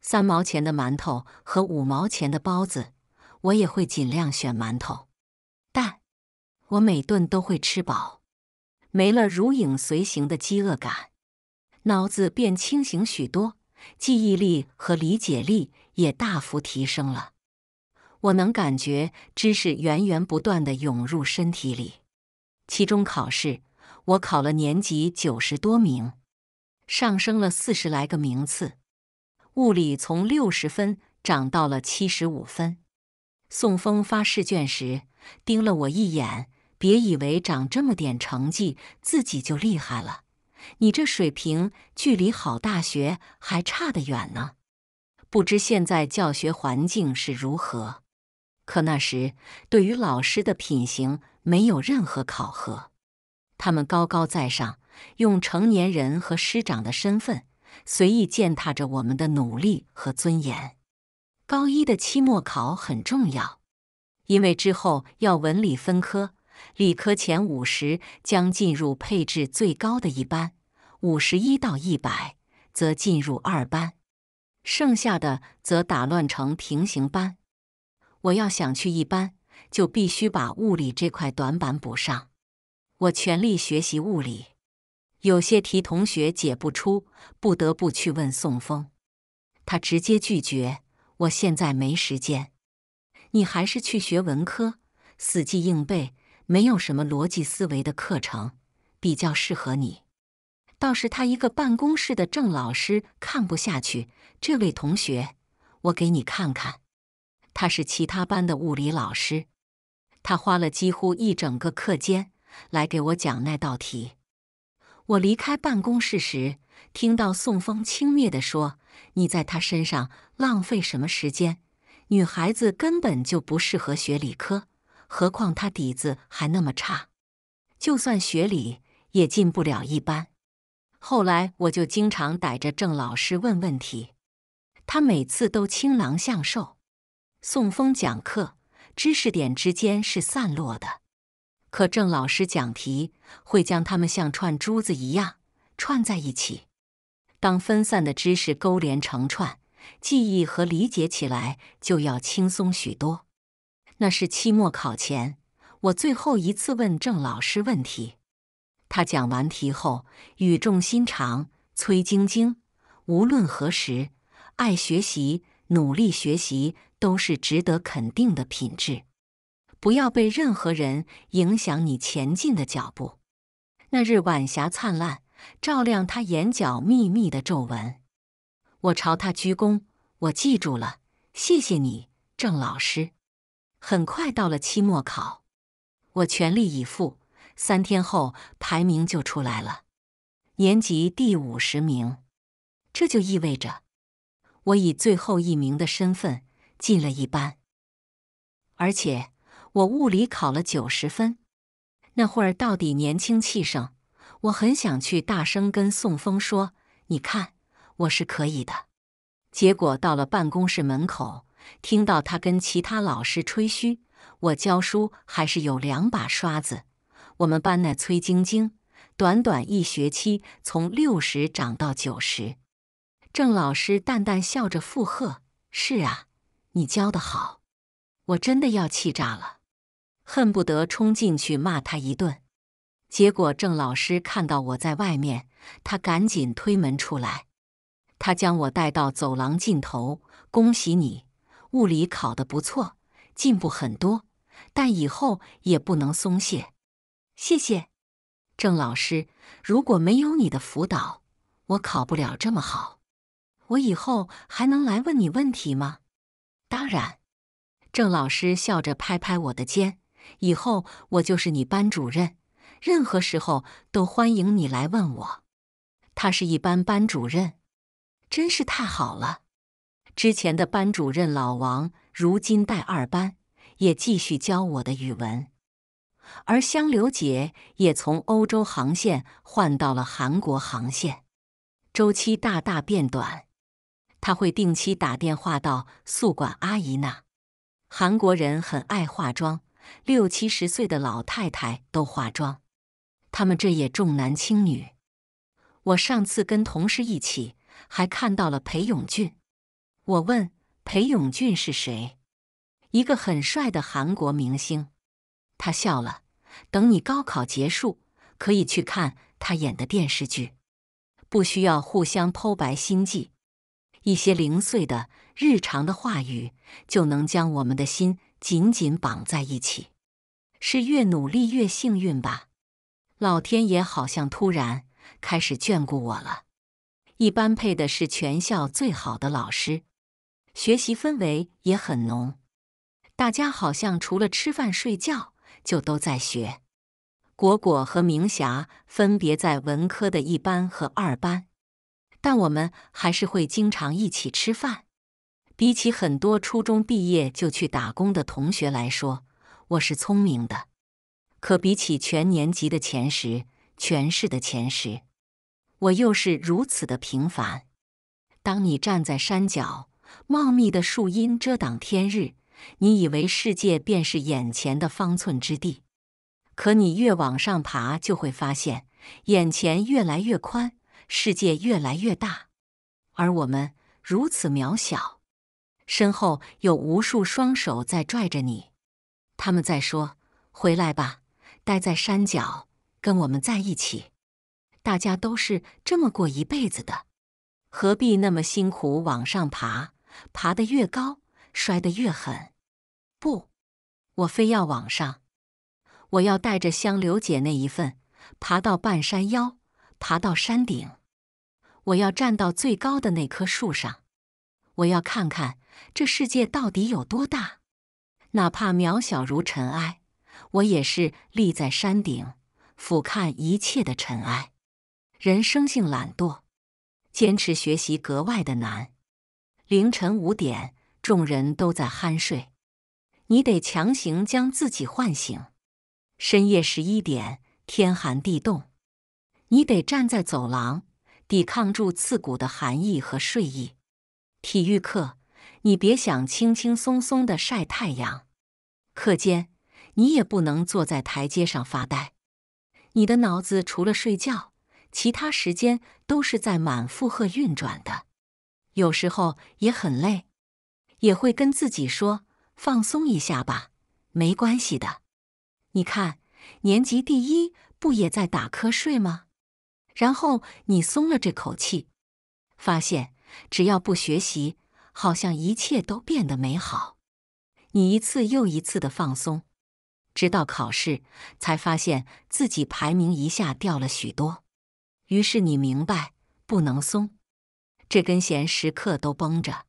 Speaker 1: 三毛钱的馒头和五毛钱的包子，我也会尽量选馒头。但，我每顿都会吃饱，没了如影随形的饥饿感，脑子变清醒许多，记忆力和理解力也大幅提升了。我能感觉知识源源不断的涌入身体里。期中考试。我考了年级九十多名，上升了四十来个名次。物理从六十分涨到了七十五分。宋峰发试卷时盯了我一眼：“别以为长这么点成绩自己就厉害了，你这水平距离好大学还差得远呢。”不知现在教学环境是如何，可那时对于老师的品行没有任何考核。他们高高在上，用成年人和师长的身份随意践踏着我们的努力和尊严。高一的期末考很重要，因为之后要文理分科，理科前五十将进入配置最高的一班，五十一到一百则进入二班，剩下的则打乱成平行班。我要想去一班，就必须把物理这块短板补上。我全力学习物理，有些题同学解不出，不得不去问宋峰。他直接拒绝，我现在没时间。你还是去学文科，死记硬背没有什么逻辑思维的课程，比较适合你。倒是他一个办公室的郑老师看不下去，这位同学，我给你看看。他是其他班的物理老师，他花了几乎一整个课间。来给我讲那道题。我离开办公室时，听到宋风轻蔑地说：“你在他身上浪费什么时间？女孩子根本就不适合学理科，何况他底子还那么差，就算学理也进不了一班。”后来我就经常逮着郑老师问问题，他每次都倾囊相授。宋风讲课，知识点之间是散落的。可郑老师讲题会将它们像串珠子一样串在一起。当分散的知识勾连成串，记忆和理解起来就要轻松许多。那是期末考前，我最后一次问郑老师问题。他讲完题后，语重心长：“崔晶晶，无论何时，爱学习、努力学习都是值得肯定的品质。”不要被任何人影响你前进的脚步。那日晚霞灿烂，照亮他眼角密密的皱纹。我朝他鞠躬，我记住了，谢谢你，郑老师。很快到了期末考，我全力以赴。三天后，排名就出来了，年级第五十名。这就意味着，我以最后一名的身份进了一班，而且。我物理考了九十分，那会儿到底年轻气盛，我很想去大声跟宋峰说：“你看，我是可以的。”结果到了办公室门口，听到他跟其他老师吹嘘我教书还是有两把刷子。我们班那崔晶晶，短短一学期从六十涨到九十。郑老师淡淡笑着附和：“是啊，你教的好。”我真的要气炸了。恨不得冲进去骂他一顿，结果郑老师看到我在外面，他赶紧推门出来。他将我带到走廊尽头，恭喜你，物理考得不错，进步很多，但以后也不能松懈。谢谢，郑老师，如果没有你的辅导，我考不了这么好。我以后还能来问你问题吗？当然，郑老师笑着拍拍我的肩。以后我就是你班主任，任何时候都欢迎你来问我。他是一班班主任，真是太好了。之前的班主任老王如今带二班，也继续教我的语文。而香柳姐也从欧洲航线换到了韩国航线，周期大大变短。她会定期打电话到宿管阿姨那。韩国人很爱化妆。六七十岁的老太太都化妆，他们这也重男轻女。我上次跟同事一起还看到了裴勇俊，我问裴勇俊是谁，一个很帅的韩国明星。他笑了，等你高考结束，可以去看他演的电视剧。不需要互相剖白心计，一些零碎的日常的话语就能将我们的心。紧紧绑在一起，是越努力越幸运吧？老天爷好像突然开始眷顾我了。一般配的是全校最好的老师，学习氛围也很浓，大家好像除了吃饭睡觉，就都在学。果果和明霞分别在文科的一班和二班，但我们还是会经常一起吃饭。比起很多初中毕业就去打工的同学来说，我是聪明的。可比起全年级的前十、全市的前十，我又是如此的平凡。当你站在山脚，茂密的树荫遮挡天日，你以为世界便是眼前的方寸之地。可你越往上爬，就会发现眼前越来越宽，世界越来越大，而我们如此渺小。身后有无数双手在拽着你，他们在说：“回来吧，待在山脚，跟我们在一起。大家都是这么过一辈子的，何必那么辛苦往上爬？爬得越高，摔得越狠。不，我非要往上，我要带着香柳姐那一份，爬到半山腰，爬到山顶，我要站到最高的那棵树上。”我要看看这世界到底有多大，哪怕渺小如尘埃，我也是立在山顶俯瞰一切的尘埃。人生性懒惰，坚持学习格外的难。凌晨五点，众人都在酣睡，你得强行将自己唤醒。深夜十一点，天寒地冻，你得站在走廊，抵抗住刺骨的寒意和睡意。体育课，你别想轻轻松松的晒太阳；课间，你也不能坐在台阶上发呆。你的脑子除了睡觉，其他时间都是在满负荷运转的，有时候也很累，也会跟自己说：“放松一下吧，没关系的。”你看，年级第一不也在打瞌睡吗？然后你松了这口气，发现。只要不学习，好像一切都变得美好。你一次又一次的放松，直到考试，才发现自己排名一下掉了许多。于是你明白，不能松，这根弦时刻都绷着。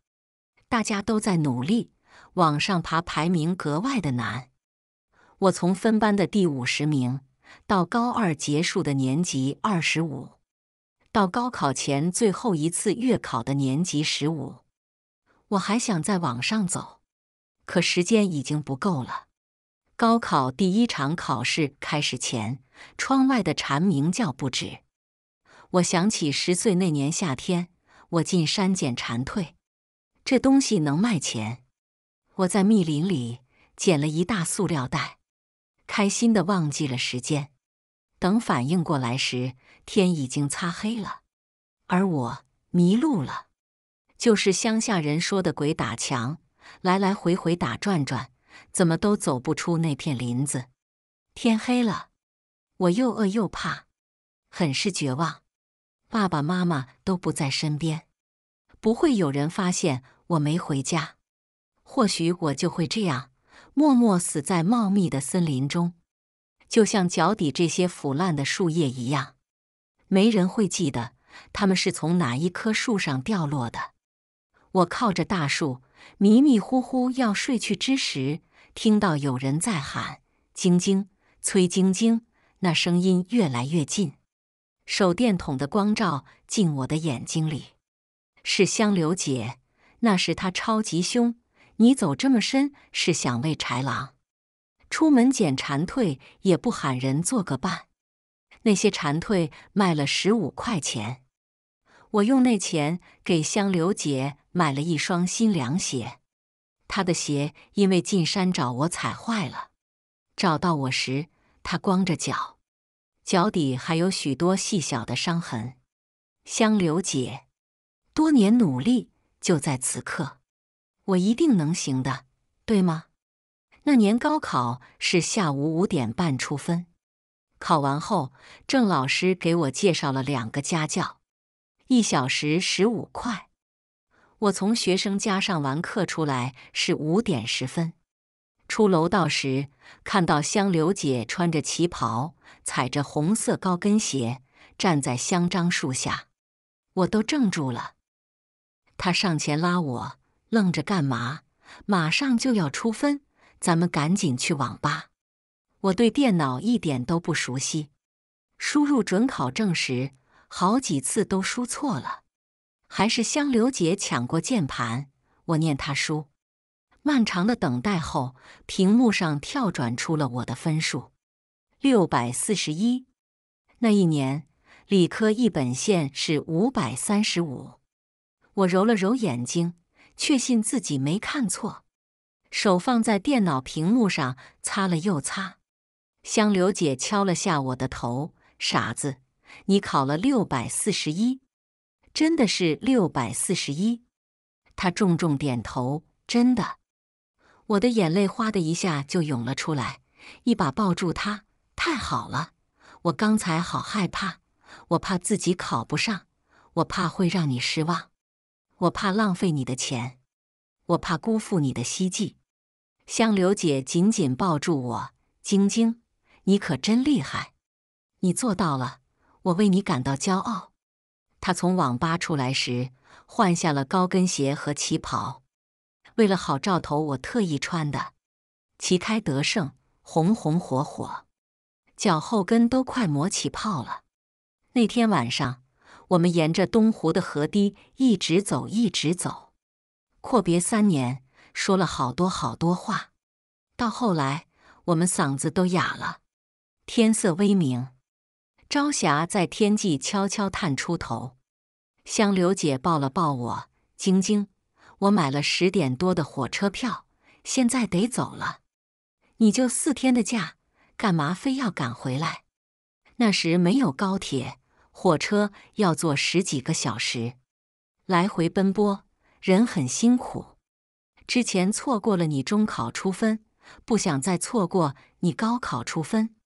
Speaker 1: 大家都在努力往上爬，排名格外的难。我从分班的第五十名，到高二结束的年级二十五。到高考前最后一次月考的年级十五，我还想再往上走，可时间已经不够了。高考第一场考试开始前，窗外的蝉鸣叫不止。我想起十岁那年夏天，我进山捡蝉蜕，这东西能卖钱。我在密林里捡了一大塑料袋，开心的忘记了时间。等反应过来时，天已经擦黑了，而我迷路了，就是乡下人说的“鬼打墙”，来来回回打转转，怎么都走不出那片林子。天黑了，我又饿又怕，很是绝望。爸爸妈妈都不在身边，不会有人发现我没回家。或许我就会这样，默默死在茂密的森林中，就像脚底这些腐烂的树叶一样。没人会记得他们是从哪一棵树上掉落的。我靠着大树，迷迷糊糊要睡去之时，听到有人在喊“晶晶，崔晶晶”，那声音越来越近。手电筒的光照进我的眼睛里，是香柳姐。那时她，超级凶。你走这么深，是想喂豺狼？出门捡蝉蜕也不喊人做个伴？那些蝉蜕卖了十五块钱，我用那钱给香刘姐买了一双新凉鞋。她的鞋因为进山找我踩坏了。找到我时，她光着脚，脚底还有许多细小的伤痕。香刘姐，多年努力就在此刻，我一定能行的，对吗？那年高考是下午五点半出分。考完后，郑老师给我介绍了两个家教，一小时十五块。我从学生家上完课出来是五点十分，出楼道时看到香柳姐穿着旗袍，踩着红色高跟鞋站在香樟树下，我都怔住了。她上前拉我：“愣着干嘛？马上就要出分，咱们赶紧去网吧。”我对电脑一点都不熟悉，输入准考证时好几次都输错了，还是香柳姐抢过键盘，我念她输。漫长的等待后，屏幕上跳转出了我的分数：六百四十一。那一年理科一本线是五百三十五。我揉了揉眼睛，确信自己没看错，手放在电脑屏幕上擦了又擦。香柳姐敲了下我的头：“傻子，你考了六百四十一，真的是六百四十一。”她重重点头：“真的。”我的眼泪哗的一下就涌了出来，一把抱住她：“太好了！我刚才好害怕，我怕自己考不上，我怕会让你失望，我怕浪费你的钱，我怕辜负你的希冀。”香柳姐紧紧抱住我，晶晶。你可真厉害，你做到了，我为你感到骄傲。他从网吧出来时换下了高跟鞋和旗袍，为了好兆头，我特意穿的。旗开得胜，红红火火，脚后跟都快磨起泡了。那天晚上，我们沿着东湖的河堤一直走，一直走。阔别三年，说了好多好多话，到后来我们嗓子都哑了。天色微明，朝霞在天际悄悄探出头。香柳姐抱了抱我，晶晶，我买了十点多的火车票，现在得走了。你就四天的假，干嘛非要赶回来？那时没有高铁，火车要坐十几个小时，来回奔波，人很辛苦。之前错过了你中考出分，不想再错过你高考出分。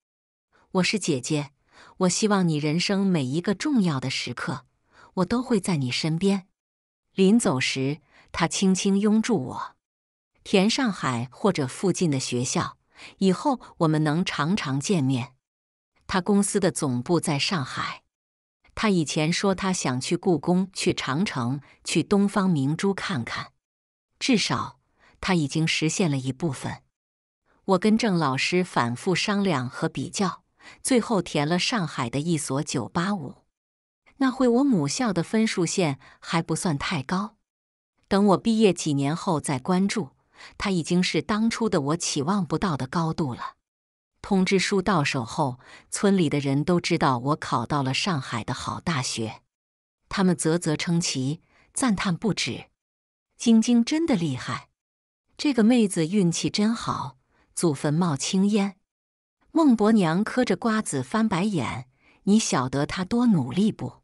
Speaker 1: 我是姐姐，我希望你人生每一个重要的时刻，我都会在你身边。临走时，他轻轻拥住我。填上海或者附近的学校，以后我们能常常见面。他公司的总部在上海。他以前说他想去故宫、去长城、去东方明珠看看，至少他已经实现了一部分。我跟郑老师反复商量和比较。最后填了上海的一所985。那会我母校的分数线还不算太高，等我毕业几年后再关注，它已经是当初的我期望不到的高度了。通知书到手后，村里的人都知道我考到了上海的好大学，他们啧啧称奇，赞叹不止。晶晶真的厉害，这个妹子运气真好，祖坟冒青烟。孟婆娘磕着瓜子翻白眼，你晓得他多努力不？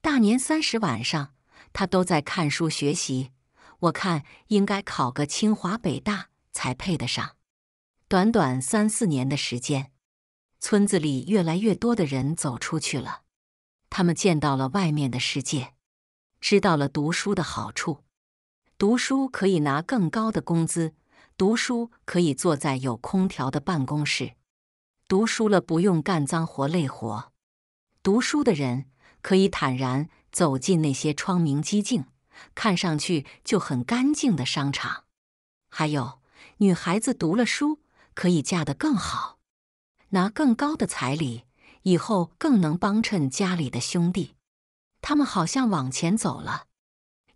Speaker 1: 大年三十晚上，他都在看书学习。我看应该考个清华北大才配得上。短短三四年的时间，村子里越来越多的人走出去了。他们见到了外面的世界，知道了读书的好处。读书可以拿更高的工资，读书可以坐在有空调的办公室。读书了不用干脏活累活，读书的人可以坦然走进那些窗明几净、看上去就很干净的商场。还有女孩子读了书，可以嫁得更好，拿更高的彩礼，以后更能帮衬家里的兄弟。他们好像往前走了，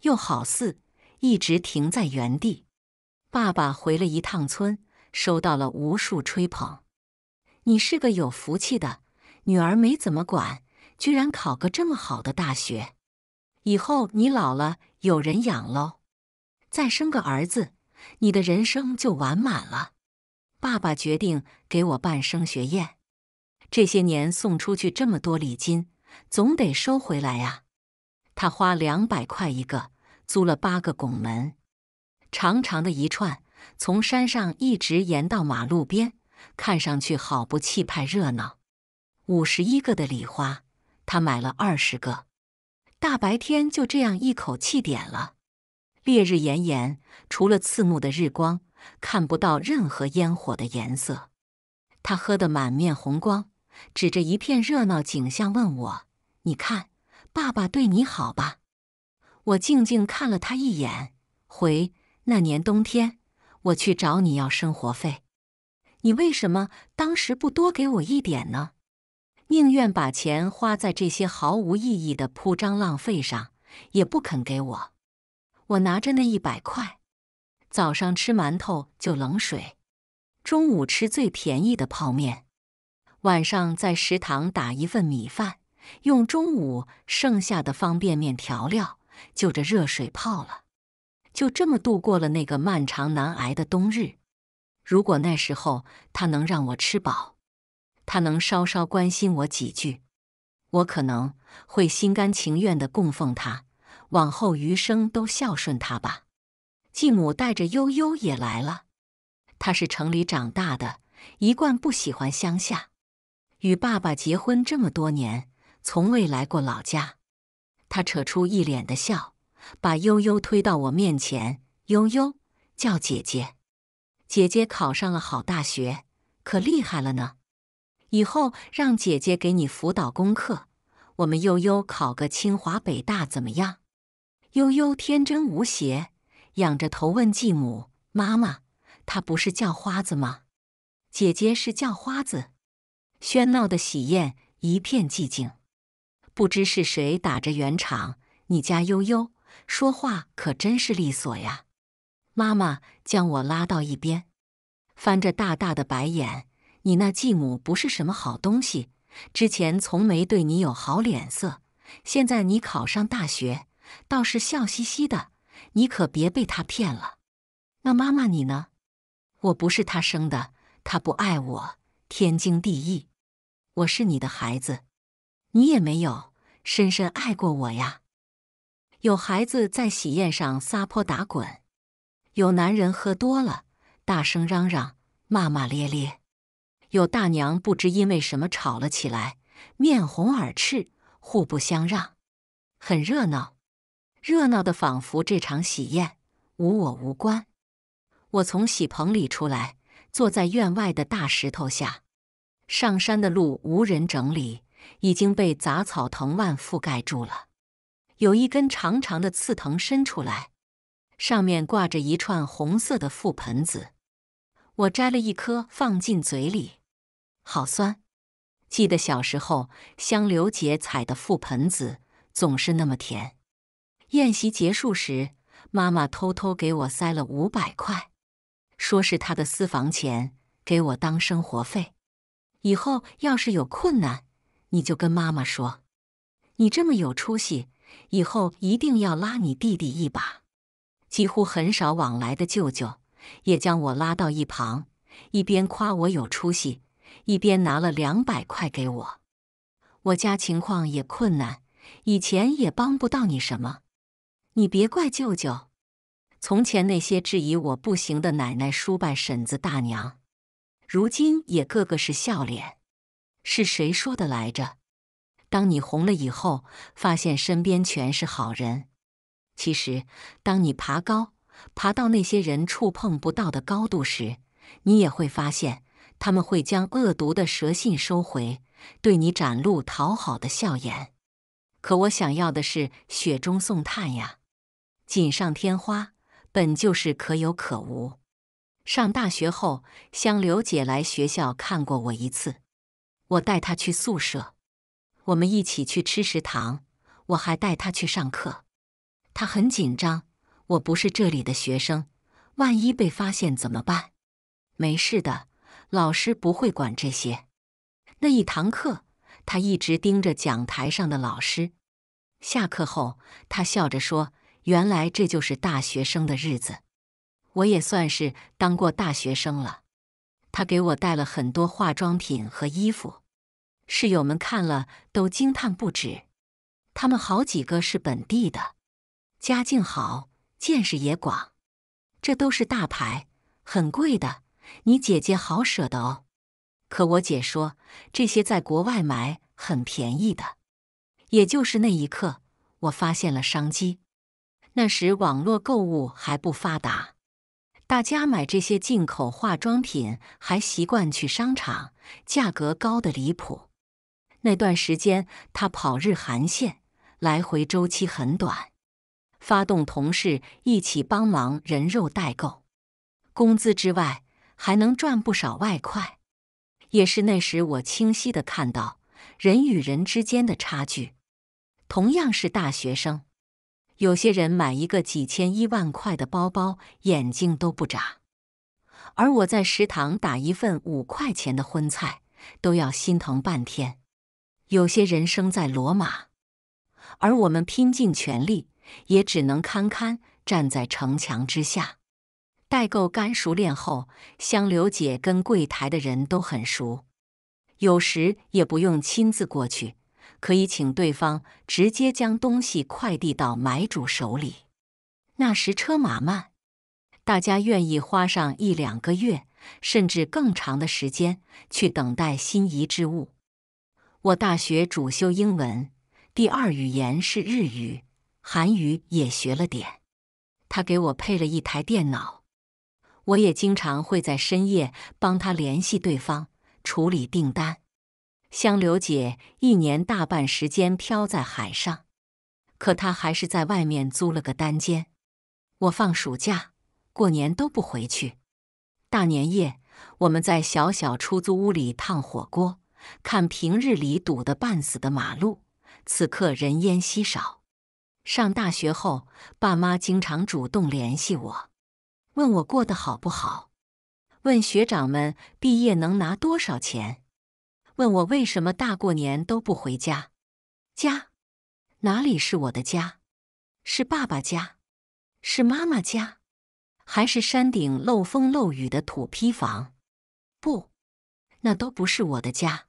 Speaker 1: 又好似一直停在原地。爸爸回了一趟村，收到了无数吹捧。你是个有福气的，女儿没怎么管，居然考个这么好的大学。以后你老了有人养喽，再生个儿子，你的人生就完满了。爸爸决定给我办升学宴，这些年送出去这么多礼金，总得收回来呀。他花两百块一个租了八个拱门，长长的一串，从山上一直延到马路边。看上去好不气派热闹，五十一个的礼花，他买了二十个，大白天就这样一口气点了。烈日炎炎，除了刺目的日光，看不到任何烟火的颜色。他喝得满面红光，指着一片热闹景象问我：“你看，爸爸对你好吧？”我静静看了他一眼，回：“那年冬天，我去找你要生活费。”你为什么当时不多给我一点呢？宁愿把钱花在这些毫无意义的铺张浪费上，也不肯给我。我拿着那一百块，早上吃馒头就冷水，中午吃最便宜的泡面，晚上在食堂打一份米饭，用中午剩下的方便面调料就着热水泡了，就这么度过了那个漫长难挨的冬日。如果那时候他能让我吃饱，他能稍稍关心我几句，我可能会心甘情愿的供奉他，往后余生都孝顺他吧。继母带着悠悠也来了，她是城里长大的，一贯不喜欢乡下，与爸爸结婚这么多年，从未来过老家。他扯出一脸的笑，把悠悠推到我面前，悠悠叫姐姐。姐姐考上了好大学，可厉害了呢！以后让姐姐给你辅导功课，我们悠悠考个清华北大怎么样？悠悠天真无邪，仰着头问继母：“妈妈，她不是叫花子吗？姐姐是叫花子。”喧闹的喜宴一片寂静，不知是谁打着圆场：“你家悠悠说话可真是利索呀。”妈妈将我拉到一边，翻着大大的白眼：“你那继母不是什么好东西，之前从没对你有好脸色，现在你考上大学，倒是笑嘻嘻的。你可别被他骗了。”那妈妈你呢？我不是他生的，他不爱我，天经地义。我是你的孩子，你也没有深深爱过我呀。有孩子在喜宴上撒泼打滚。有男人喝多了，大声嚷嚷，骂骂咧咧；有大娘不知因为什么吵了起来，面红耳赤，互不相让，很热闹。热闹的仿佛这场喜宴无我无关。我从喜棚里出来，坐在院外的大石头下。上山的路无人整理，已经被杂草藤蔓覆盖住了。有一根长长的刺藤伸出来。上面挂着一串红色的覆盆子，我摘了一颗放进嘴里，好酸。记得小时候，香刘姐采的覆盆子总是那么甜。宴席结束时，妈妈偷偷给我塞了五百块，说是她的私房钱，给我当生活费。以后要是有困难，你就跟妈妈说。你这么有出息，以后一定要拉你弟弟一把。几乎很少往来的舅舅，也将我拉到一旁，一边夸我有出息，一边拿了两百块给我。我家情况也困难，以前也帮不到你什么，你别怪舅舅。从前那些质疑我不行的奶奶、叔伯、婶子、大娘，如今也个个是笑脸。是谁说的来着？当你红了以后，发现身边全是好人。其实，当你爬高，爬到那些人触碰不到的高度时，你也会发现，他们会将恶毒的蛇信收回，对你展露讨好的笑颜。可我想要的是雪中送炭呀，锦上添花本就是可有可无。上大学后，香柳姐来学校看过我一次，我带她去宿舍，我们一起去吃食堂，我还带她去上课。他很紧张，我不是这里的学生，万一被发现怎么办？没事的，老师不会管这些。那一堂课，他一直盯着讲台上的老师。下课后，他笑着说：“原来这就是大学生的日子，我也算是当过大学生了。”他给我带了很多化妆品和衣服，室友们看了都惊叹不止。他们好几个是本地的。家境好，见识也广，这都是大牌，很贵的。你姐姐好舍得哦。可我姐说，这些在国外买很便宜的。也就是那一刻，我发现了商机。那时网络购物还不发达，大家买这些进口化妆品还习惯去商场，价格高的离谱。那段时间，他跑日韩线，来回周期很短。发动同事一起帮忙人肉代购，工资之外还能赚不少外快。也是那时，我清晰的看到人与人之间的差距。同样是大学生，有些人买一个几千一万块的包包，眼睛都不眨；而我在食堂打一份五块钱的荤菜，都要心疼半天。有些人生在罗马，而我们拼尽全力。也只能堪堪站在城墙之下。代购干熟练后，香柳姐跟柜台的人都很熟，有时也不用亲自过去，可以请对方直接将东西快递到买主手里。那时车马慢，大家愿意花上一两个月，甚至更长的时间去等待心仪之物。我大学主修英文，第二语言是日语。韩语也学了点，他给我配了一台电脑，我也经常会在深夜帮他联系对方处理订单。香流姐一年大半时间漂在海上，可她还是在外面租了个单间。我放暑假、过年都不回去，大年夜我们在小小出租屋里烫火锅，看平日里堵得半死的马路，此刻人烟稀少。上大学后，爸妈经常主动联系我，问我过得好不好，问学长们毕业能拿多少钱，问我为什么大过年都不回家。家哪里是我的家？是爸爸家，是妈妈家，还是山顶漏风漏雨的土坯房？不，那都不是我的家。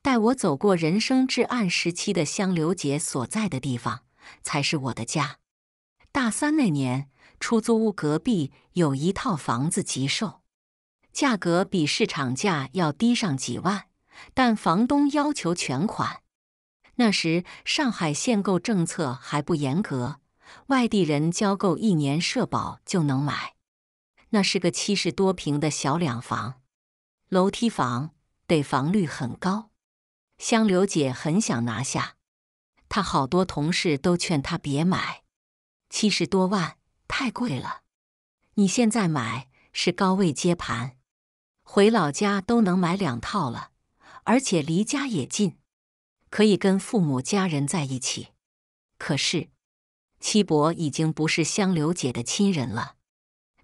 Speaker 1: 带我走过人生至暗时期的香流姐所在的地方。才是我的家。大三那年，出租屋隔壁有一套房子急售，价格比市场价要低上几万，但房东要求全款。那时上海限购政策还不严格，外地人交够一年社保就能买。那是个七十多平的小两房，楼梯房，得房率很高。香柳姐很想拿下。他好多同事都劝他别买，七十多万太贵了。你现在买是高位接盘，回老家都能买两套了，而且离家也近，可以跟父母家人在一起。可是七伯已经不是香流姐的亲人了，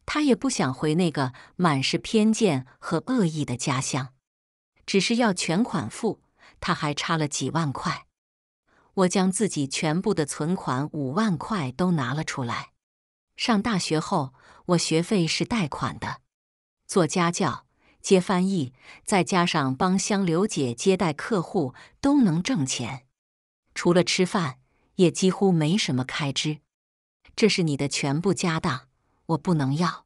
Speaker 1: 他也不想回那个满是偏见和恶意的家乡，只是要全款付，他还差了几万块。我将自己全部的存款五万块都拿了出来。上大学后，我学费是贷款的，做家教、接翻译，再加上帮香柳姐接待客户，都能挣钱。除了吃饭，也几乎没什么开支。这是你的全部家当，我不能要。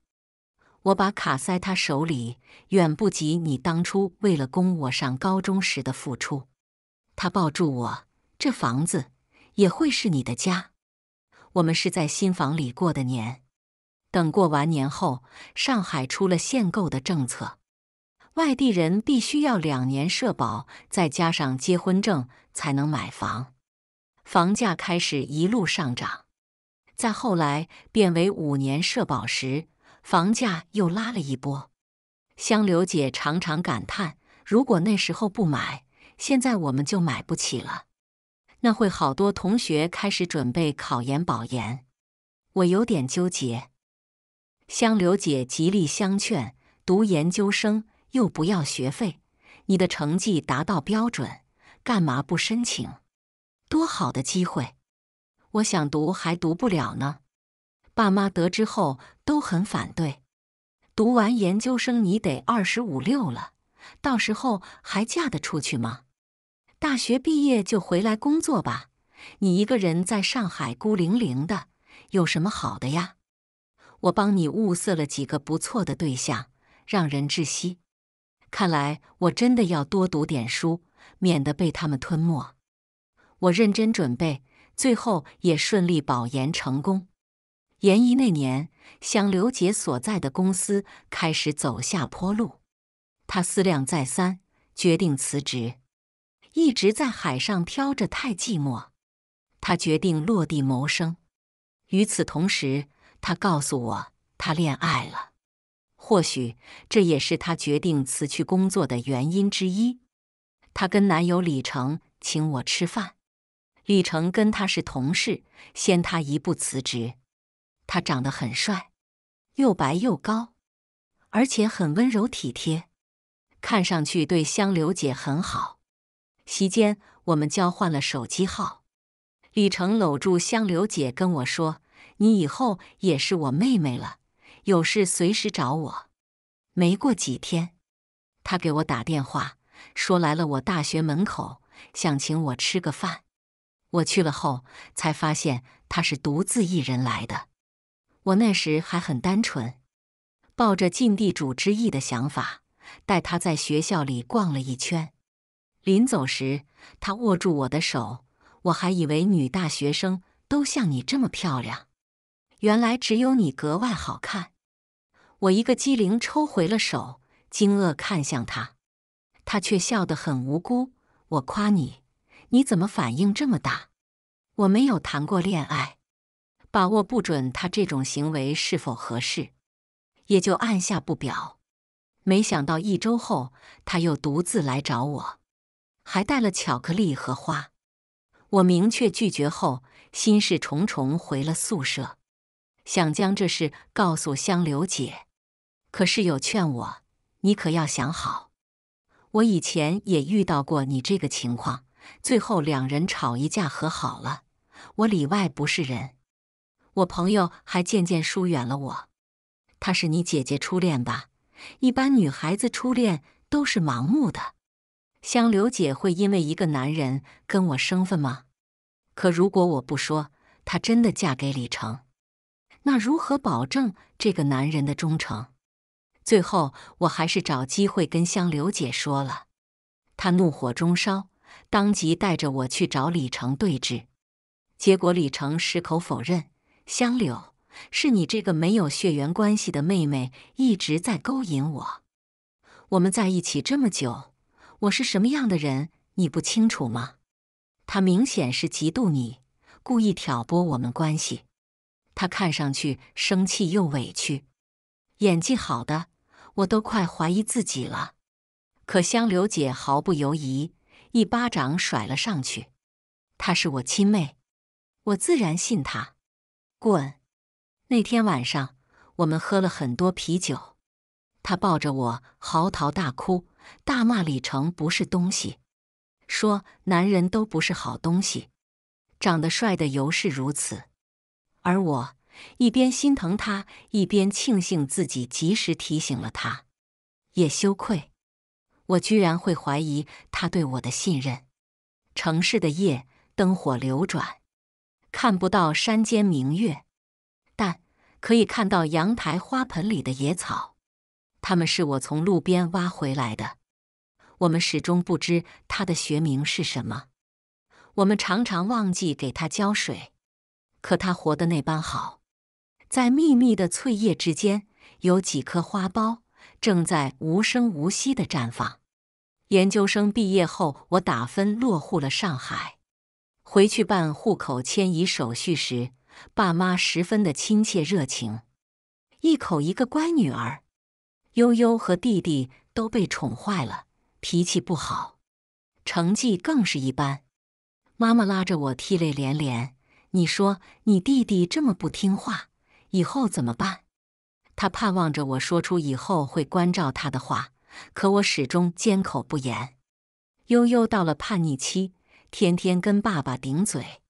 Speaker 1: 我把卡塞他手里，远不及你当初为了供我上高中时的付出。他抱住我。这房子也会是你的家。我们是在新房里过的年。等过完年后，上海出了限购的政策，外地人必须要两年社保，再加上结婚证才能买房。房价开始一路上涨，再后来变为五年社保时，房价又拉了一波。香柳姐常常感叹：如果那时候不买，现在我们就买不起了。那会好多同学开始准备考研保研，我有点纠结。香柳姐极力相劝，读研究生又不要学费，你的成绩达到标准，干嘛不申请？多好的机会！我想读还读不了呢。爸妈得知后都很反对，读完研究生你得二十五六了，到时候还嫁得出去吗？大学毕业就回来工作吧，你一个人在上海孤零零的，有什么好的呀？我帮你物色了几个不错的对象，让人窒息。看来我真的要多读点书，免得被他们吞没。我认真准备，最后也顺利保研成功。研一那年，想刘杰所在的公司开始走下坡路，他思量再三，决定辞职。一直在海上漂着太寂寞，他决定落地谋生。与此同时，他告诉我他恋爱了。或许这也是他决定辞去工作的原因之一。他跟男友李成请我吃饭。李成跟他是同事，先他一步辞职。他长得很帅，又白又高，而且很温柔体贴，看上去对香柳姐很好。席间，我们交换了手机号。李成搂住香流姐跟我说：“你以后也是我妹妹了，有事随时找我。”没过几天，他给我打电话说来了我大学门口，想请我吃个饭。我去了后才发现他是独自一人来的。我那时还很单纯，抱着尽地主之谊的想法，带他在学校里逛了一圈。临走时，他握住我的手，我还以为女大学生都像你这么漂亮，原来只有你格外好看。我一个机灵抽回了手，惊愕看向他，他却笑得很无辜。我夸你，你怎么反应这么大？我没有谈过恋爱，把握不准他这种行为是否合适，也就按下不表。没想到一周后，他又独自来找我。还带了巧克力和花，我明确拒绝后，心事重重回了宿舍，想将这事告诉香流姐，可室友劝我：“你可要想好。”我以前也遇到过你这个情况，最后两人吵一架和好了，我里外不是人，我朋友还渐渐疏远了我。她是你姐姐初恋吧？一般女孩子初恋都是盲目的。香柳姐会因为一个男人跟我生分吗？可如果我不说，她真的嫁给李成，那如何保证这个男人的忠诚？最后，我还是找机会跟香柳姐说了。她怒火中烧，当即带着我去找李成对质。结果，李成矢口否认：“香柳，是你这个没有血缘关系的妹妹一直在勾引我。我们在一起这么久。”我是什么样的人，你不清楚吗？他明显是嫉妒你，故意挑拨我们关系。他看上去生气又委屈，演技好的，我都快怀疑自己了。可香柳姐毫不犹疑，一巴掌甩了上去。她是我亲妹，我自然信她。滚！那天晚上，我们喝了很多啤酒，她抱着我嚎啕大哭。大骂李成不是东西，说男人都不是好东西，长得帅的尤是如此。而我一边心疼他，一边庆幸自己及时提醒了他，也羞愧，我居然会怀疑他对我的信任。城市的夜灯火流转，看不到山间明月，但可以看到阳台花盆里的野草。它们是我从路边挖回来的，我们始终不知它的学名是什么。我们常常忘记给它浇水，可它活的那般好。在密密的翠叶之间，有几颗花苞正在无声无息的绽放。研究生毕业后，我打分落户了上海，回去办户口迁移手续时，爸妈十分的亲切热情，一口一个乖女儿。悠悠和弟弟都被宠坏了，脾气不好，成绩更是一般。妈妈拉着我，涕泪连连。你说，你弟弟这么不听话，以后怎么办？他盼望着我说出以后会关照他的话，可我始终缄口不言。悠悠到了叛逆期，天天跟爸爸顶嘴。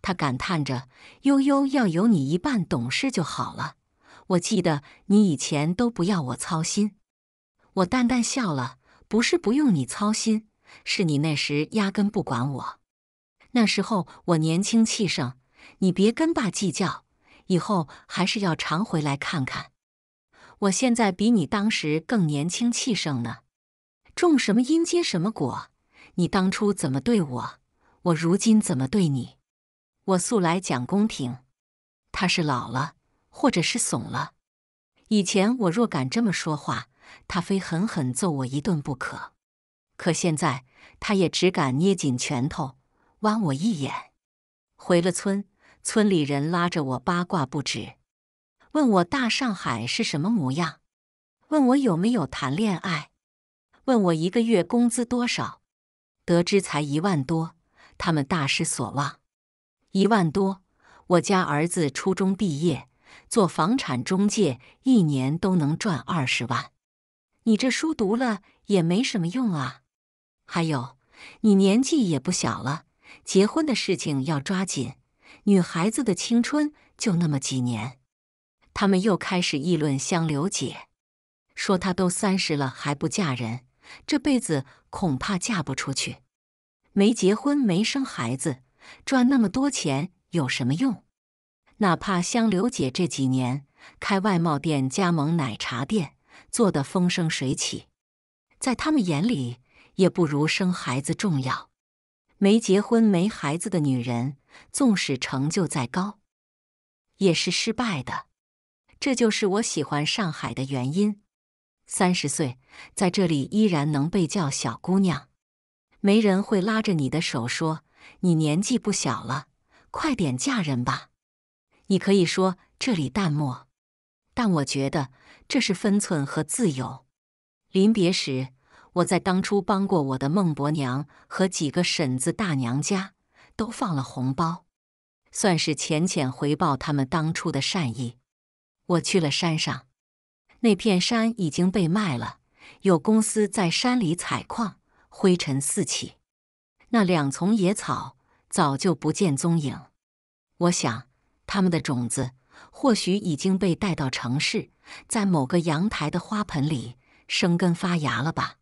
Speaker 1: 他感叹着：“悠悠要有你一半懂事就好了。”我记得你以前都不要我操心，我淡淡笑了，不是不用你操心，是你那时压根不管我。那时候我年轻气盛，你别跟爸计较，以后还是要常回来看看。我现在比你当时更年轻气盛呢。种什么因，结什么果？你当初怎么对我，我如今怎么对你？我素来讲公平，他是老了。或者是怂了。以前我若敢这么说话，他非狠狠揍我一顿不可。可现在，他也只敢捏紧拳头，剜我一眼。回了村，村里人拉着我八卦不止，问我大上海是什么模样，问我有没有谈恋爱，问我一个月工资多少。得知才一万多，他们大失所望。一万多，我家儿子初中毕业。做房产中介一年都能赚二十万，你这书读了也没什么用啊！还有，你年纪也不小了，结婚的事情要抓紧，女孩子的青春就那么几年。他们又开始议论香柳姐，说她都三十了还不嫁人，这辈子恐怕嫁不出去。没结婚，没生孩子，赚那么多钱有什么用？哪怕香柳姐这几年开外贸店、加盟奶茶店，做得风生水起，在他们眼里也不如生孩子重要。没结婚、没孩子的女人，纵使成就再高，也是失败的。这就是我喜欢上海的原因。三十岁在这里依然能被叫小姑娘，没人会拉着你的手说：“你年纪不小了，快点嫁人吧。”你可以说这里淡漠，但我觉得这是分寸和自由。临别时，我在当初帮过我的孟伯娘和几个婶子大娘家都放了红包，算是浅浅回报他们当初的善意。我去了山上，那片山已经被卖了，有公司在山里采矿，灰尘四起。那两丛野草早就不见踪影。我想。他们的种子或许已经被带到城市，在某个阳台的花盆里生根发芽了吧。